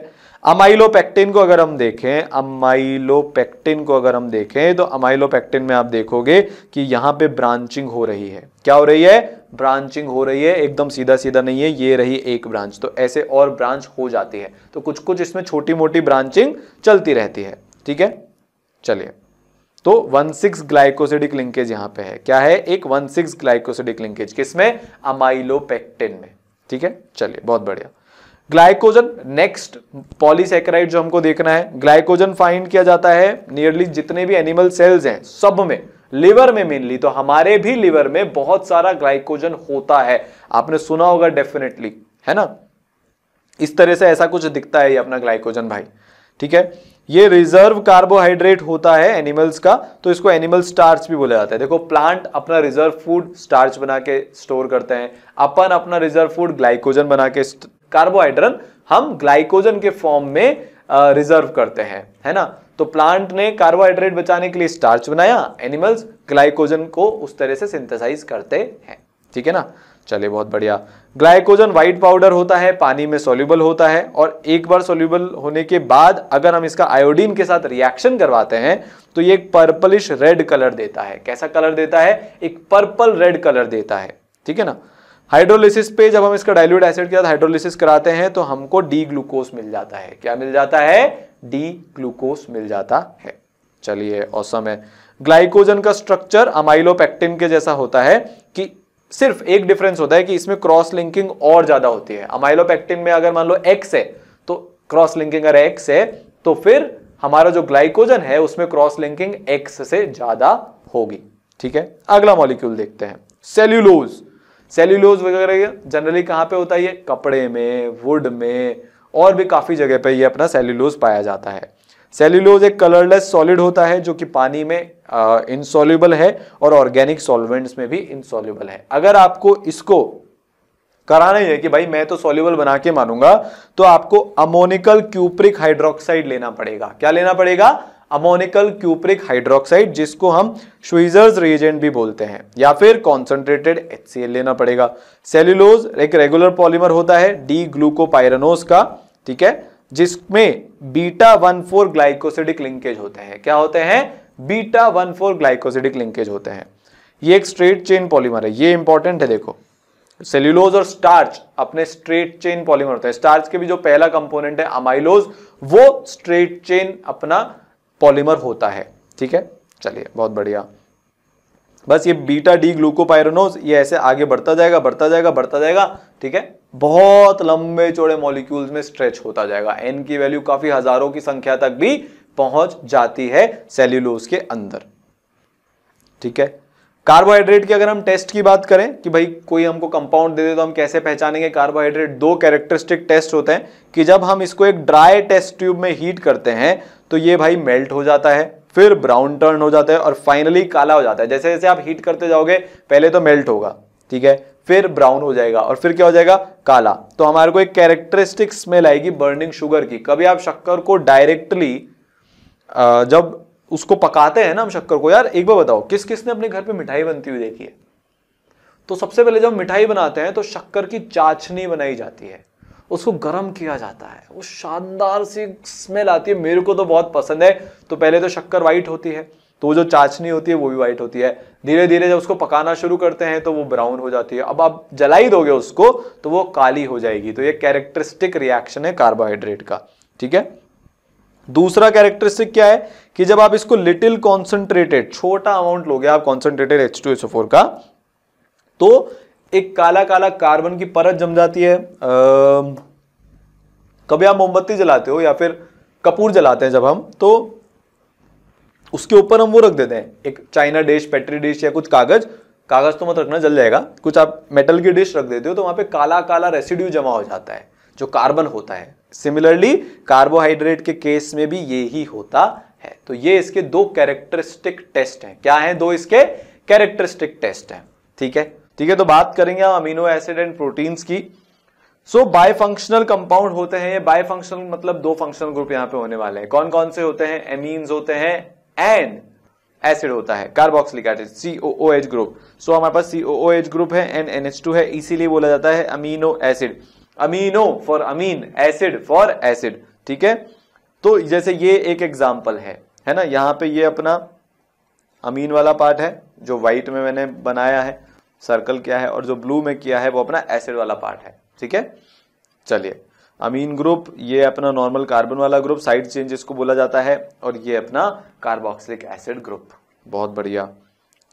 A: अमाइलोपेक्टिन को अगर हम देखें अमाइलोपेक्टिन को अगर हम देखें तो अमाइलोपेक्टिन में आप देखोगे कि यहां पे ब्रांचिंग हो रही है क्या हो रही है ब्रांचिंग हो रही है एकदम सीधा सीधा नहीं है ये रही एक ब्रांच तो ऐसे और ब्रांच हो जाती है तो कुछ कुछ इसमें छोटी मोटी ब्रांचिंग चलती रहती है ठीक है चलिए तो 16 ग्लाइकोसिडिक लिंकेज यहां पे है क्या है एक 16 ग्लाइकोसिडिक लिंकेज किसमें अमाइलोपेक्टिन में ठीक है चलिए बहुत बढ़िया ग्लाइकोजन नेक्स्ट पॉलीसेक्राइड जो हमको देखना है ग्लाइकोजन फाइंड किया जाता है नियरली जितने भी एनिमल सेल्स हैं सब में लिवर में मेनली तो हमारे भी लिवर में बहुत सारा ग्लाइकोजन होता है आपने सुना होगा डेफिनेटली है ना इस तरह से ऐसा कुछ दिखता है ये अपना ग्लाइकोजन भाई ठीक है ये रिजर्व कार्बोहाइड्रेट होता है एनिमल्स का तो इसको एनिमल स्टार्च भी बोला जाता है देखो प्लांट अपना रिजर्व फूड स्टार्च बना के स्टोर करते हैं अपन अपना रिजर्व फूड ग्लाइकोजन बना के कार्बोहाइड्रेट हम ग्लाइकोजन के फॉर्म में रिजर्व करते हैं है ना तो प्लांट ने कार्बोहाइड्रेट बचाने के लिए स्टार्च बनाया एनिमल्स ग्लाइकोजन को उस तरह से सिंथेसाइज करते हैं ठीक है ना चलिए बहुत बढ़िया ग्लाइकोजन व्हाइट पाउडर होता है पानी में सोल्यूबल होता है और एक बार सोल्यूबल होने के बाद अगर हम इसका आयोडीन के साथ रिएक्शन करवाते हैं तो ये एक पर्पलिश रेड कलर देता है कैसा कलर देता है एक पर्पल रेड कलर देता है ठीक है ना हाइड्रोलिसिस पे जब हम इसका डाइल्यूट एसिड के साथ हाइड्रोलिसिस कराते हैं तो हमको डी ग्लूकोज मिल जाता है क्या मिल जाता है डी ग्लूकोज मिल जाता है चलिए औसम है ग्लाइकोजन का स्ट्रक्चर अमाइलोपेक्टिन के जैसा होता है कि सिर्फ एक डिफरेंस होता है कि इसमें क्रॉस लिंकिंग और ज्यादा होती है अमाइलोपेक्टिन में अगर मान लो एक्स है तो क्रॉस लिंकिंग अगर एक्स है तो फिर हमारा जो ग्लाइकोजन है उसमें क्रॉस लिंकिंग एक्स से ज्यादा होगी ठीक है अगला मॉलिक्यूल देखते हैं सेल्यूलोज़ सेल्यूलोज वगैरह जनरली कहाँ पे होता है ये कपड़े में वुड में और भी काफ़ी जगह पे ये अपना सेल्यूलोज पाया जाता है सेल्यूलोज एक कलरलेस सॉलिड होता है जो कि पानी में इंसॉल्यूबल है और ऑर्गेनिक सॉल्वेंट्स में भी इंसॉल्यूबल है अगर आपको इसको कराना ही है कि भाई मैं तो सॉल्यूबल बना के मानूंगा तो आपको अमोनिकल क्यूप्रिक हाइड्रोक्साइड लेना पड़ेगा क्या लेना पड़ेगा अमोनिकल क्यूप्रिक हाइड्रोक्साइड जिसको हम श्विजर्स रिएजेंट भी बोलते हैं या फिर कॉन्सेंट्रेटेड एच लेना पड़ेगा सेल्यूलोज एक रेगुलर पॉलीमर होता है डी ग्लूकोपायरनोज का ठीक है जिसमें beta one four glycosidic linkage होते हैं क्या होते हैं beta one four glycosidic linkage होते हैं ये एक स्ट्रेट चेन पॉलीमर है ये इंपॉर्टेंट है देखो सेल्यूलोज और स्टार्च अपने स्ट्रेट चेन पॉलीमर होते हैं स्टार्च के भी जो पहला कंपोनेंट है अमाइलोज वो स्ट्रेट चेन अपना पॉलीमर होता है ठीक है चलिए बहुत बढ़िया बस ये बीटा डी ग्लूकोपायरोनोज ये ऐसे आगे बढ़ता जाएगा बढ़ता जाएगा बढ़ता जाएगा ठीक है बहुत लंबे चौड़े मॉलिक्यूल्स में स्ट्रेच होता जाएगा एन की वैल्यू काफी हजारों की संख्या तक भी पहुंच जाती है सेल्यूलोज के अंदर ठीक है कार्बोहाइड्रेट की अगर हम टेस्ट की बात करें कि भाई कोई हमको कंपाउंड दे दे तो हम कैसे पहचानेंगे कार्बोहाइड्रेट दो कैरेक्टरिस्टिक टेस्ट होते हैं कि जब हम इसको एक ड्राई टेस्ट ट्यूब में हीट करते हैं तो ये भाई मेल्ट हो जाता है फिर ब्राउन टर्न हो जाता है और फाइनली काला हो जाता है जैसे जैसे आप हीट करते जाओगे पहले तो मेल्ट होगा ठीक है फिर ब्राउन हो जाएगा और फिर क्या हो जाएगा काला तो हमारे को एक कैरेक्टरिस्टिक स्मेल आएगी बर्निंग शुगर की कभी आप शक्कर को डायरेक्टली जब उसको पकाते हैं ना हम शक्कर को यार एक बार बताओ किस किसने अपने घर पे मिठाई बनती हुई देखी है तो सबसे पहले जब मिठाई बनाते हैं तो शक्कर की चाचनी बनाई जाती है उसको गर्म किया जाता है वो शानदार सी स्मेल आती है मेरे को तो बहुत पसंद है तो पहले तो शक्कर वाइट होती है तो जो चाचनी होती है वो भी वाइट होती है धीरे धीरे जब उसको पकाना शुरू करते हैं तो वो ब्राउन हो जाती है अब आप जलाई दोगे उसको तो वो काली हो जाएगी तो ये कैरेक्टरिस्टिक रिएक्शन है कार्बोहाइड्रेट का ठीक है दूसरा कैरेक्टरिस्टिक क्या है कि जब आप इसको लिटिल कॉन्सेंट्रेटेड छोटा अमाउंट लोगे आप concentrated H two SO four का तो एक काला काला कार्बन की परत जम जाती है आ, कभी आप मोमबत्ती जलाते हो या फिर कपूर जलाते हैं जब हम तो उसके ऊपर हम वो रख देते हैं एक चाइना डिश पेट्री डिश या कुछ कागज कागज तो मत रखना जल जाएगा कुछ आप मेटल की डिश रख देते हो तो वहां पे काला काला रेसिड्यू जमा हो जाता है जो कार्बन होता है सिमिलरली कार्बोहाइड्रेट के केस में भी ये ही होता है तो ये इसके दो कैरेक्टरिस्टिक टेस्ट हैं क्या है दो इसके कैरेक्टरिस्टिक टेस्ट हैं ठीक है ठीक है तो बात करेंगे हम अमीनो एसिड एंड प्रोटीन्स की सो बाय फंक्शनल कंपाउंड होते हैं ये बाय फंक्शनल मतलब दो फंक्शनल ग्रुप यहां पे होने वाले हैं कौन कौन से होते हैं एमीन्स होते हैं एंड एसिड होता है carboxylic acid COOH group so हमारे पास सीओओएच ग्रुप है एंड एनएच टू है इसीलिए बोला जाता है amino acid amino for amine acid for acid ठीक है तो जैसे ये एक एग्जाम्पल है है ना यहां पे ये अपना अमीन वाला पार्ट है जो व्हाइट में मैंने बनाया है सर्कल किया है और जो ब्लू में किया है वो अपना एसिड वाला पार्ट है ठीक है चलिए अमीन ग्रुप ये अपना नॉर्मल कार्बन वाला ग्रुप साइड चेंज इसको बोला जाता है और ये अपना कार्बोक्सिलिक एसिड ग्रुप बहुत बढ़िया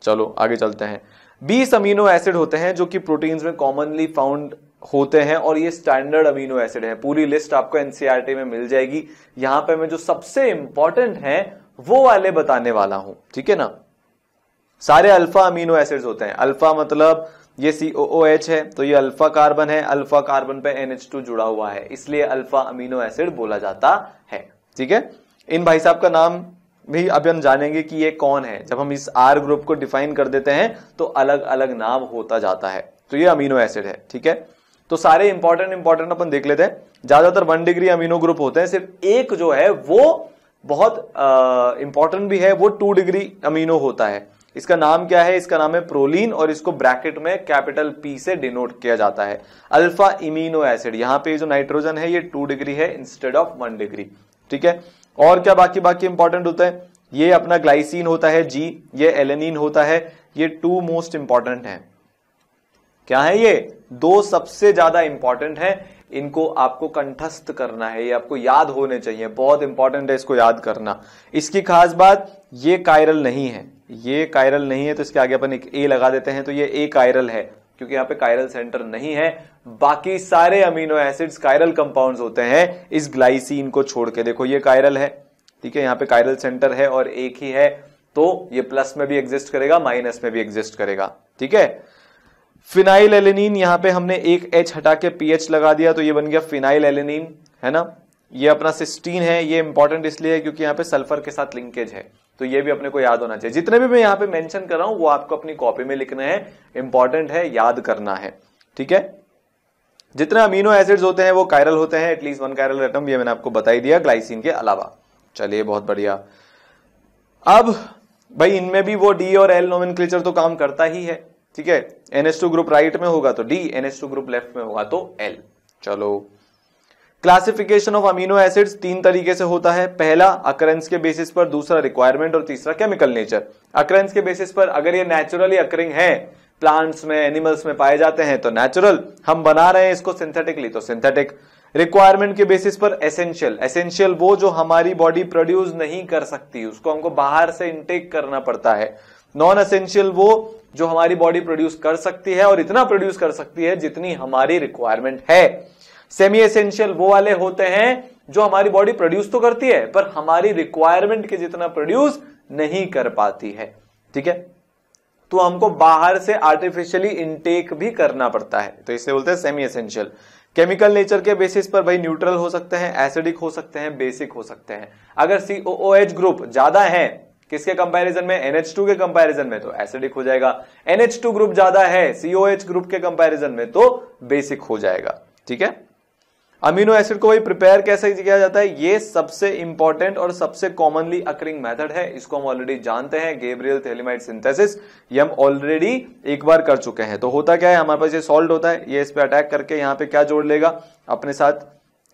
A: चलो आगे चलते हैं बीस अमीनो एसिड होते हैं जो कि प्रोटीन्स में कॉमनली फाउंड होते हैं और ये स्टैंडर्ड अमीनो एसिड है पूरी लिस्ट आपको एनसीआरटी e में मिल जाएगी यहां पे मैं जो सबसे इंपॉर्टेंट है वो वाले बताने वाला हूं ठीक है ना सारे अल्फा अमीनो एसिड्स होते हैं अल्फा मतलब ये COOH है तो ये अल्फा कार्बन है अल्फा कार्बन पे NH2 जुड़ा हुआ है इसलिए अल्फा अमीनो एसिड बोला जाता है ठीक है इन भाई साहब का नाम भी अभी हम जानेंगे कि ये कौन है जब हम इस आर ग्रुप को डिफाइन कर देते हैं तो अलग अलग नाम होता जाता है तो ये अमीनो एसिड है ठीक है तो सारे इंपॉर्टेंट इंपॉर्टेंट अपन देख लेते हैं ज्यादातर वन डिग्री अमीनो ग्रुप होते हैं सिर्फ एक जो है वो बहुत इंपॉर्टेंट भी है वो टू डिग्री अमीनो होता है इसका नाम क्या है इसका नाम है प्रोलीन और इसको ब्रैकेट में कैपिटल पी से डिनोट किया जाता है अल्फा इमीनो एसिड यहां पे जो नाइट्रोजन है ये टू डिग्री है इंस्टेड ऑफ वन डिग्री ठीक है और क्या बाकी बाकी इंपॉर्टेंट होता है ये अपना ग्लाइसिन होता है जी ये एलेनिन होता है ये टू मोस्ट इंपॉर्टेंट है क्या है ये दो सबसे ज्यादा इंपॉर्टेंट है इनको आपको कंठस्थ करना है ये आपको याद होने चाहिए बहुत इंपॉर्टेंट है इसको याद करना इसकी खास बात ये कायरल नहीं है ये कायरल नहीं है तो इसके आगे अपन एक ए लगा देते हैं तो ये ए कायरल है क्योंकि यहां पे कायरल सेंटर नहीं है बाकी सारे अमीनो एसिड्स कायरल कंपाउंड होते हैं इस ग्लाइसिन को छोड़ के देखो ये कायरल है ठीक है यहां पर कायरल सेंटर है और एक ही है तो ये प्लस में भी एग्जिस्ट करेगा माइनस में भी एग्जिस्ट करेगा ठीक है फिनाइल एलेनिन यहां पे हमने एक एच हटा के पीएच लगा दिया तो ये बन गया फिनाइल एलेनिन है ना ये अपना सिस्टीन है ये इंपॉर्टेंट इसलिए है क्योंकि यहां पे सल्फर के साथ लिंकेज है तो ये भी अपने को याद होना चाहिए जितने भी मैं यहां पे मेंशन कर रहा हूं वो आपको अपनी कॉपी में लिखना है इंपॉर्टेंट है याद करना है ठीक है जितने अमीनो एसिड्स होते हैं वो कायरल होते हैं एटलीस्ट वन कायरल आइटम ये मैंने आपको बताई दिया ग्लाइसिन के अलावा चलिए बहुत बढ़िया अब भाई इनमें भी वो डी और एल नोमिन तो काम करता ही है ठीक है एनएस टू ग्रुप राइट में होगा तो D NS two group left में होगा तो एल चलो क्लासिफिकेशन ऑफ अमीनो एसिड्स तीन तरीके से होता है पहला अकरेंस के बेसिस पर दूसरा रिक्वायरमेंट और तीसरा केमिकल नेचर अकरेंस के बेसिस पर अगर ये नेचुरली अकरिंग है प्लांट्स में एनिमल्स में पाए जाते हैं तो नेचुरल हम बना रहे हैं इसको सिंथेटिकली तो सिंथेटिक रिक्वायरमेंट के बेसिस पर एसेंशियल एसेंशियल वो जो हमारी बॉडी प्रोड्यूस नहीं कर सकती उसको हमको बाहर से इनटेक करना पड़ता है नॉन एसेंशियल वो जो हमारी बॉडी प्रोड्यूस कर सकती है और इतना प्रोड्यूस कर सकती है जितनी हमारी रिक्वायरमेंट है सेमी एसेंशियल वो वाले होते हैं जो हमारी बॉडी प्रोड्यूस तो करती है पर हमारी रिक्वायरमेंट के जितना प्रोड्यूस नहीं कर पाती है ठीक है तो हमको बाहर से आर्टिफिशियली इनटेक भी करना पड़ता है तो इसे बोलते हैं सेमी एसेंशियल केमिकल नेचर के बेसिस पर भाई न्यूट्रल हो सकते हैं एसिडिक हो सकते हैं बेसिक हो सकते हैं अगर सी ग्रुप ज्यादा है किसके कंपैरिजन में NH2 के कंपैरिजन में तो एसिडिक हो जाएगा NH2 ग्रुप ज्यादा है COH ग्रुप के कंपैरिजन में तो बेसिक हो जाएगा ठीक है अमीनो एसिड को भाई प्रिपेयर कैसे किया जाता है ये सबसे इंपॉर्टेंट और सबसे कॉमनली अकरिंग मेथड है इसको हम ऑलरेडी जानते हैं गेब्रियल थेलिमाइड सिंथेसिस ये हम ऑलरेडी एक बार कर चुके हैं तो होता क्या है हमारे पास ये सॉल्ट होता है ये इस पर अटैक करके यहाँ पे क्या जोड़ लेगा अपने साथ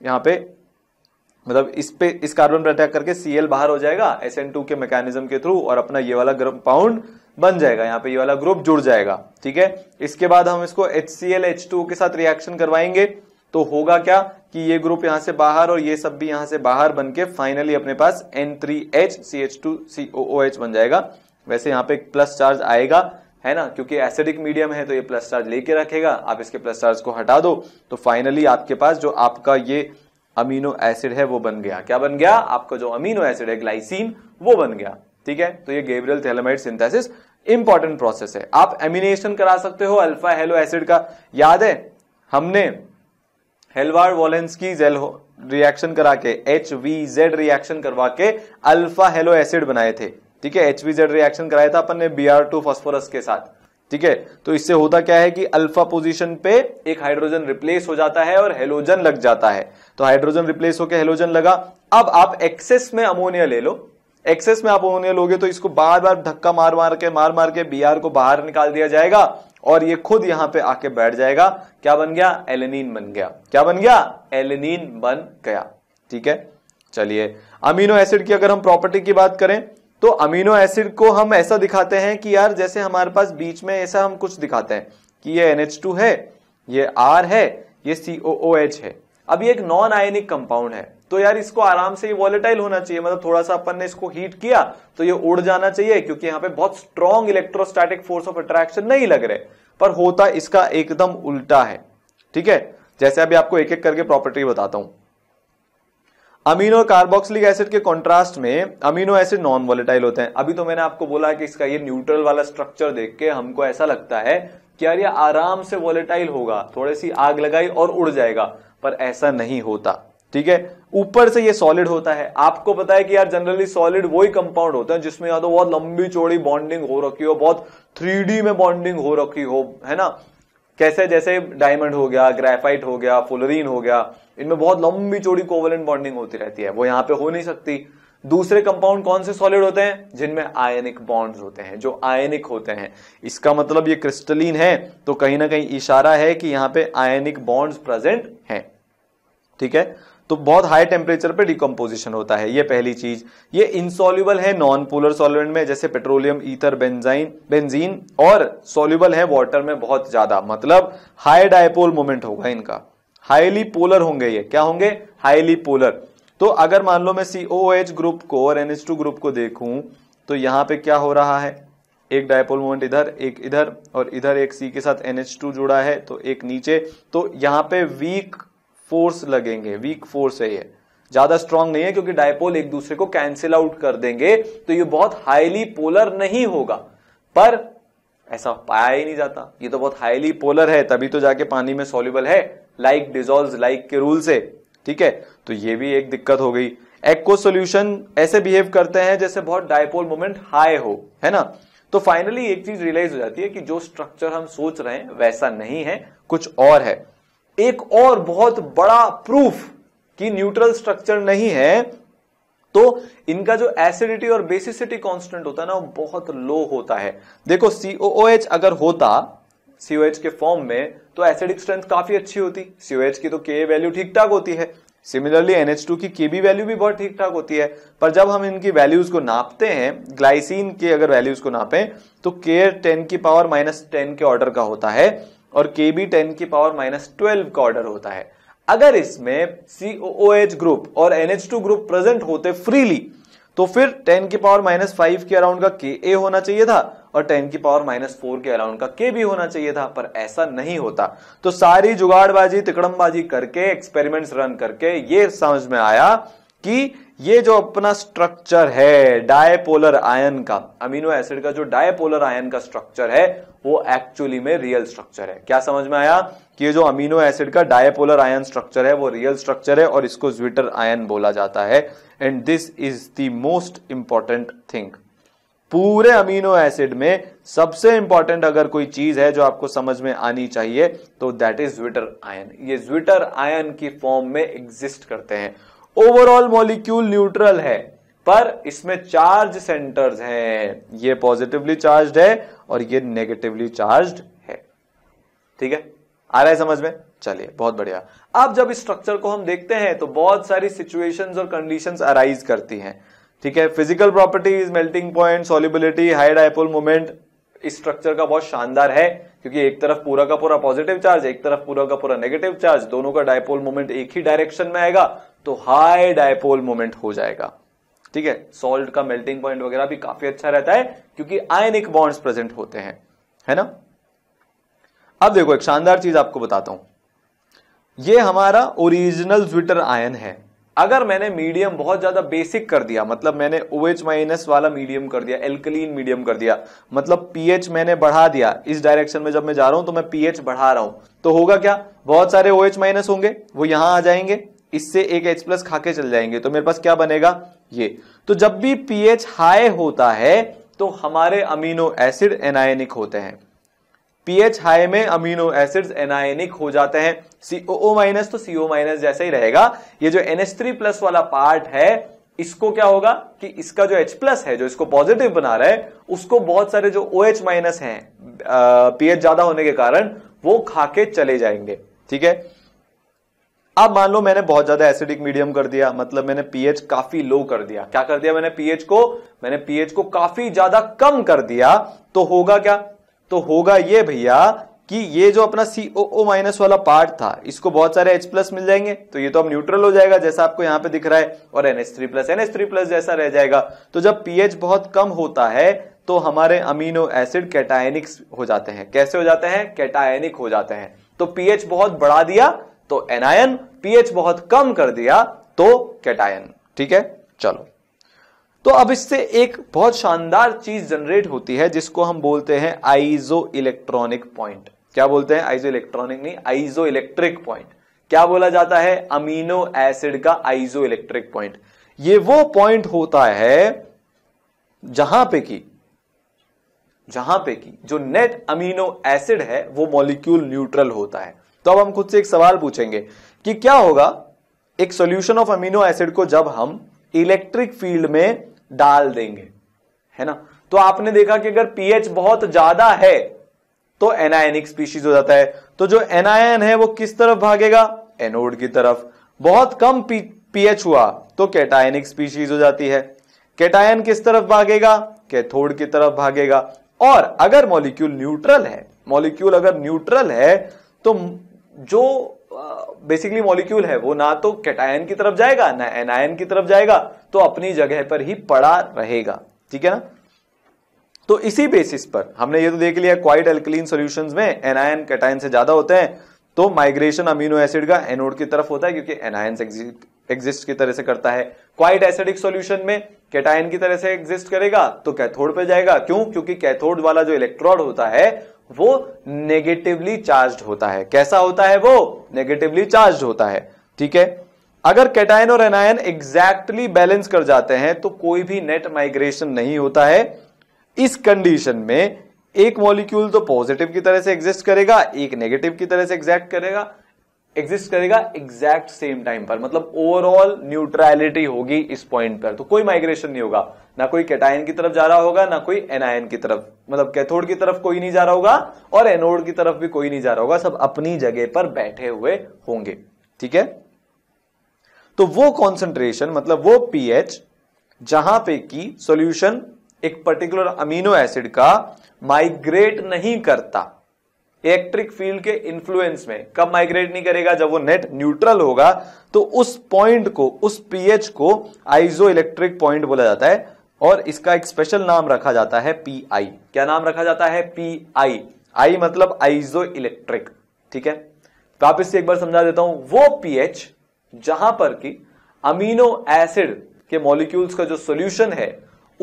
A: यहाँ पे मतलब इस पे इस कार्बन पर अटैक करके सीएल बाहर हो जाएगा टू के मैकेनिज्म के थ्रू और अपना ये वाला कंपाउंड बन जाएगा यहाँ पे ये वाला ग्रुप जुड़ जाएगा ठीक है इसके बाद हम इसको एच टू के साथ रिएक्शन करवाएंगे तो होगा क्या कि ये ग्रुप यहाँ से बाहर और ये सब भी यहाँ से बाहर बन के फाइनली अपने पास N three H H C two H बन जाएगा वैसे यहाँ पे प्लस चार्ज आएगा है ना क्योंकि एसिडिक मीडियम है तो ये प्लस चार्ज लेके रखेगा आप इसके प्लस चार्ज को हटा दो तो फाइनली आपके पास जो आपका ये अमीनो एसिड है वो बन गया क्या बन गया आपका जो अमीनो एसिड है ग्लाइसिन वो बन गया ठीक है तो ये Gabriel phthalimide synthesis important process है आप एमिनेशन करा सकते हो अल्फा हेलो एसिड का याद है हमने हेलवार वॉलेंस वॉलेंसकी जेलो रिएक्शन करा के एच वी जेड रिएक्शन करवा के अल्फा हेलो एसिड बनाए थे ठीक है एच वी जेड रिएक्शन कराया था अपन ने बी आर टू फॉस्फोरस के साथ ठीक है तो इससे होता क्या है कि अल्फा पोजीशन पे एक हाइड्रोजन रिप्लेस हो जाता है और हेलोजन लग जाता है तो हाइड्रोजन रिप्लेस होकर हेलोजन लगा अब आप एक्सेस में अमोनिया ले लो एक्सेस में आप अमोनिया लोगे तो इसको बार बार धक्का मार मार के मार मार के बी को बाहर निकाल दिया जाएगा और ये खुद यहां पे आके बैठ जाएगा क्या बन गया एलेनिन बन गया क्या बन गया एलेनिन बन गया ठीक है चलिए अमीनो एसिड की अगर हम प्रॉपर्टी की बात करें तो अमीनो एसिड को हम ऐसा दिखाते हैं कि यार जैसे हमारे पास बीच में ऐसा हम कुछ दिखाते हैं कि ये टू है ये आर है ये COOH है अब ये एक नॉन आयनिक कंपाउंड है तो यार इसको आराम से ये वॉलेटाइल होना चाहिए मतलब थोड़ा सा अपन ने इसको हीट किया तो ये उड़ जाना चाहिए क्योंकि यहाँ पे बहुत strong electrostatic force of attraction नहीं लग रहे पर होता इसका एकदम उल्टा है ठीक है जैसे अभी आपको एक एक करके प्रॉपर्टी बताता हूं अमीनो कार्बोक्सिलिक एसिड के कॉन्ट्रास्ट में अमीनो एसिड नॉन वोलेटाइल होते हैं अभी तो मैंने आपको बोला कि इसका ये न्यूट्रल वाला स्ट्रक्चर देख के हमको ऐसा लगता है कि यार ये आराम से वोलेटाइल होगा थोड़ी सी आग लगाई और उड़ जाएगा पर ऐसा नहीं होता ठीक है ऊपर से ये सॉलिड होता है आपको पता है कि यार जनरली सॉलिड वही कंपाउंड होते हैं जिसमें या तो बहुत लंबी चौड़ी बॉन्डिंग हो रखी हो बहुत थ्री में बॉन्डिंग हो रखी हो है ना कैसे जैसे डायमंड हो गया ग्रेफाइट हो गया फुलरीन हो गया इनमें बहुत लंबी चौड़ी कोवलेंट बॉन्डिंग होती रहती है वो यहाँ पे हो नहीं सकती दूसरे कंपाउंड कौन से सॉलिड होते हैं जिनमें आयनिक बॉन्ड्स होते हैं जो आयनिक होते हैं इसका मतलब ये क्रिस्टलीन है तो कहीं ना कहीं इशारा है कि यहाँ पे आयनिक बॉन्ड्स प्रेजेंट हैं ठीक है तो बहुत हाई टेम्परेचर पर डिकम्पोजिशन होता है ये पहली चीज ये इंसॉल्यूबल है नॉन पोलर सॉल्वेंट में जैसे पेट्रोलियम ईथर बेंजाइन बेंजीन और सॉल्यूबल है वाटर में बहुत ज्यादा मतलब हाई डायपोल मोमेंट होगा इनका हाईली पोलर होंगे ये क्या होंगे हाईली पोलर तो अगर मान लो मैं एच ग्रुप को और टू ग्रुप को देखूं तो यहां पे क्या हो रहा है एक डायपोल मोमेंट इधर एक इधर और इधर एक सी के साथ टू जुड़ा है तो एक नीचे तो यहां पे वीक फोर्स लगेंगे वीक फोर्स है ये ज्यादा स्ट्रांग नहीं है क्योंकि डायपोल एक दूसरे को कैंसिल आउट कर देंगे तो ये बहुत हाईली पोलर नहीं होगा पर ऐसा पाया ही नहीं जाता ये तो बहुत हाईली पोलर है तभी तो जाके पानी में सोल्यूबल है लाइक डिजोल्व लाइक के रूल से ठीक है तो ये भी एक दिक्कत हो गई एक्को सोल्यूशन ऐसे बिहेव करते हैं जैसे बहुत डायपोल मोमेंट हाई हो है ना तो फाइनली एक चीज रियलाइज हो जाती है कि जो स्ट्रक्चर हम सोच रहे हैं वैसा नहीं है कुछ और है एक और बहुत बड़ा प्रूफ कि न्यूट्रल स्ट्रक्चर नहीं है तो इनका जो एसिडिटी और बेसिसिटी कांस्टेंट होता है ना वो बहुत लो होता है देखो COOH अगर होता सीओएच के फॉर्म में तो एसिडिक स्ट्रेंथ काफी अच्छी होती सीओएच की तो के वैल्यू ठीक ठाक होती है सिमिलरली एनएच टू की के बी वैल्यू भी बहुत ठीक ठाक होती है पर जब हम इनकी वैल्यूज को नापते हैं ग्लाइसिन के अगर वैल्यूज को नापें तो के टेन की पावर माइनस टेन के ऑर्डर का होता है और के बी टेन की पावर माइनस ट्वेल्व का ऑर्डर होता है अगर इसमें एच ग्रुप और टू ग्रुप प्रेजेंट होते फ्रीली तो फिर 10 की पावर माइनस फाइव के अराउंड का के ए होना चाहिए था और 10 की पावर माइनस फोर के अराउंड का के भी होना चाहिए था पर ऐसा नहीं होता तो सारी जुगाड़बाजी तिकड़मबाजी करके एक्सपेरिमेंट्स रन करके ये समझ में आया कि ये जो अपना स्ट्रक्चर है डायपोलर आयन का अमीनो एसिड का जो डायपोलर आयन का स्ट्रक्चर है वो एक्चुअली में रियल स्ट्रक्चर है क्या समझ में आया कि ये जो अमीनो एसिड का डायपोलर आयन स्ट्रक्चर है वो रियल स्ट्रक्चर है और इसको ज्विटर आयन बोला जाता है and this is the most important thing पूरे अमीनो एसिड में सबसे इंपॉर्टेंट अगर कोई चीज है जो आपको समझ में आनी चाहिए तो दैट इज ज्विटर आयन ये ज्विटर आयन की फॉर्म में एग्जिस्ट करते हैं ओवरऑल मॉलिक्यूल न्यूट्रल है पर इसमें चार्ज सेंटर्स हैं ये पॉजिटिवली चार्ज है और ये नेगेटिवली चार्ज है ठीक है आ रहा है समझ में चलिए बहुत बढ़िया अब जब इस स्ट्रक्चर को हम देखते हैं तो बहुत सारी सिचुएशंस और कंडीशंस अराइज करती हैं ठीक है physical properties melting point solubility high dipole moment इस स्ट्रक्चर का बहुत शानदार है क्योंकि एक तरफ पूरा का पूरा पॉजिटिव चार्ज एक तरफ पूरा का पूरा नेगेटिव चार्ज दोनों का डायपोल मोमेंट एक ही डायरेक्शन में आएगा तो हाई डायपोल मोमेंट हो जाएगा ठीक है सॉल्ट का मेल्टिंग पॉइंट वगैरह भी काफी अच्छा रहता है क्योंकि आयनिक बॉन्ड्स प्रेजेंट होते हैं है ना अब देखो एक शानदार चीज आपको बताता हूं ये हमारा ओरिजिनल ज्विटर आयन है अगर मैंने मीडियम बहुत ज्यादा बेसिक कर दिया मतलब मैंने ओ एच माइनस वाला मीडियम कर दिया एल्कलीन मीडियम कर दिया मतलब पीएच मैंने बढ़ा दिया इस डायरेक्शन में जब मैं जा रहा हूं तो मैं पीएच बढ़ा रहा हूं तो होगा क्या बहुत सारे ओ एच माइनस होंगे वो यहां आ जाएंगे इससे एक एच प्लस खाके चल जाएंगे तो मेरे पास क्या बनेगा ये तो जब भी पीएच हाई होता है तो हमारे अमीनो एसिड एनायनिक होते हैं पीएच हाई में अमीनो एसिड्स एनायनिक हो जाते हैं सीओ माइनस तो सीओ माइनस जैसा ही रहेगा ये जो एनएस थ्री प्लस वाला पार्ट है इसको क्या होगा कि इसका जो एच प्लस है जो इसको पॉजिटिव बना रहा है उसको बहुत सारे जो ओ एच माइनस है पीएच ज्यादा होने के कारण वो खाके चले जाएंगे ठीक है अब मान लो मैंने बहुत ज्यादा एसिडिक मीडियम कर दिया मतलब मैंने पीएच काफी लो कर दिया क्या कर दिया मैंने पीएच को मैंने पीएच को काफी ज्यादा कम कर दिया तो होगा क्या तो होगा ये भैया कि ये जो अपना सीओ माइनस वाला पार्ट था इसको बहुत सारे एच प्लस मिल जाएंगे तो ये तो अब न्यूट्रल हो जाएगा जैसा आपको यहां पे दिख रहा है और NS three plus NS three plus जैसा रह जाएगा तो जब पीएच बहुत कम होता है तो हमारे अमीनो एसिड कैटायनिक हो जाते हैं कैसे हो जाते हैं कैटायनिक हो जाते हैं तो पीएच बहुत बढ़ा दिया तो एनायन पीएच बहुत कम कर दिया तो कैटायन ठीक है चलो तो अब इससे एक बहुत शानदार चीज जनरेट होती है जिसको हम बोलते हैं आइजो इलेक्ट्रॉनिक पॉइंट क्या बोलते हैं आइजो इलेक्ट्रॉनिक नहीं आइजो इलेक्ट्रिक पॉइंट क्या बोला जाता है अमीनो एसिड का आइजो इलेक्ट्रिक पॉइंट ये वो पॉइंट होता है जहां पे की जहां पे की जो नेट अमीनो एसिड है वो मॉलिक्यूल न्यूट्रल होता है तो अब हम खुद से एक सवाल पूछेंगे कि क्या होगा एक सॉल्यूशन ऑफ अमीनो एसिड को जब हम इलेक्ट्रिक फील्ड में डाल देंगे है ना तो आपने देखा कि अगर पीएच बहुत ज्यादा है तो एनायनिक स्पीशीज हो जाता है तो जो एनायन है वो किस तरफ भागेगा एनोड की तरफ बहुत कम पीएच हुआ तो कैटायनिक स्पीशीज हो जाती है कैटायन किस तरफ भागेगा कैथोड की तरफ भागेगा और अगर मॉलिक्यूल न्यूट्रल है मॉलिक्यूल अगर न्यूट्रल है तो जो बेसिकली मॉलिक्यूल है वो ना तो कैटायन की तरफ जाएगा ना एनायन की तरफ जाएगा तो अपनी जगह पर ही पड़ा रहेगा ठीक है ना तो इसी बेसिस पर हमने ये तो देख लिया क्वाइट एल्कलीन सॉल्यूशंस में एनायन कैटायन से ज्यादा होते हैं तो माइग्रेशन अमीनो एसिड का एनोड की तरफ होता है क्योंकि एनायन एग्जिस्ट की तरह से करता है क्वाइट एसिडिक सोल्यूशन में कैटायन की तरह से एग्जिस्ट करेगा तो कैथोड पर जाएगा क्यों क्योंकि कैथोड वाला जो इलेक्ट्रॉड होता है वो नेगेटिवली चार्ज होता है कैसा होता है वो नेगेटिवली चार्ज होता है ठीक है अगर कैटायन और एनायन एग्जैक्टली बैलेंस कर जाते हैं तो कोई भी नेट माइग्रेशन नहीं होता है इस कंडीशन में एक मॉलिक्यूल तो पॉजिटिव की तरह से एग्जिस्ट करेगा एक नेगेटिव की तरह से एग्जैक्ट करेगा एग्जिस्ट करेगा एग्जैक्ट सेम टाइम पर मतलब ओवरऑल न्यूट्रलिटी होगी इस पॉइंट पर तो कोई माइग्रेशन नहीं होगा ना कोई कैटायन की तरफ जा रहा होगा ना कोई एनायन की तरफ मतलब कैथोड की तरफ कोई नहीं जा रहा होगा और एनोड की तरफ भी कोई नहीं जा रहा होगा सब अपनी जगह पर बैठे हुए होंगे ठीक है तो वो कॉन्सेंट्रेशन मतलब वो पीएच जहां पे की सोल्यूशन एक पर्टिकुलर अमीनो एसिड का माइग्रेट नहीं करता इलेक्ट्रिक फील्ड के इन्फ्लुएंस में कब माइग्रेट नहीं करेगा जब वो नेट न्यूट्रल होगा तो उस पॉइंट को उस पीएच को आइजो इलेक्ट्रिक पॉइंट बोला जाता है और इसका एक स्पेशल नाम रखा जाता है पी आई क्या नाम रखा जाता है पी आई आई मतलब आइजो इलेक्ट्रिक ठीक है तो आप इससे एक बार समझा देता हूं वो पीएच जहां पर कि अमीनो एसिड के मॉलिक्यूल्स का जो सोल्यूशन है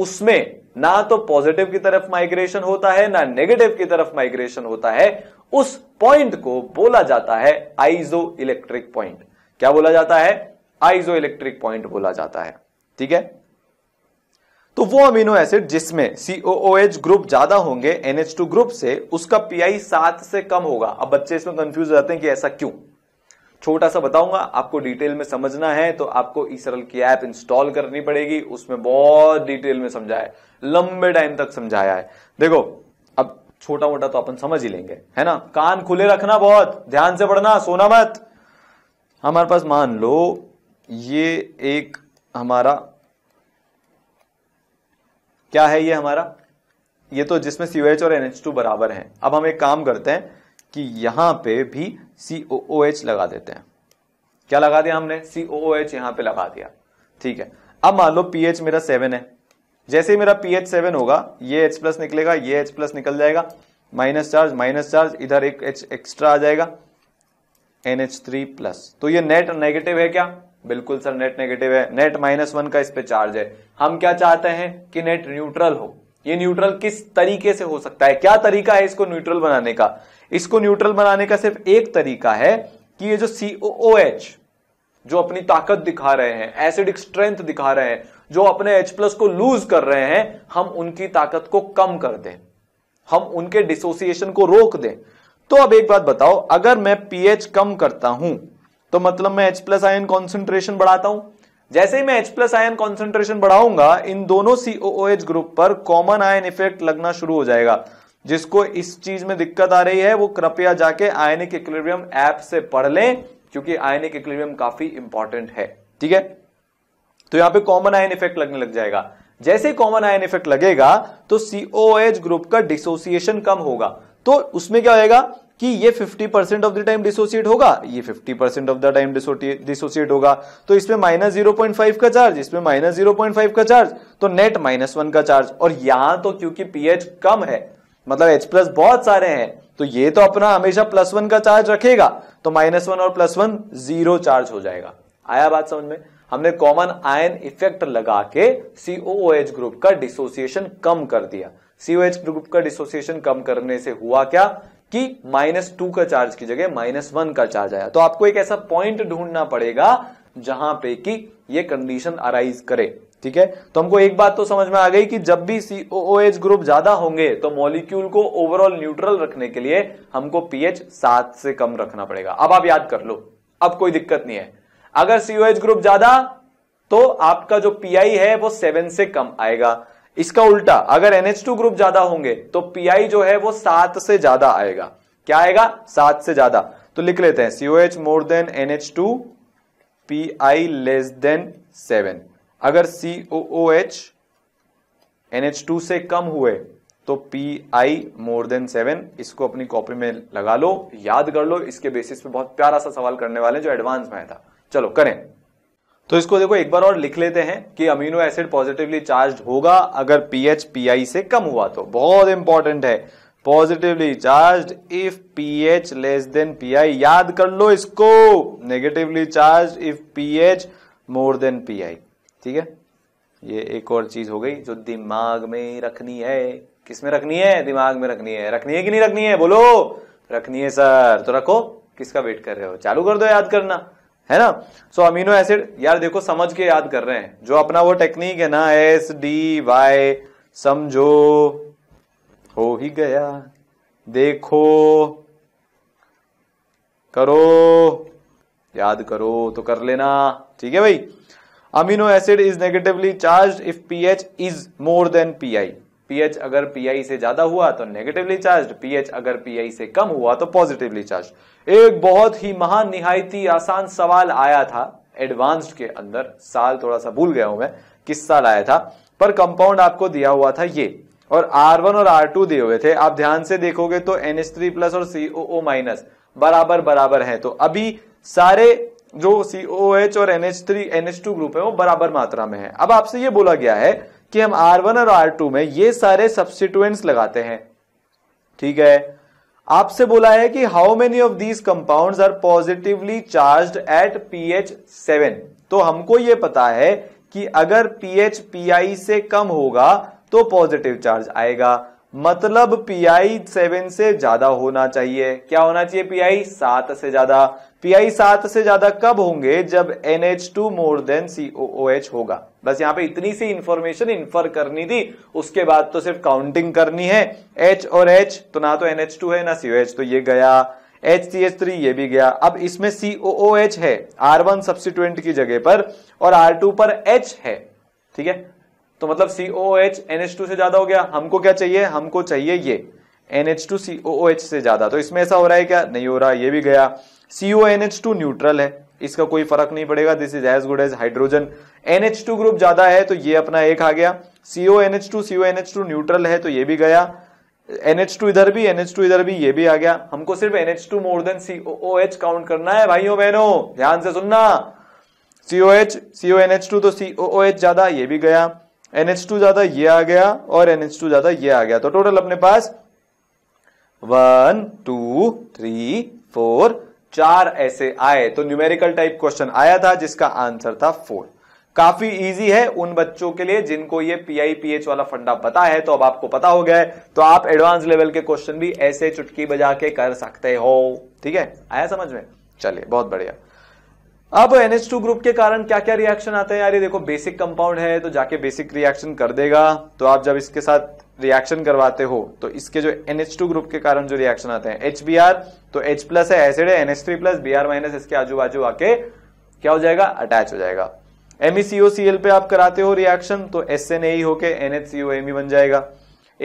A: उसमें ना तो पॉजिटिव की तरफ माइग्रेशन होता है ना नेगेटिव की तरफ माइग्रेशन होता है उस पॉइंट को बोला जाता है आइजो इलेक्ट्रिक पॉइंट क्या बोला जाता है आइजो इलेक्ट्रिक पॉइंट बोला जाता है ठीक है तो वो अमीनो एसिड जिसमें COOH ग्रुप ज्यादा होंगे NH2 ग्रुप से उसका आई सात से कम होगा अब बच्चे इसमें कंफ्यूज रहते हैं कि ऐसा क्यों छोटा सा बताऊंगा आपको डिटेल में समझना है तो आपको ई सरल की ऐप इंस्टॉल करनी पड़ेगी उसमें बहुत डिटेल में समझाया लंबे टाइम तक समझाया है देखो अब छोटा मोटा तो अपन समझ ही लेंगे है ना कान खुले रखना बहुत ध्यान से पढ़ना सोना मत हमारे पास मान लो ये एक हमारा क्या है ये हमारा ये तो जिसमें सीवेच और एनएच टू बराबर है अब हम एक काम करते हैं कि यहां पे भी सी ओ ओ एच लगा देते हैं क्या लगा दिया हमने सी ओ ओ एच यहां पे लगा दिया ठीक है अब मान लो पी एच मेरा सेवन है जैसे ही मेरा पी एच सेवन होगा ये एच प्लस निकलेगा ये एच प्लस निकल जाएगा माइनस चार्ज माइनस चार्ज इधर एक एच एक्स्ट्रा आ जाएगा एन एच थ्री प्लस तो ये नेट नेगेटिव है क्या बिल्कुल सर नेट नेगेटिव है नेट माइनस वन का इस पे चार्ज है हम क्या चाहते हैं कि नेट न्यूट्रल हो ये न्यूट्रल किस तरीके से हो सकता है क्या तरीका है इसको न्यूट्रल बनाने का इसको न्यूट्रल बनाने का सिर्फ एक तरीका है कि ये जो COOH जो अपनी ताकत दिखा रहे हैं एसिडिक स्ट्रेंथ दिखा रहे हैं जो अपने H प्लस को लूज कर रहे हैं हम उनकी ताकत को कम कर दें हम उनके डिसोसिएशन को रोक दें तो अब एक बात बताओ अगर मैं पीएच कम करता हूं तो मतलब मैं H प्लस आयन कॉन्सेंट्रेशन बढ़ाता हूं जैसे ही मैं H प्लस आयन कॉन्सेंट्रेशन बढ़ाऊंगा इन दोनों COOH ग्रुप पर कॉमन आयन इफेक्ट लगना शुरू हो जाएगा जिसको इस चीज में दिक्कत आ रही है वो कृपया जाके आयनिक इक्विलिब्रियम ऐप से पढ़ लें क्योंकि आयनिक इक्विलिब्रियम काफी इंपॉर्टेंट है ठीक है तो यहां पे कॉमन आयन इफेक्ट लगने लग जाएगा जैसे कॉमन आयन इफेक्ट लगेगा तो एच ग्रुप का डिसोसिएशन कम होगा तो उसमें क्या होगा कि ये 50 percent of the time dissociate होगा ये 50 percent of the time dissociate होगा तो इसमें माइनस जीरो पॉइंट फाइव का चार्ज इसमें माइनस जीरो पॉइंट फाइव का चार्ज तो नेट माइनस वन का चार्ज और यहां तो क्योंकि पीएच कम है मतलब एच प्लस बहुत सारे हैं तो ये तो अपना हमेशा प्लस वन का चार्ज रखेगा तो माइनस वन और प्लस वन जीरो चार्ज हो जाएगा आया बात समझ में हमने कॉमन आयन इफेक्ट लगा के सीओएच ग्रुप का डिसोसिएशन कम कर दिया सीओएच ग्रुप का डिसोसिएशन कम करने से हुआ क्या कि माइनस टू का चार्ज की जगह माइनस वन का चार्ज आया तो आपको एक ऐसा पॉइंट ढूंढना पड़ेगा जहां पे कि ये कंडीशन अराइज करे ठीक है तो हमको एक बात तो समझ में आ गई कि जब भी COOH ग्रुप ज्यादा होंगे तो मॉलिक्यूल को ओवरऑल न्यूट्रल रखने के लिए हमको पीएच सात से कम रखना पड़ेगा अब आप याद कर लो अब कोई दिक्कत नहीं है अगर एच ग्रुप ज्यादा तो आपका जो पीआई है वो सेवन से कम आएगा इसका उल्टा अगर टू ग्रुप ज्यादा होंगे तो पीआई जो है वो सात से ज्यादा आएगा क्या आएगा सात से ज्यादा तो लिख लेते हैं CO H more than NH two P I less than seven अगर C O O H N H two से कम हुए तो P I more than seven इसको अपनी कॉपी में लगा लो याद कर लो इसके बेसिस पे बहुत प्यारा सा सवाल करने वाले जो एडवांस में आया था चलो करें तो इसको देखो एक बार और लिख लेते हैं कि अमीनो एसिड पॉजिटिवली चार्ज होगा अगर पीएच पीआई से कम हुआ तो बहुत इंपॉर्टेंट है positively charge if pH less than PI याद कर लो इसको negatively charge if pH more than PI ठीक है ये एक और चीज हो गई जो दिमाग में रखनी है किस में रखनी है दिमाग में रखनी है रखनी है कि नहीं रखनी है बोलो रखनी है सर तो रखो किसका वेट कर रहे हो चालू कर दो याद करना है ना सो अमीनो एसिड यार देखो समझ के याद कर रहे हैं जो अपना वो टेक्निक है ना एस डी वाई समझो हो ही गया देखो करो याद करो तो कर लेना ठीक है भाई amino acid is negatively charge if pH is more than PI pH अगर पीआई से ज्यादा हुआ तो नेगेटिवली चार्ज पीएच अगर पीआई से कम हुआ तो पॉजिटिवली चार्ज एक बहुत ही महान निहायती आसान सवाल आया था एडवांस्ड के अंदर साल थोड़ा सा भूल गया हूं मैं किस साल आया था पर कंपाउंड आपको दिया हुआ था ये और R1 और R2 दिए हुए थे आप ध्यान से देखोगे तो NH3 प्लस और COO माइनस बराबर बराबर है तो अभी सारे जो सी ओ एच और N H three N H two group है वो बराबर मात्रा में है अब आपसे ये बोला गया है कि हम आर वन और आर टू में ये सारे सब्सिट्यूएंट्स लगाते हैं ठीक है आपसे बोला है कि how many of these compound are positively charge at P H seven तो हमको ये पता है कि अगर पी एच पी आई से कम होगा तो पॉजिटिव चार्ज आएगा मतलब पी आई सेवन से ज्यादा होना चाहिए क्या होना चाहिए पी आई सात से ज्यादा पीआई सात से ज्यादा कब होंगे जब N H two more than H होगा बस यहाँ पे इतनी सी इंफॉर्मेशन इन्फर करनी थी उसके बाद तो सिर्फ काउंटिंग करनी है एच और एच तो ना तो एन एच टू है ना सीओ एच तो ये गया एच सी एच थ्री ये भी गया अब इसमें सीओ एच है आर वन सब्सिट्यूएंट की जगह पर और आर टू पर एच है ठीक है तो मतलब CO H N H two से ज्यादा हो गया हमको क्या चाहिए हमको चाहिए ये N H two CO H से ज्यादा तो इसमें ऐसा हो रहा है क्या नहीं हो रहा ये भी गया C O N H two neutral है इसका कोई फर्क नहीं पड़ेगा this is as good as hydrogen N H two group ज्यादा है तो ये अपना एक आ गया C O N H two C O N H two neutral है तो ये भी गया एन एच टू इधर भी एन एच टू इधर भी ये भी आ गया हमको सिर्फ N H two more than C O H count करना है भाइयों बहनों ध्यान से सुनना CO H CO N H two तो सीओ ओ एच ज्यादा ये भी गया एन एच टू ज्यादा ये आ गया और एन एच टू ज्यादा ये आ गया तो टोटल अपने पास वन टू थ्री फोर चार ऐसे आए तो न्यूमेरिकल टाइप क्वेश्चन आया था जिसका आंसर था फोर काफी इजी है उन बच्चों के लिए जिनको ये पीआईपीएच वाला फंडा पता है तो अब आपको पता हो गया है तो आप एडवांस लेवल के क्वेश्चन भी ऐसे चुटकी बजा के कर सकते हो ठीक है आया समझ में चलिए बहुत बढ़िया अब एनएच ग्रुप के कारण क्या क्या रिएक्शन आते हैं यार ये देखो बेसिक कंपाउंड है तो जाके बेसिक रिएक्शन कर देगा तो आप जब इसके साथ रिएक्शन करवाते हो तो इसके जो NH2 ग्रुप के कारण जो रिएक्शन आते हैं HBr तो H प्लस है एसिड है NH3 प्लस आर माइनस इसके आजू बाजू आके क्या हो जाएगा अटैच हो जाएगा MeCOCl पे आप कराते हो रिएक्शन तो SNA e होके NHCOMe बन जाएगा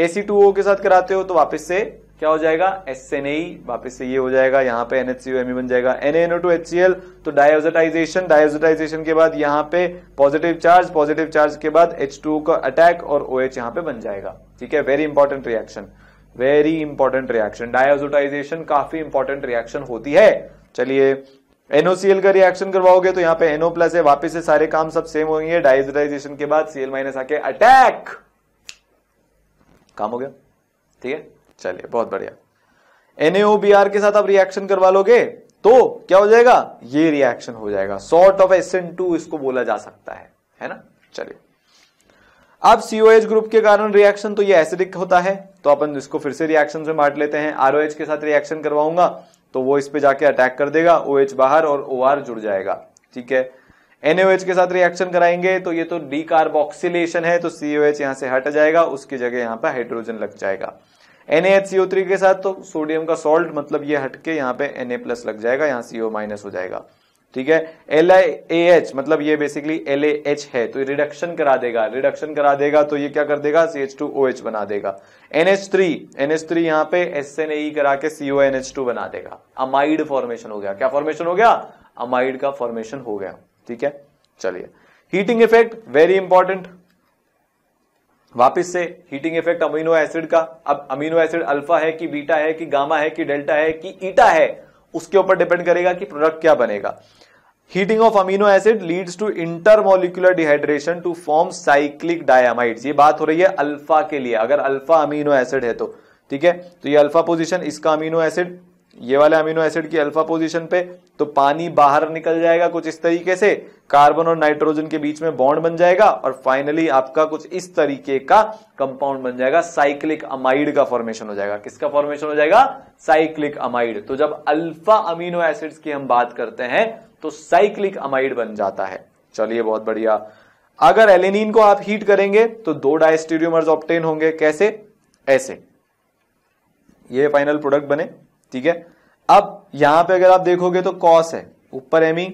A: AC2O के साथ कराते हो तो वापस से क्या हो जाएगा एस एन ए वापस से ये हो जाएगा यहाँ पे एनएचसीएमई e बन जाएगा NNO two H C L तो डायोजटाइजेशन डायोजटाइजेशन के बाद यहाँ पे पॉजिटिव चार्ज पॉजिटिव चार्ज के बाद एच टू का अटैक और ओ OH एच यहाँ पे बन जाएगा ठीक है very important reaction very important reaction diazotization काफी इंपॉर्टेंट रिएक्शन होती है चलिए एनओसीएल का रिएक्शन करवाओगे तो यहाँ पे एनओ प्लस है वापिस से सारे काम सब सेम होंगे डायजोटाइजेशन के बाद सीएल माइनस आके अटैक काम हो गया ठीक है चलिए बहुत बढ़िया एनएओबीआर के साथ आप रिएक्शन करवा लोगे तो क्या हो जाएगा ये रिएक्शन हो जाएगा सॉर्ट ऑफ एस इसको बोला जा सकता है है ना चलिए अब एच ग्रुप के कारण रिएक्शन तो ये एसिडिक होता है तो अपन इसको फिर से रिएक्शन से बांट लेते हैं आरओएच के साथ रिएक्शन करवाऊंगा तो वो इस पे जाके अटैक कर देगा ओ OH बाहर और ओ OR जुड़ जाएगा ठीक है एनओएच के साथ रिएक्शन कराएंगे तो ये तो डी है तो एच यहाँ से हट जाएगा उसकी जगह यहां पर हाइड्रोजन लग जाएगा NaHCO3 के साथ तो सोडियम का सॉल्ट मतलब ये हटके यहाँ पे Na प्लस लग जाएगा यहाँ CO माइनस हो जाएगा ठीक है एल आई ए एच मतलब ये बेसिकली एल ए एच है तो रिडक्शन करा देगा रिडक्शन करा देगा तो ये क्या कर देगा C H two O H बना देगा N H three N H three यहां पर एस एन ई करा के सीओ एन एच टू बना देगा अमाइड फॉर्मेशन हो गया क्या फॉर्मेशन हो गया अमाइड का फॉर्मेशन हो गया ठीक है चलिए हीटिंग इफेक्ट वेरी इंपॉर्टेंट वापिस से हीटिंग इफेक्ट अमीनो एसिड का अब अमीनो एसिड अल्फा है कि बीटा है कि गामा है कि डेल्टा है कि ईटा है उसके ऊपर डिपेंड करेगा कि प्रोडक्ट क्या बनेगा heating of amino acid leads to intermolecular dehydration to form cyclic diamides ये बात हो रही है अल्फा के लिए अगर अल्फा अमीनो एसिड है तो ठीक है तो ये अल्फा पोजिशन इसका अमीनो एसिड ये वाले अमीनो एसिड की अल्फा पोजीशन पे तो पानी बाहर निकल जाएगा कुछ इस तरीके से कार्बन और नाइट्रोजन के बीच में बॉन्ड बन जाएगा और फाइनली आपका कुछ इस तरीके का कंपाउंड बन जाएगा साइक्लिक अमाइड का फॉर्मेशन हो जाएगा किसका फॉर्मेशन हो जाएगा साइक्लिक अमाइड तो जब अल्फा अमीनो एसिड की हम बात करते हैं तो साइक्लिक अमाइड बन जाता है चलिए बहुत बढ़िया अगर एलिनिन को आप हीट करेंगे तो दो डायस्टीरियोमर्स ऑप्टेन होंगे कैसे ऐसे ये फाइनल प्रोडक्ट बने ठीक है अब यहां पे अगर आप देखोगे तो कॉस है ऊपर एम e,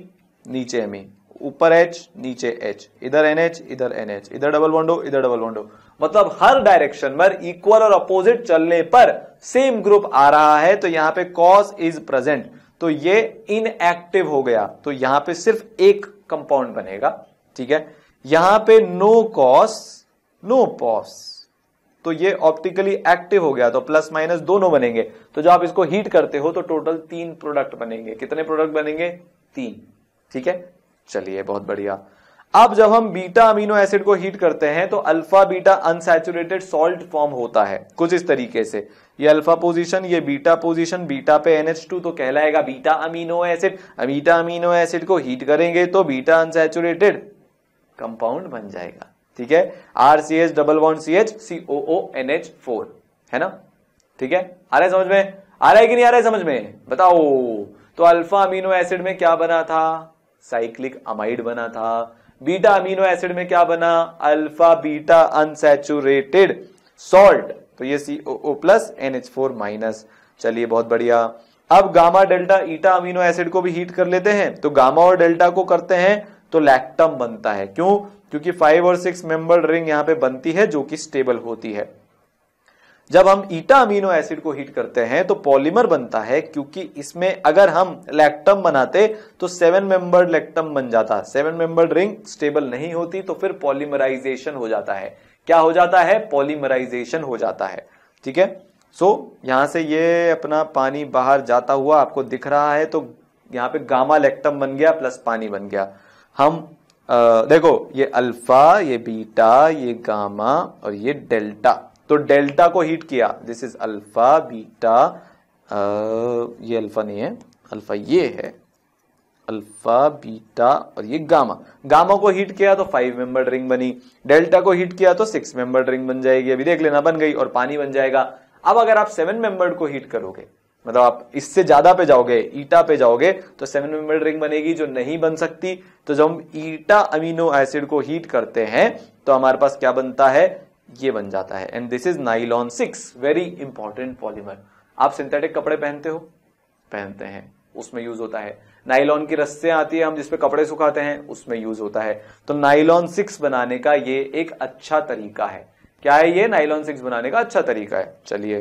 A: नीचे एम e। ऊपर एच नीचे एच इधर एन एच इधर एन एच इधर डबल बॉन्डो इधर डबल बॉन्डो मतलब हर डायरेक्शन पर इक्वल और अपोजिट चलने पर सेम ग्रुप आ रहा है तो यहां पे कॉस इज प्रेजेंट तो ये इनएक्टिव हो गया तो यहां पे सिर्फ एक कंपाउंड बनेगा ठीक है यहां पे नो कॉस नो पॉस तो ये ऑप्टिकली एक्टिव हो गया तो प्लस माइनस दोनों बनेंगे तो जब आप इसको हीट करते हो तो टोटल तीन प्रोडक्ट बनेंगे कितने प्रोडक्ट बनेंगे तीन ठीक है चलिए बहुत बढ़िया अब जब हम बीटा अमीनो एसिड को हीट करते हैं तो alpha beta unsaturated salt form होता है कुछ इस तरीके से ये अल्फा पोजीशन ये बीटा पोजीशन बीटा पे एनएच टू तो कहलाएगा beta amino acid beta amino acid को हीट करेंगे तो बीटा अनसेचुरेटेड कंपाउंड बन जाएगा ठीक है R C H double one C H C O O N H four है ना ठीक है आ रहा है समझ में आ रहा है कि नहीं आ रहा है समझ में बताओ तो अल्फा अमीनो एसिड में क्या बना था साइक्लिक अमाइड बना था बीटा अमीनो एसिड में क्या बना अल्फा बीटा अनसेचुरेटेड सॉल्ट तो ये C O plus N H four minus चलिए बहुत बढ़िया अब gamma delta eta amino acid को भी हीट कर लेते हैं तो गामा और डेल्टा को करते हैं तो लैक्टम बनता है क्यों क्योंकि फाइव और सिक्स मेंबर रिंग यहां पे बनती है जो कि स्टेबल होती है जब हम ईटा अमीनो एसिड को हीट करते हैं तो पॉलीमर बनता है क्योंकि इसमें अगर हम लैक्टम बनाते तो सेवन मेंबर लैक्टम बन जाता सेवन मेंबर रिंग स्टेबल नहीं होती तो फिर पॉलीमराइजेशन हो जाता है क्या हो जाता है पॉलीमराइजेशन हो जाता है ठीक है सो यहां से ये अपना पानी बाहर जाता हुआ आपको दिख रहा है तो यहां पे गामा लैक्टम बन गया प्लस पानी बन गया हम आ, देखो ये अल्फा ये बीटा ये गामा और ये डेल्टा तो डेल्टा को हीट किया this is alpha beta ah, ये अल्फा नहीं है अल्फा ये है अल्फा बीटा और ये गामा गामा को हीट किया तो फाइव मेंबर रिंग बनी डेल्टा को हीट किया तो सिक्स मेंबर रिंग बन जाएगी अभी देख लेना बन गई और पानी बन जाएगा अब अगर आप सेवन मेंबर को हीट करोगे मतलब आप इससे ज्यादा पे जाओगे ईटा पे जाओगे तो सेवन मेम्बर्ड रिंग बनेगी जो नहीं बन सकती तो जब हम ईटा अमीनो एसिड को हीट करते हैं तो हमारे पास क्या बनता है ये बन जाता है and this is nylon six very important polymer आप सिंथेटिक कपड़े पहनते हो पहनते हैं उसमें यूज होता है नाइलॉन की रस्सियां आती है हम जिसपे कपड़े सुखाते हैं उसमें यूज होता है तो नाइलॉन सिक्स बनाने का ये एक अच्छा तरीका है क्या है ये नाइलॉन सिक्स बनाने का अच्छा तरीका है चलिए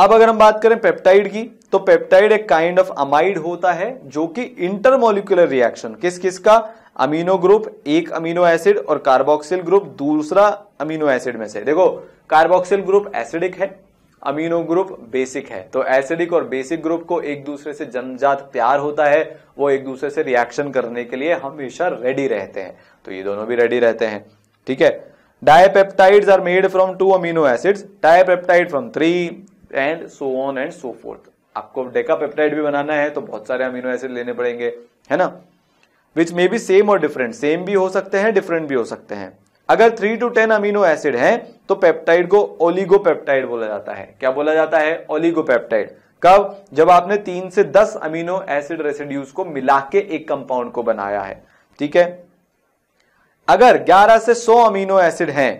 A: अब अगर हम बात करें पेप्टाइड की तो पेप्टाइड एक काइंड ऑफ अमाइड होता है जो कि इंटरमोलिकुलर रिएक्शन किस किस का अमीनो ग्रुप एक अमीनो एसिड और कार्बोक्सिल ग्रुप दूसरा अमीनो एसिड में से देखो कार्बोक्सिल ग्रुप एसिडिक है अमीनो ग्रुप बेसिक है तो एसिडिक और बेसिक ग्रुप को एक दूसरे से जनजात प्यार होता है वो एक दूसरे से रिएक्शन करने के लिए हमेशा रेडी रहते हैं तो ये दोनों भी रेडी रहते हैं ठीक है dipeptides are made from two amino acids dipeptide from three and so on and so forth आपको डेका पेप्टाइड भी बनाना है तो बहुत सारे अमीनो एसिड लेने पड़ेंगे है ना विच मे बी सेम और डिफरेंट सेम भी हो सकते हैं डिफरेंट भी हो सकते हैं अगर three to ten amino acid हैं तो पेप्टाइड को ओलिगोपेप्टाइड बोला जाता है क्या बोला जाता है ओलिगोपेप्टाइड कब जब आपने तीन से दस अमीनो एसिड रेसिड्यूज को मिला के एक कंपाउंड को बनाया है ठीक है अगर ग्यारह से सौ अमीनो एसिड हैं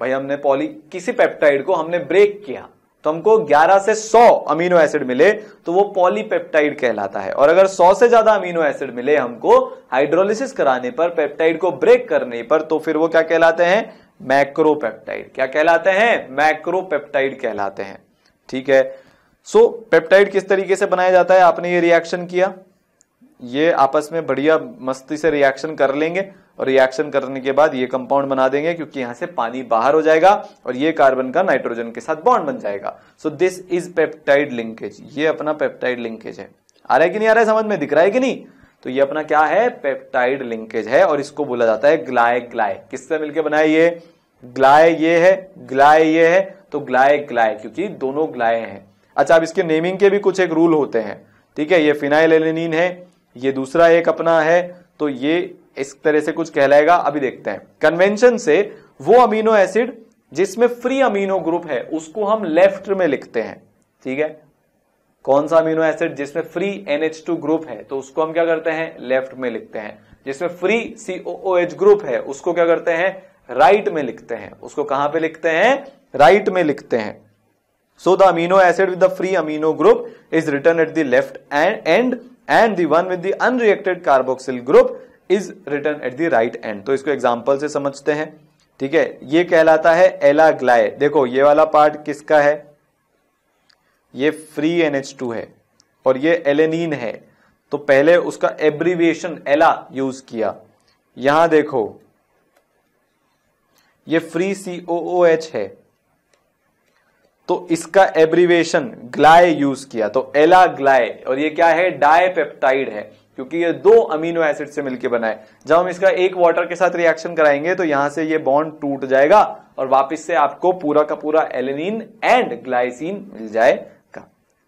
A: भाई हमने पॉली किसी पेप्टाइड को हमने ब्रेक किया तो हमको 11 से 100 अमीनो एसिड मिले तो वो पॉलीपेप्टाइड कहलाता है और अगर 100 से ज्यादा अमीनो एसिड मिले हमको हाइड्रोलिसिस कराने पर पेप्टाइड को ब्रेक करने पर तो फिर वो क्या कहलाते हैं मैक्रोपेप्टाइड क्या कहलाते हैं मैक्रोपेप्टाइड कहलाते हैं ठीक है सो पेप्टाइड किस तरीके से बनाया जाता है आपने ये रिएक्शन किया ये आपस में बढ़िया मस्ती से रिएक्शन कर लेंगे और रिएक्शन करने के बाद ये कंपाउंड बना देंगे क्योंकि यहां से पानी बाहर हो जाएगा और ये कार्बन का नाइट्रोजन के साथ बॉन्ड बन जाएगा so this is peptide linkage ये अपना पेप्टाइड लिंकेज है आ रहा है कि नहीं आ रहा है समझ में दिख रहा है कि नहीं तो ये अपना क्या है पेप्टाइड लिंकेज है और इसको बोला जाता है ग्लाय ग्लाय किससे मिलकर बनाया ये ग्लाय ये है ग्लाय ये है तो ग्लाय ग्लाय क्योंकि दोनों ग्लाय हैं अच्छा अब इसके नेमिंग के भी कुछ एक रूल होते हैं ठीक है ये फिनाइल एलिन है ये दूसरा एक अपना है तो ये इस तरह से कुछ कहलाएगा अभी देखते हैं कन्वेंशन से वो अमीनो एसिड जिसमें फ्री अमीनो ग्रुप है उसको हम लेफ्ट में लिखते हैं ठीक है कौन सा अमीनो एसिड जिसमें फ्री NH2 ग्रुप है तो उसको हम क्या करते हैं लेफ्ट में लिखते हैं जिसमें फ्री COOH ग्रुप है उसको क्या करते हैं राइट में लिखते हैं उसको कहां पे लिखते हैं राइट में लिखते हैं so the amino acid with the free amino group is written at the left end and the one with the unreacted carboxyl group is written at the right end तो इसको एग्जाम्पल से समझते हैं ठीक है ये कहलाता है एलाग्लाय देखो ये वाला पार्ट किसका है ये फ्री एन एच टू है और ये एलेनिन है तो पहले उसका एब्रीविएशन एला यूज किया यहां देखो ये फ्री सी ओ ओ एच है तो इसका एब्रीवेशन ग्लाय यूज किया तो एला ग्लाय और ये क्या है डायपेप्टाइड है क्योंकि ये दो अमीनो एसिड से मिलकर बनाए जब हम इसका एक वाटर के साथ रिएक्शन कराएंगे तो यहां से ये बॉन्ड टूट जाएगा और वापस से आपको पूरा का पूरा एलेनिन एंड ग्लाइसिन मिल जाएगा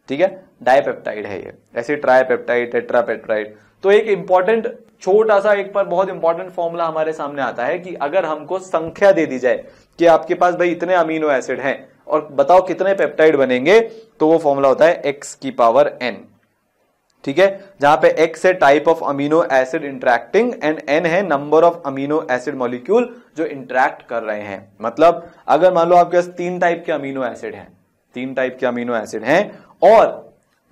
A: ठीक है डायपेप्टाइड है ये ऐसे ट्राइपेप्टाइड टेट्रापेप्टाइड तो एक इंपॉर्टेंट छोटा सा एक पर बहुत इंपॉर्टेंट फॉर्मूला हमारे सामने आता है कि अगर हमको संख्या दे दी जाए कि आपके पास भाई इतने अमीनो एसिड हैं और बताओ कितने पेप्टाइड बनेंगे तो वो फॉर्मूला होता है एक्स की पावर एन ठीक है जहां पे एक्स है type of amino acid interacting and N है number of amino acid molecule जो इंटरेक्ट कर रहे हैं मतलब अगर मान लो आपके पास तीन टाइप के अमीनो एसिड हैं तीन टाइप के अमीनो एसिड हैं और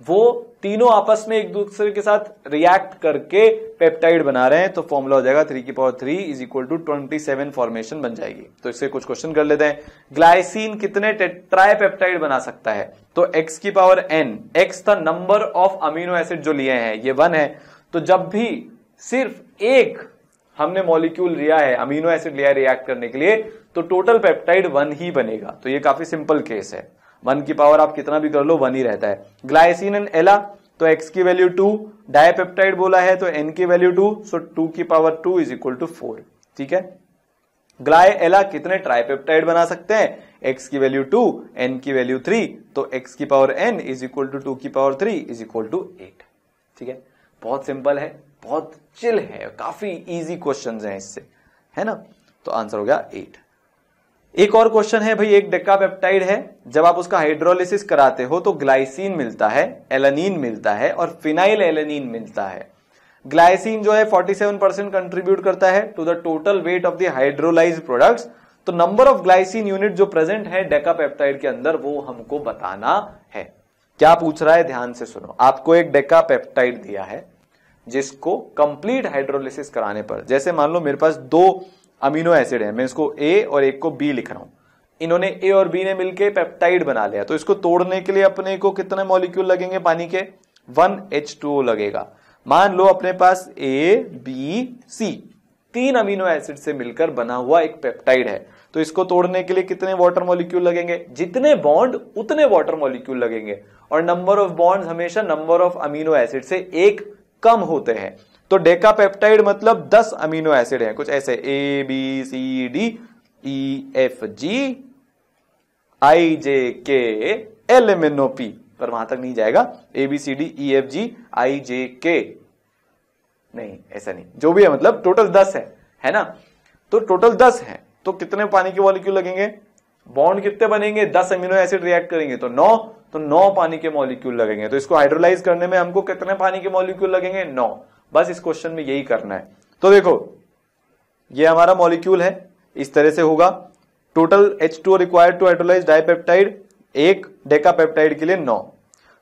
A: वो तीनों आपस में एक दूसरे के साथ रिएक्ट करके पेप्टाइड बना रहे हैं तो फॉर्मूला हो जाएगा थ्री की power three is equal to twenty seven formation बन जाएगी तो इससे कुछ क्वेश्चन कर लेते हैं ग्लाइसिन कितने ट्राइपेप्टाइड बना सकता है तो एक्स की पावर एन एक्स था नंबर ऑफ अमीनो एसिड जो लिए हैं ये वन है तो जब भी सिर्फ एक हमने मॉलिक्यूल लिया है अमीनो एसिड लिया है रिएक्ट करने के लिए तो टोटल पेप्टाइड वन ही बनेगा तो ये काफी सिंपल केस है वन की पावर आप कितना भी कर लो वन ही रहता है ग्लाइसिन एंड एला तो एक्स की वैल्यू टू डायपेप्टाइड बोला है तो एन की वैल्यू टू सो टू की power two is equal to four ठीक है ग्लाय एला कितने ट्राइपेप्टाइड बना सकते हैं एक्स की वैल्यू टू एन की वैल्यू थ्री तो एक्स की power N is equal to two की power three is equal to eight ठीक है बहुत सिंपल है बहुत चिल है काफी इजी क्वेश्चन है इससे है ना तो आंसर हो गया एट एक और क्वेश्चन है भाई एक डेक्का पेप्टाइड है जब आप उसका हाइड्रोलिसिस कराते हो तो ग्लाइसिन मिलता है एलानीन मिलता है और फिनाइल एलानीन मिलता है ग्लाइसिन जो है 47 परसेंट कंट्रीब्यूट करता है to the total weight of the hydrolyse products तो नंबर ऑफ ग्लाइसिन यूनिट जो प्रेजेंट है डेका पेप्टाइड के अंदर वो हमको बताना है क्या पूछ रहा है ध्यान से सुनो आपको एक डेका पेप्टाइड दिया है जिसको कंप्लीट हाइड्रोलिसिस कराने पर जैसे मान लो मेरे पास दो अमीनो एसिड है मैं इसको ए और एक को बी लिख रहा हूं इन्होंने ए और बी ने मिलकर पेप्टाइड बना लिया तो इसको तोड़ने के लिए अपने को कितने मॉलिक्यूल लगेंगे पानी के वन एच टू लगेगा मान लो अपने पास ए बी सी तीन अमीनो एसिड से मिलकर बना हुआ एक पेप्टाइड है तो इसको तोड़ने के लिए कितने वाटर मॉलिक्यूल लगेंगे जितने बॉन्ड उतने वाटर मॉलिक्यूल लगेंगे और नंबर ऑफ बॉन्ड हमेशा नंबर ऑफ अमीनो एसिड से एक कम होते हैं तो डेका पेप्टाइड मतलब 10 अमीनो एसिड हैं कुछ ऐसे A B C D E F G I J K L M N O P पर वहां तक नहीं जाएगा A B C D E F G I J K नहीं ऐसा नहीं जो भी है मतलब टोटल दस है है ना तो टोटल दस है तो कितने पानी के मॉलिक्यूल लगेंगे बॉन्ड कितने बनेंगे दस अमीनो एसिड रिएक्ट करेंगे तो नौ तो नौ पानी के मॉलिक्यूल लगेंगे तो इसको हाइड्रोलाइज करने में हमको कितने पानी के मॉलिक्यूल लगेंगे नौ बस इस क्वेश्चन में यही करना है तो देखो ये हमारा मॉलिक्यूल है इस तरह से होगा total H two required to hydrolyse dipeptide एक डेकापेप्टाइड के लिए नौ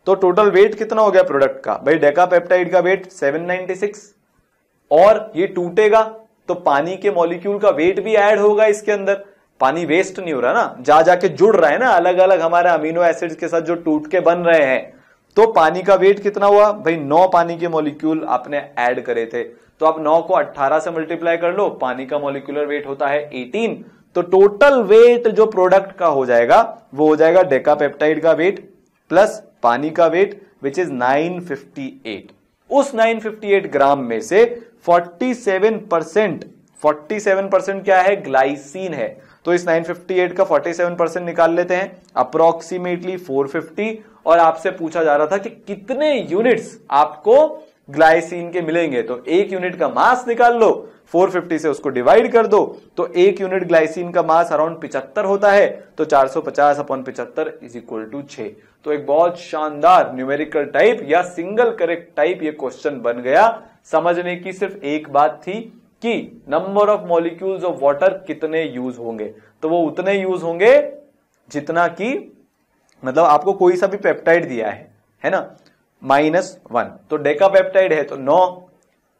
A: तो टोटल वेट कितना हो गया प्रोडक्ट का भाई डेकापेप्टाइड का वेट 796 और ये टूटेगा तो पानी के मॉलिक्यूल का वेट भी ऐड होगा इसके अंदर पानी वेस्ट नहीं हो रहा ना जा जाके जुड़ रहा है ना अलग अलग हमारे अमीनो एसिड्स के साथ जो टूट के बन रहे हैं तो पानी का वेट कितना हुआ भाई नौ पानी के मॉलिक्यूल आपने ऐड करे थे तो आप नौ को अट्ठारह से मल्टीप्लाई कर लो पानी का मॉलिक्यूलर वेट होता है एटीन तो टोटल वेट जो प्रोडक्ट का हो जाएगा वो हो जाएगा डेकापेप्टाइड का वेट प्लस पानी का वेट विच इज 958 उस 958 ग्राम में से 47 परसेंट फोर्टी परसेंट क्या है ग्लाइसिन है तो इस 958 का 47 परसेंट निकाल लेते हैं अप्रोक्सीमेटली 450 और आपसे पूछा जा रहा था कि कितने यूनिट्स आपको ग्लाइसिन के मिलेंगे तो एक यूनिट का मास निकाल लो 450 से उसको डिवाइड कर दो तो एक यूनिट ग्लाइसिन का मास अराउंड पिछहत्तर होता है तो 450 अपॉन पिचहत्तर इज इक्वल टू छ तो एक बहुत शानदार न्यूमेरिकल टाइप या सिंगल करेक्ट टाइप ये क्वेश्चन बन गया समझने की सिर्फ एक बात थी कि number of molecules of water कितने यूज होंगे तो वो उतने यूज होंगे जितना की मतलब आपको कोई सा भी पेप्टाइड दिया है है ना माइनस वन तो डेका पेप्टाइड है तो नौ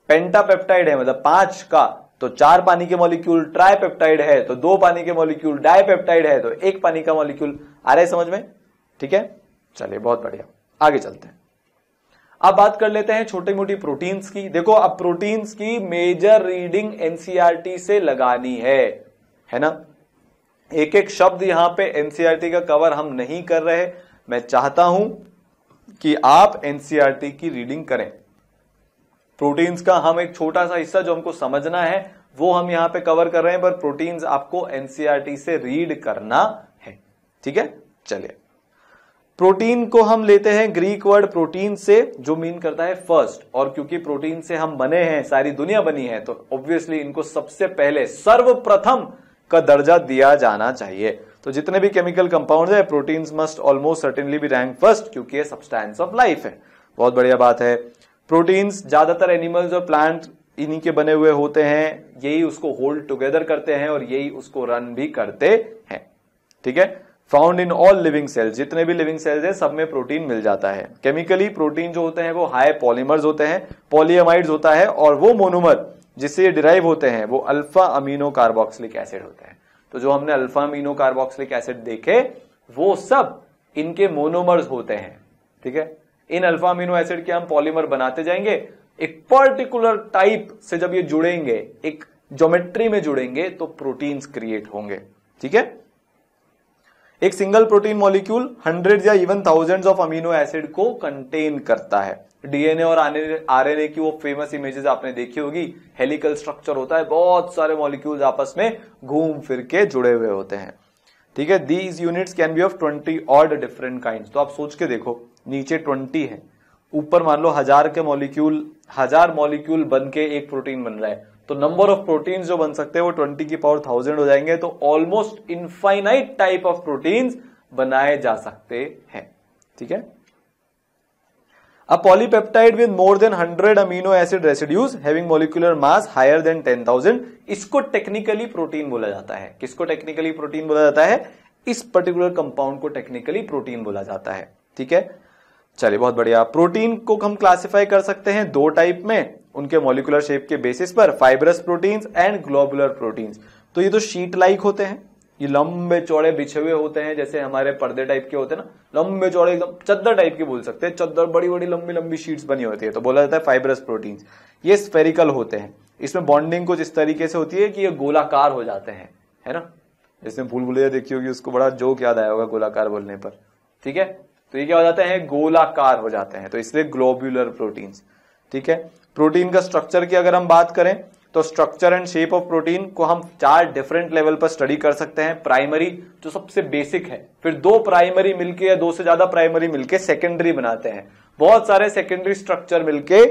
A: पेंटा पेप्टाइड है मतलब पांच का तो चार पानी के मॉलिक्यूल ट्राइपेप्टाइड है तो दो पानी के मॉलिक्यूल डायपेप्टाइड है तो एक पानी का मॉलिक्यूल आ रहा है समझ में ठीक है चलिए बहुत बढ़िया आगे चलते हैं अब बात कर लेते हैं छोटी मोटी प्रोटीन्स की देखो अब प्रोटीन्स की मेजर रीडिंग एनसीआरटी से लगानी है है ना एक एक शब्द यहाँ पे एनसीईआरटी e का कवर हम नहीं कर रहे मैं चाहता हूं कि आप एनसीईआरटी e की रीडिंग करें प्रोटीन्स का हम एक छोटा सा हिस्सा जो हमको समझना है वो हम यहाँ पे कवर कर रहे हैं पर प्रोटीन्स आपको एनसीईआरटी e से रीड करना है ठीक है चलिए प्रोटीन को हम लेते हैं ग्रीक वर्ड प्रोटीन से जो मीन करता है फर्स्ट और क्योंकि प्रोटीन से हम बने हैं सारी दुनिया बनी है तो ऑब्वियसली इनको सबसे पहले सर्वप्रथम का दर्जा दिया जाना चाहिए तो जितने भी केमिकल कंपाउंड है प्रोटीन मस्ट ऑलमोस्ट सर्टेनली भी रैंक फर्स्ट क्योंकि ये सब्सटेंस ऑफ लाइफ है बहुत बढ़िया बात है प्रोटीन्स ज्यादातर एनिमल्स और प्लांट इन्हीं के बने हुए होते हैं यही उसको होल्ड टुगेदर करते हैं और यही उसको रन भी करते हैं ठीक है found in all living cells जितने भी लिविंग सेल्स है सब में प्रोटीन मिल जाता है केमिकली प्रोटीन जो होते हैं वो हाई पॉलीमर्स होते हैं पॉलीएमाइड्स होता है और वो मोनोमर जिससे ये डिराइव होते हैं वो अल्फा अमीनो कार्बोक्सिलिक एसिड होते हैं तो जो हमने अल्फा अमीनो कार्बोक्सिलिक एसिड देखे वो सब इनके मोनोमर्स होते हैं ठीक है इन अल्फा अमीनो एसिड के हम पॉलीमर बनाते जाएंगे एक पर्टिकुलर टाइप से जब ये जुड़ेंगे एक ज्योमेट्री में जुड़ेंगे तो प्रोटीन्स क्रिएट होंगे ठीक है एक सिंगल प्रोटीन मॉलिक्यूल हंड्रेड या even thousands of amino acid को कंटेन करता है डीएनए और आरएनए की वो फेमस इमेजेस आपने देखी होगी हेलिकल स्ट्रक्चर होता है बहुत सारे मॉलिक्यूल्स आपस में घूम फिर के जुड़े हुए होते हैं ठीक है these units can be of twenty all different kind तो आप सोच के देखो नीचे ट्वेंटी है ऊपर मान लो हजार के मॉलिक्यूल हजार मॉलिक्यूल बन के एक प्रोटीन बन रहा है तो नंबर ऑफ प्रोटीन जो बन सकते हैं वो ट्वेंटी की पावर थाउजेंड हो जाएंगे तो almost infinite type of proteins बनाए जा सकते हैं ठीक है A polypeptide with more than 100 amino acid residues having molecular mass higher than 10,000 इसको टेक्निकली प्रोटीन बोला जाता है किसको टेक्निकली प्रोटीन बोला जाता है इस पर्टिकुलर कंपाउंड को टेक्निकली प्रोटीन बोला जाता है ठीक है चलिए बहुत बढ़िया प्रोटीन को हम क्लासिफाई कर सकते हैं दो टाइप में उनके मॉलिकुलर शेप के बेसिस पर fibrous proteins and globular proteins तो ये तो शीट लाइक होते हैं ये लंबे चौड़े बिछे हुए होते हैं जैसे हमारे पर्दे टाइप के होते हैं ना लंबे चौड़े एकदम चद्दर टाइप के बोल सकते हैं चद्दर बड़ी बड़ी लंबी लंबी शीट्स बनी होती है तो बोला जाता है फाइबरस प्रोटीन ये स्पेरिकल होते हैं इसमें बॉन्डिंग कुछ इस तरीके से होती है कि ये गोलाकार हो जाते हैं है ना जिसने भूल भूलिया देखी होगी उसको बड़ा जोक याद आया होगा गोलाकार बोलने पर ठीक है तो ये क्या हो जाते हैं गोलाकार हो जाते हैं तो इसलिए ग्लोब्यूलर प्रोटीन ठीक है प्रोटीन का स्ट्रक्चर की अगर हम बात करें तो structure and shape of protein को हम चार डिफरेंट लेवल पर स्टडी कर सकते हैं प्राइमरी जो सबसे बेसिक है फिर दो प्राइमरी मिलके या दो से ज्यादा प्राइमरी मिलके सेकेंडरी बनाते हैं बहुत सारे सेकेंडरी स्ट्रक्चर मिलके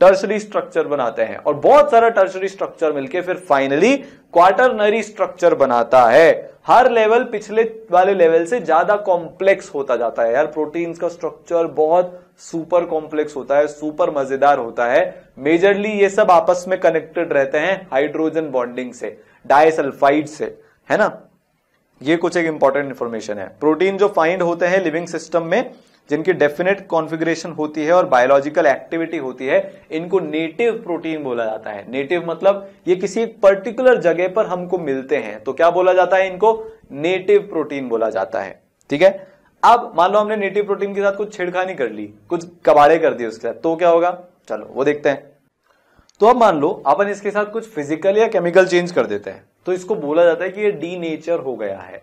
A: टर्सरी स्ट्रक्चर बनाते हैं और बहुत सारा टर्सरी स्ट्रक्चर मिलके फिर फाइनली क्वार्टरनरी स्ट्रक्चर बनाता है हर लेवल पिछले वाले लेवल से ज्यादा कॉम्प्लेक्स होता जाता है यार प्रोटीन्स का स्ट्रक्चर बहुत सुपर कॉम्प्लेक्स होता है सुपर मजेदार होता है मेजरली ये सब आपस में कनेक्टेड रहते हैं हाइड्रोजन बॉन्डिंग से डायसल्फाइड से है ना ये कुछ एक इंपॉर्टेंट इंफॉर्मेशन है प्रोटीन जो फाइंड होते हैं लिविंग सिस्टम में जिनकी डेफिनेट कॉन्फिग्रेशन होती है और बायोलॉजिकल एक्टिविटी होती है इनको नेटिव प्रोटीन बोला जाता है नेटिव मतलब ये किसी एक पर्टिकुलर जगह पर हमको मिलते हैं तो क्या बोला जाता है इनको नेटिव प्रोटीन बोला जाता है ठीक है अब मान लो हमने नेटिव प्रोटीन के साथ कुछ छेड़खानी कर ली कुछ कबाड़े कर दिए उसके साथ तो क्या होगा चलो वो देखते हैं तो अब मान लो अपन इसके साथ कुछ फिजिकल या केमिकल चेंज कर देते हैं तो इसको बोला जाता है कि ये डी नेचर हो गया है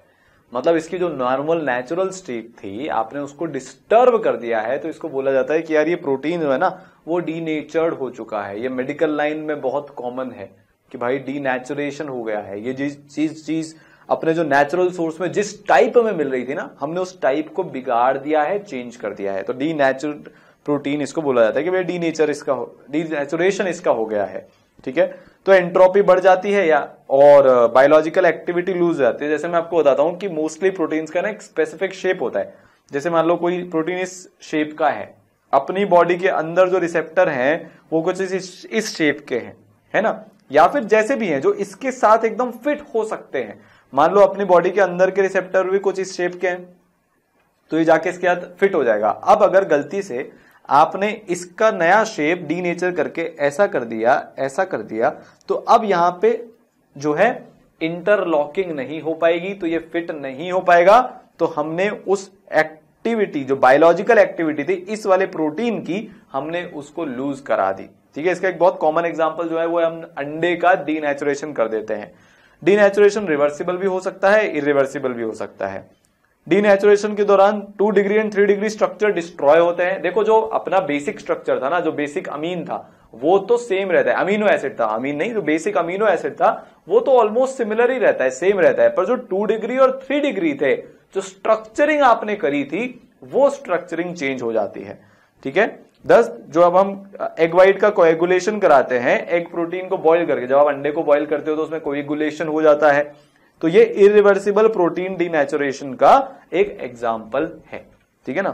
A: मतलब इसकी जो नॉर्मल नेचुरल स्टेट थी आपने उसको डिस्टर्ब कर दिया है तो इसको बोला जाता है कि यार ये प्रोटीन जो है ना वो डीनेचर्ड हो चुका है ये मेडिकल लाइन में बहुत कॉमन है कि भाई डीनेचुरेशन हो गया है ये चीज चीज अपने जो नेचुरल सोर्स में जिस टाइप में मिल रही थी ना हमने उस टाइप को बिगाड़ दिया है चेंज कर दिया है तो डी प्रोटीन इसको बोला जाता है कि भाई डी नेचर इसका डी नेचुरेशन इसका हो गया है ठीक है तो एंट्रोपी बढ़ जाती है या और बायोलॉजिकल एक्टिविटी लूज हो जाती है जैसे मैं आपको बताता हूं कि मोस्टली प्रोटीन का ना एक स्पेसिफिक शेप होता है जैसे मान लो कोई प्रोटीन इस शेप का है अपनी बॉडी के अंदर जो रिसेप्टर है वो कुछ इस, इस शेप के हैं है ना या फिर जैसे भी हैं जो इसके साथ एकदम फिट हो सकते हैं मान लो अपनी बॉडी के अंदर के रिसेप्टर भी कुछ इस शेप के हैं तो ये जाके इसके साथ फिट हो जाएगा अब अगर गलती से आपने इसका नया शेप डी नेचर करके ऐसा कर दिया ऐसा कर दिया तो अब यहां पे जो है इंटरलॉकिंग नहीं हो पाएगी तो ये फिट नहीं हो पाएगा तो हमने उस एक्टिविटी जो बायोलॉजिकल एक्टिविटी थी इस वाले प्रोटीन की हमने उसको लूज करा दी ठीक है इसका एक बहुत कॉमन एग्जाम्पल जो है वो हम अंडे का डी कर देते हैं डीनेचुरेशन रिवर्सिबल भी हो सकता है इरिवर्सिबल भी हो सकता है डीनेचुरेशन के दौरान two degree and three degree structure destroy होते हैं देखो जो अपना बेसिक स्ट्रक्चर था ना जो बेसिक अमीन था वो तो सेम रहता है अमीनो एसिड था अमीन नहीं जो बेसिक अमीनो एसिड था वो तो ऑलमोस्ट सिमिलर ही रहता है सेम रहता है पर जो टू डिग्री और थ्री डिग्री थे जो स्ट्रक्चरिंग आपने करी थी वो स्ट्रक्चरिंग चेंज हो जाती है ठीक है दस जो अब हम एग uh, वाइट का कोएगुलेशन कराते हैं एग प्रोटीन को बॉईल करके जब आप अंडे को बॉईल करते हो तो उसमें कोएगुलेशन हो जाता है तो ये इरिवर्सिबल प्रोटीन डीनेचुरेशन का एक एग्जाम्पल है ठीक है ना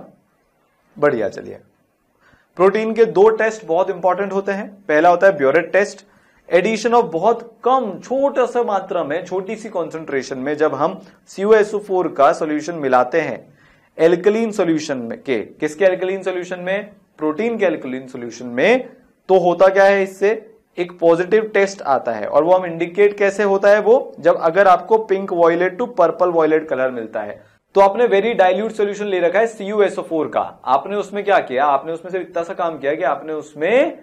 A: बढ़िया चलिए प्रोटीन के दो टेस्ट बहुत इंपॉर्टेंट होते हैं पहला होता है ब्योरेट टेस्ट एडिशन ऑफ बहुत कम छोटा सा मात्रा में छोटी सी कॉन्सेंट्रेशन में जब हम सीओ का सोल्यूशन मिलाते हैं एल्कलीन सोल्यूशन में के किसके एल्कलीन सोल्यूशन में प्रोटीन के एल्कलीन सोल्यूशन में तो होता क्या है इससे एक पॉजिटिव टेस्ट आता है और वो हम इंडिकेट कैसे होता है वो जब अगर आपको pink violet to purple violet colour मिलता है तो आपने वेरी डायल्यूट सोल्यूशन ले रखा है फोर का आपने उसमें क्या किया आपने उसमें सिर्फ इतना सा काम किया कि आपने उसमें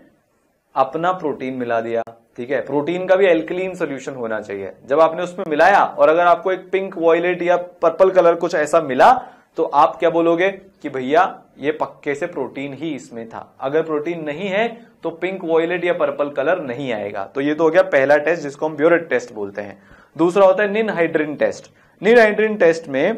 A: अपना प्रोटीन मिला दिया ठीक है प्रोटीन का भी एल्कलीन सोल्यूशन होना चाहिए जब आपने उसमें मिलाया और अगर आपको एक पिंक वॉयलेट या पर्पल कलर कुछ ऐसा मिला तो आप क्या बोलोगे कि भैया ये पक्के से प्रोटीन ही इसमें था अगर प्रोटीन नहीं है तो पिंक वॉयलेट या पर्पल कलर नहीं आएगा तो ये तो हो गया पहला टेस्ट जिसको हम ब्यूरेट टेस्ट बोलते हैं दूसरा होता है निनहाइड्रिन टेस्ट निनहाइड्रिन टेस्ट में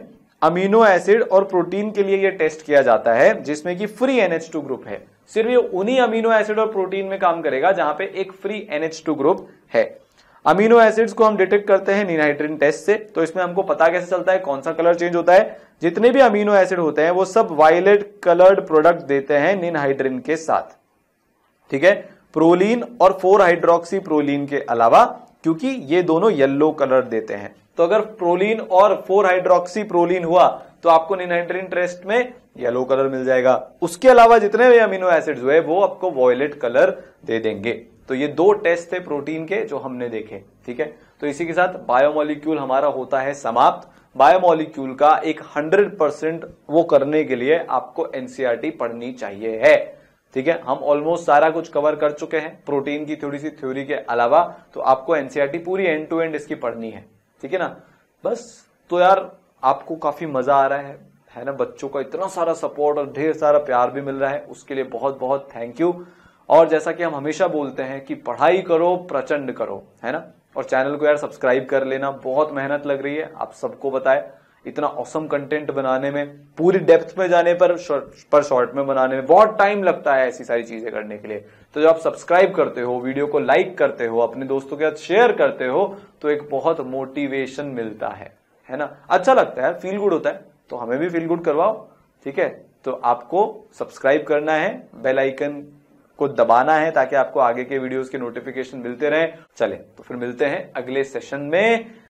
A: अमीनो एसिड और प्रोटीन के लिए ये टेस्ट किया जाता है जिसमें कि फ्री NH2 ग्रुप है सिर्फ ये उन्हीं अमीनो एसिड और प्रोटीन में काम करेगा जहां पे एक फ्री टू ग्रुप है अमीनो एसिड्स को हम डिटेक्ट करते हैं निनहाइड्रिन टेस्ट से तो इसमें हमको पता कैसे चलता है कौन सा कलर चेंज होता है जितने भी अमीनो एसिड होते हैं वो सब वायलेट कलर्ड प्रोडक्ट देते हैं निनहाइड्रिन के साथ ठीक है प्रोलीन और फोर हाइड्रोक्सी प्रोलीन के अलावा क्योंकि ये दोनों येल्लो कलर देते हैं तो अगर प्रोलीन और फोर हाइड्रोक्सी प्रोलीन हुआ तो आपको निनाइट्रिन टेस्ट में येलो कलर मिल जाएगा उसके अलावा जितने भी अमीनो एसिड्स हुए वो आपको वॉयलेट कलर दे देंगे तो ये दो टेस्ट थे प्रोटीन के जो हमने देखे ठीक है तो इसी के साथ बायोमोलिक्यूल हमारा होता है समाप्त बायोमोलिक्यूल का एक हंड्रेड परसेंट वो करने के लिए आपको एनसीआरटी e पढ़नी चाहिए है ठीक है हम ऑलमोस्ट सारा कुछ कवर कर चुके हैं प्रोटीन की थोड़ी सी थ्योरी के अलावा तो आपको एनसीआरटी e पूरी एंड टू एंड इसकी पढ़नी है ठीक है ना बस तो यार आपको काफी मजा आ रहा है है ना बच्चों का इतना सारा सपोर्ट और ढेर सारा प्यार भी मिल रहा है उसके लिए बहुत बहुत थैंक यू और जैसा कि हम हमेशा बोलते हैं कि पढ़ाई करो प्रचंड करो है ना और चैनल को यार सब्सक्राइब कर लेना बहुत मेहनत लग रही है आप सबको बताए इतना औसम कंटेंट बनाने में पूरी डेप्थ में जाने पर पर शॉर्ट में बनाने में बहुत टाइम लगता है ऐसी सारी चीजें करने के लिए तो जब आप सब्सक्राइब करते हो वीडियो को लाइक करते हो अपने दोस्तों के साथ शेयर करते हो तो एक बहुत मोटिवेशन मिलता है है ना अच्छा लगता है फील गुड होता है तो हमें भी फील गुड करवाओ ठीक है तो आपको सब्सक्राइब करना है बेल आइकन को दबाना है ताकि आपको आगे के वीडियोस के नोटिफिकेशन मिलते रहे चले तो फिर मिलते हैं अगले सेशन में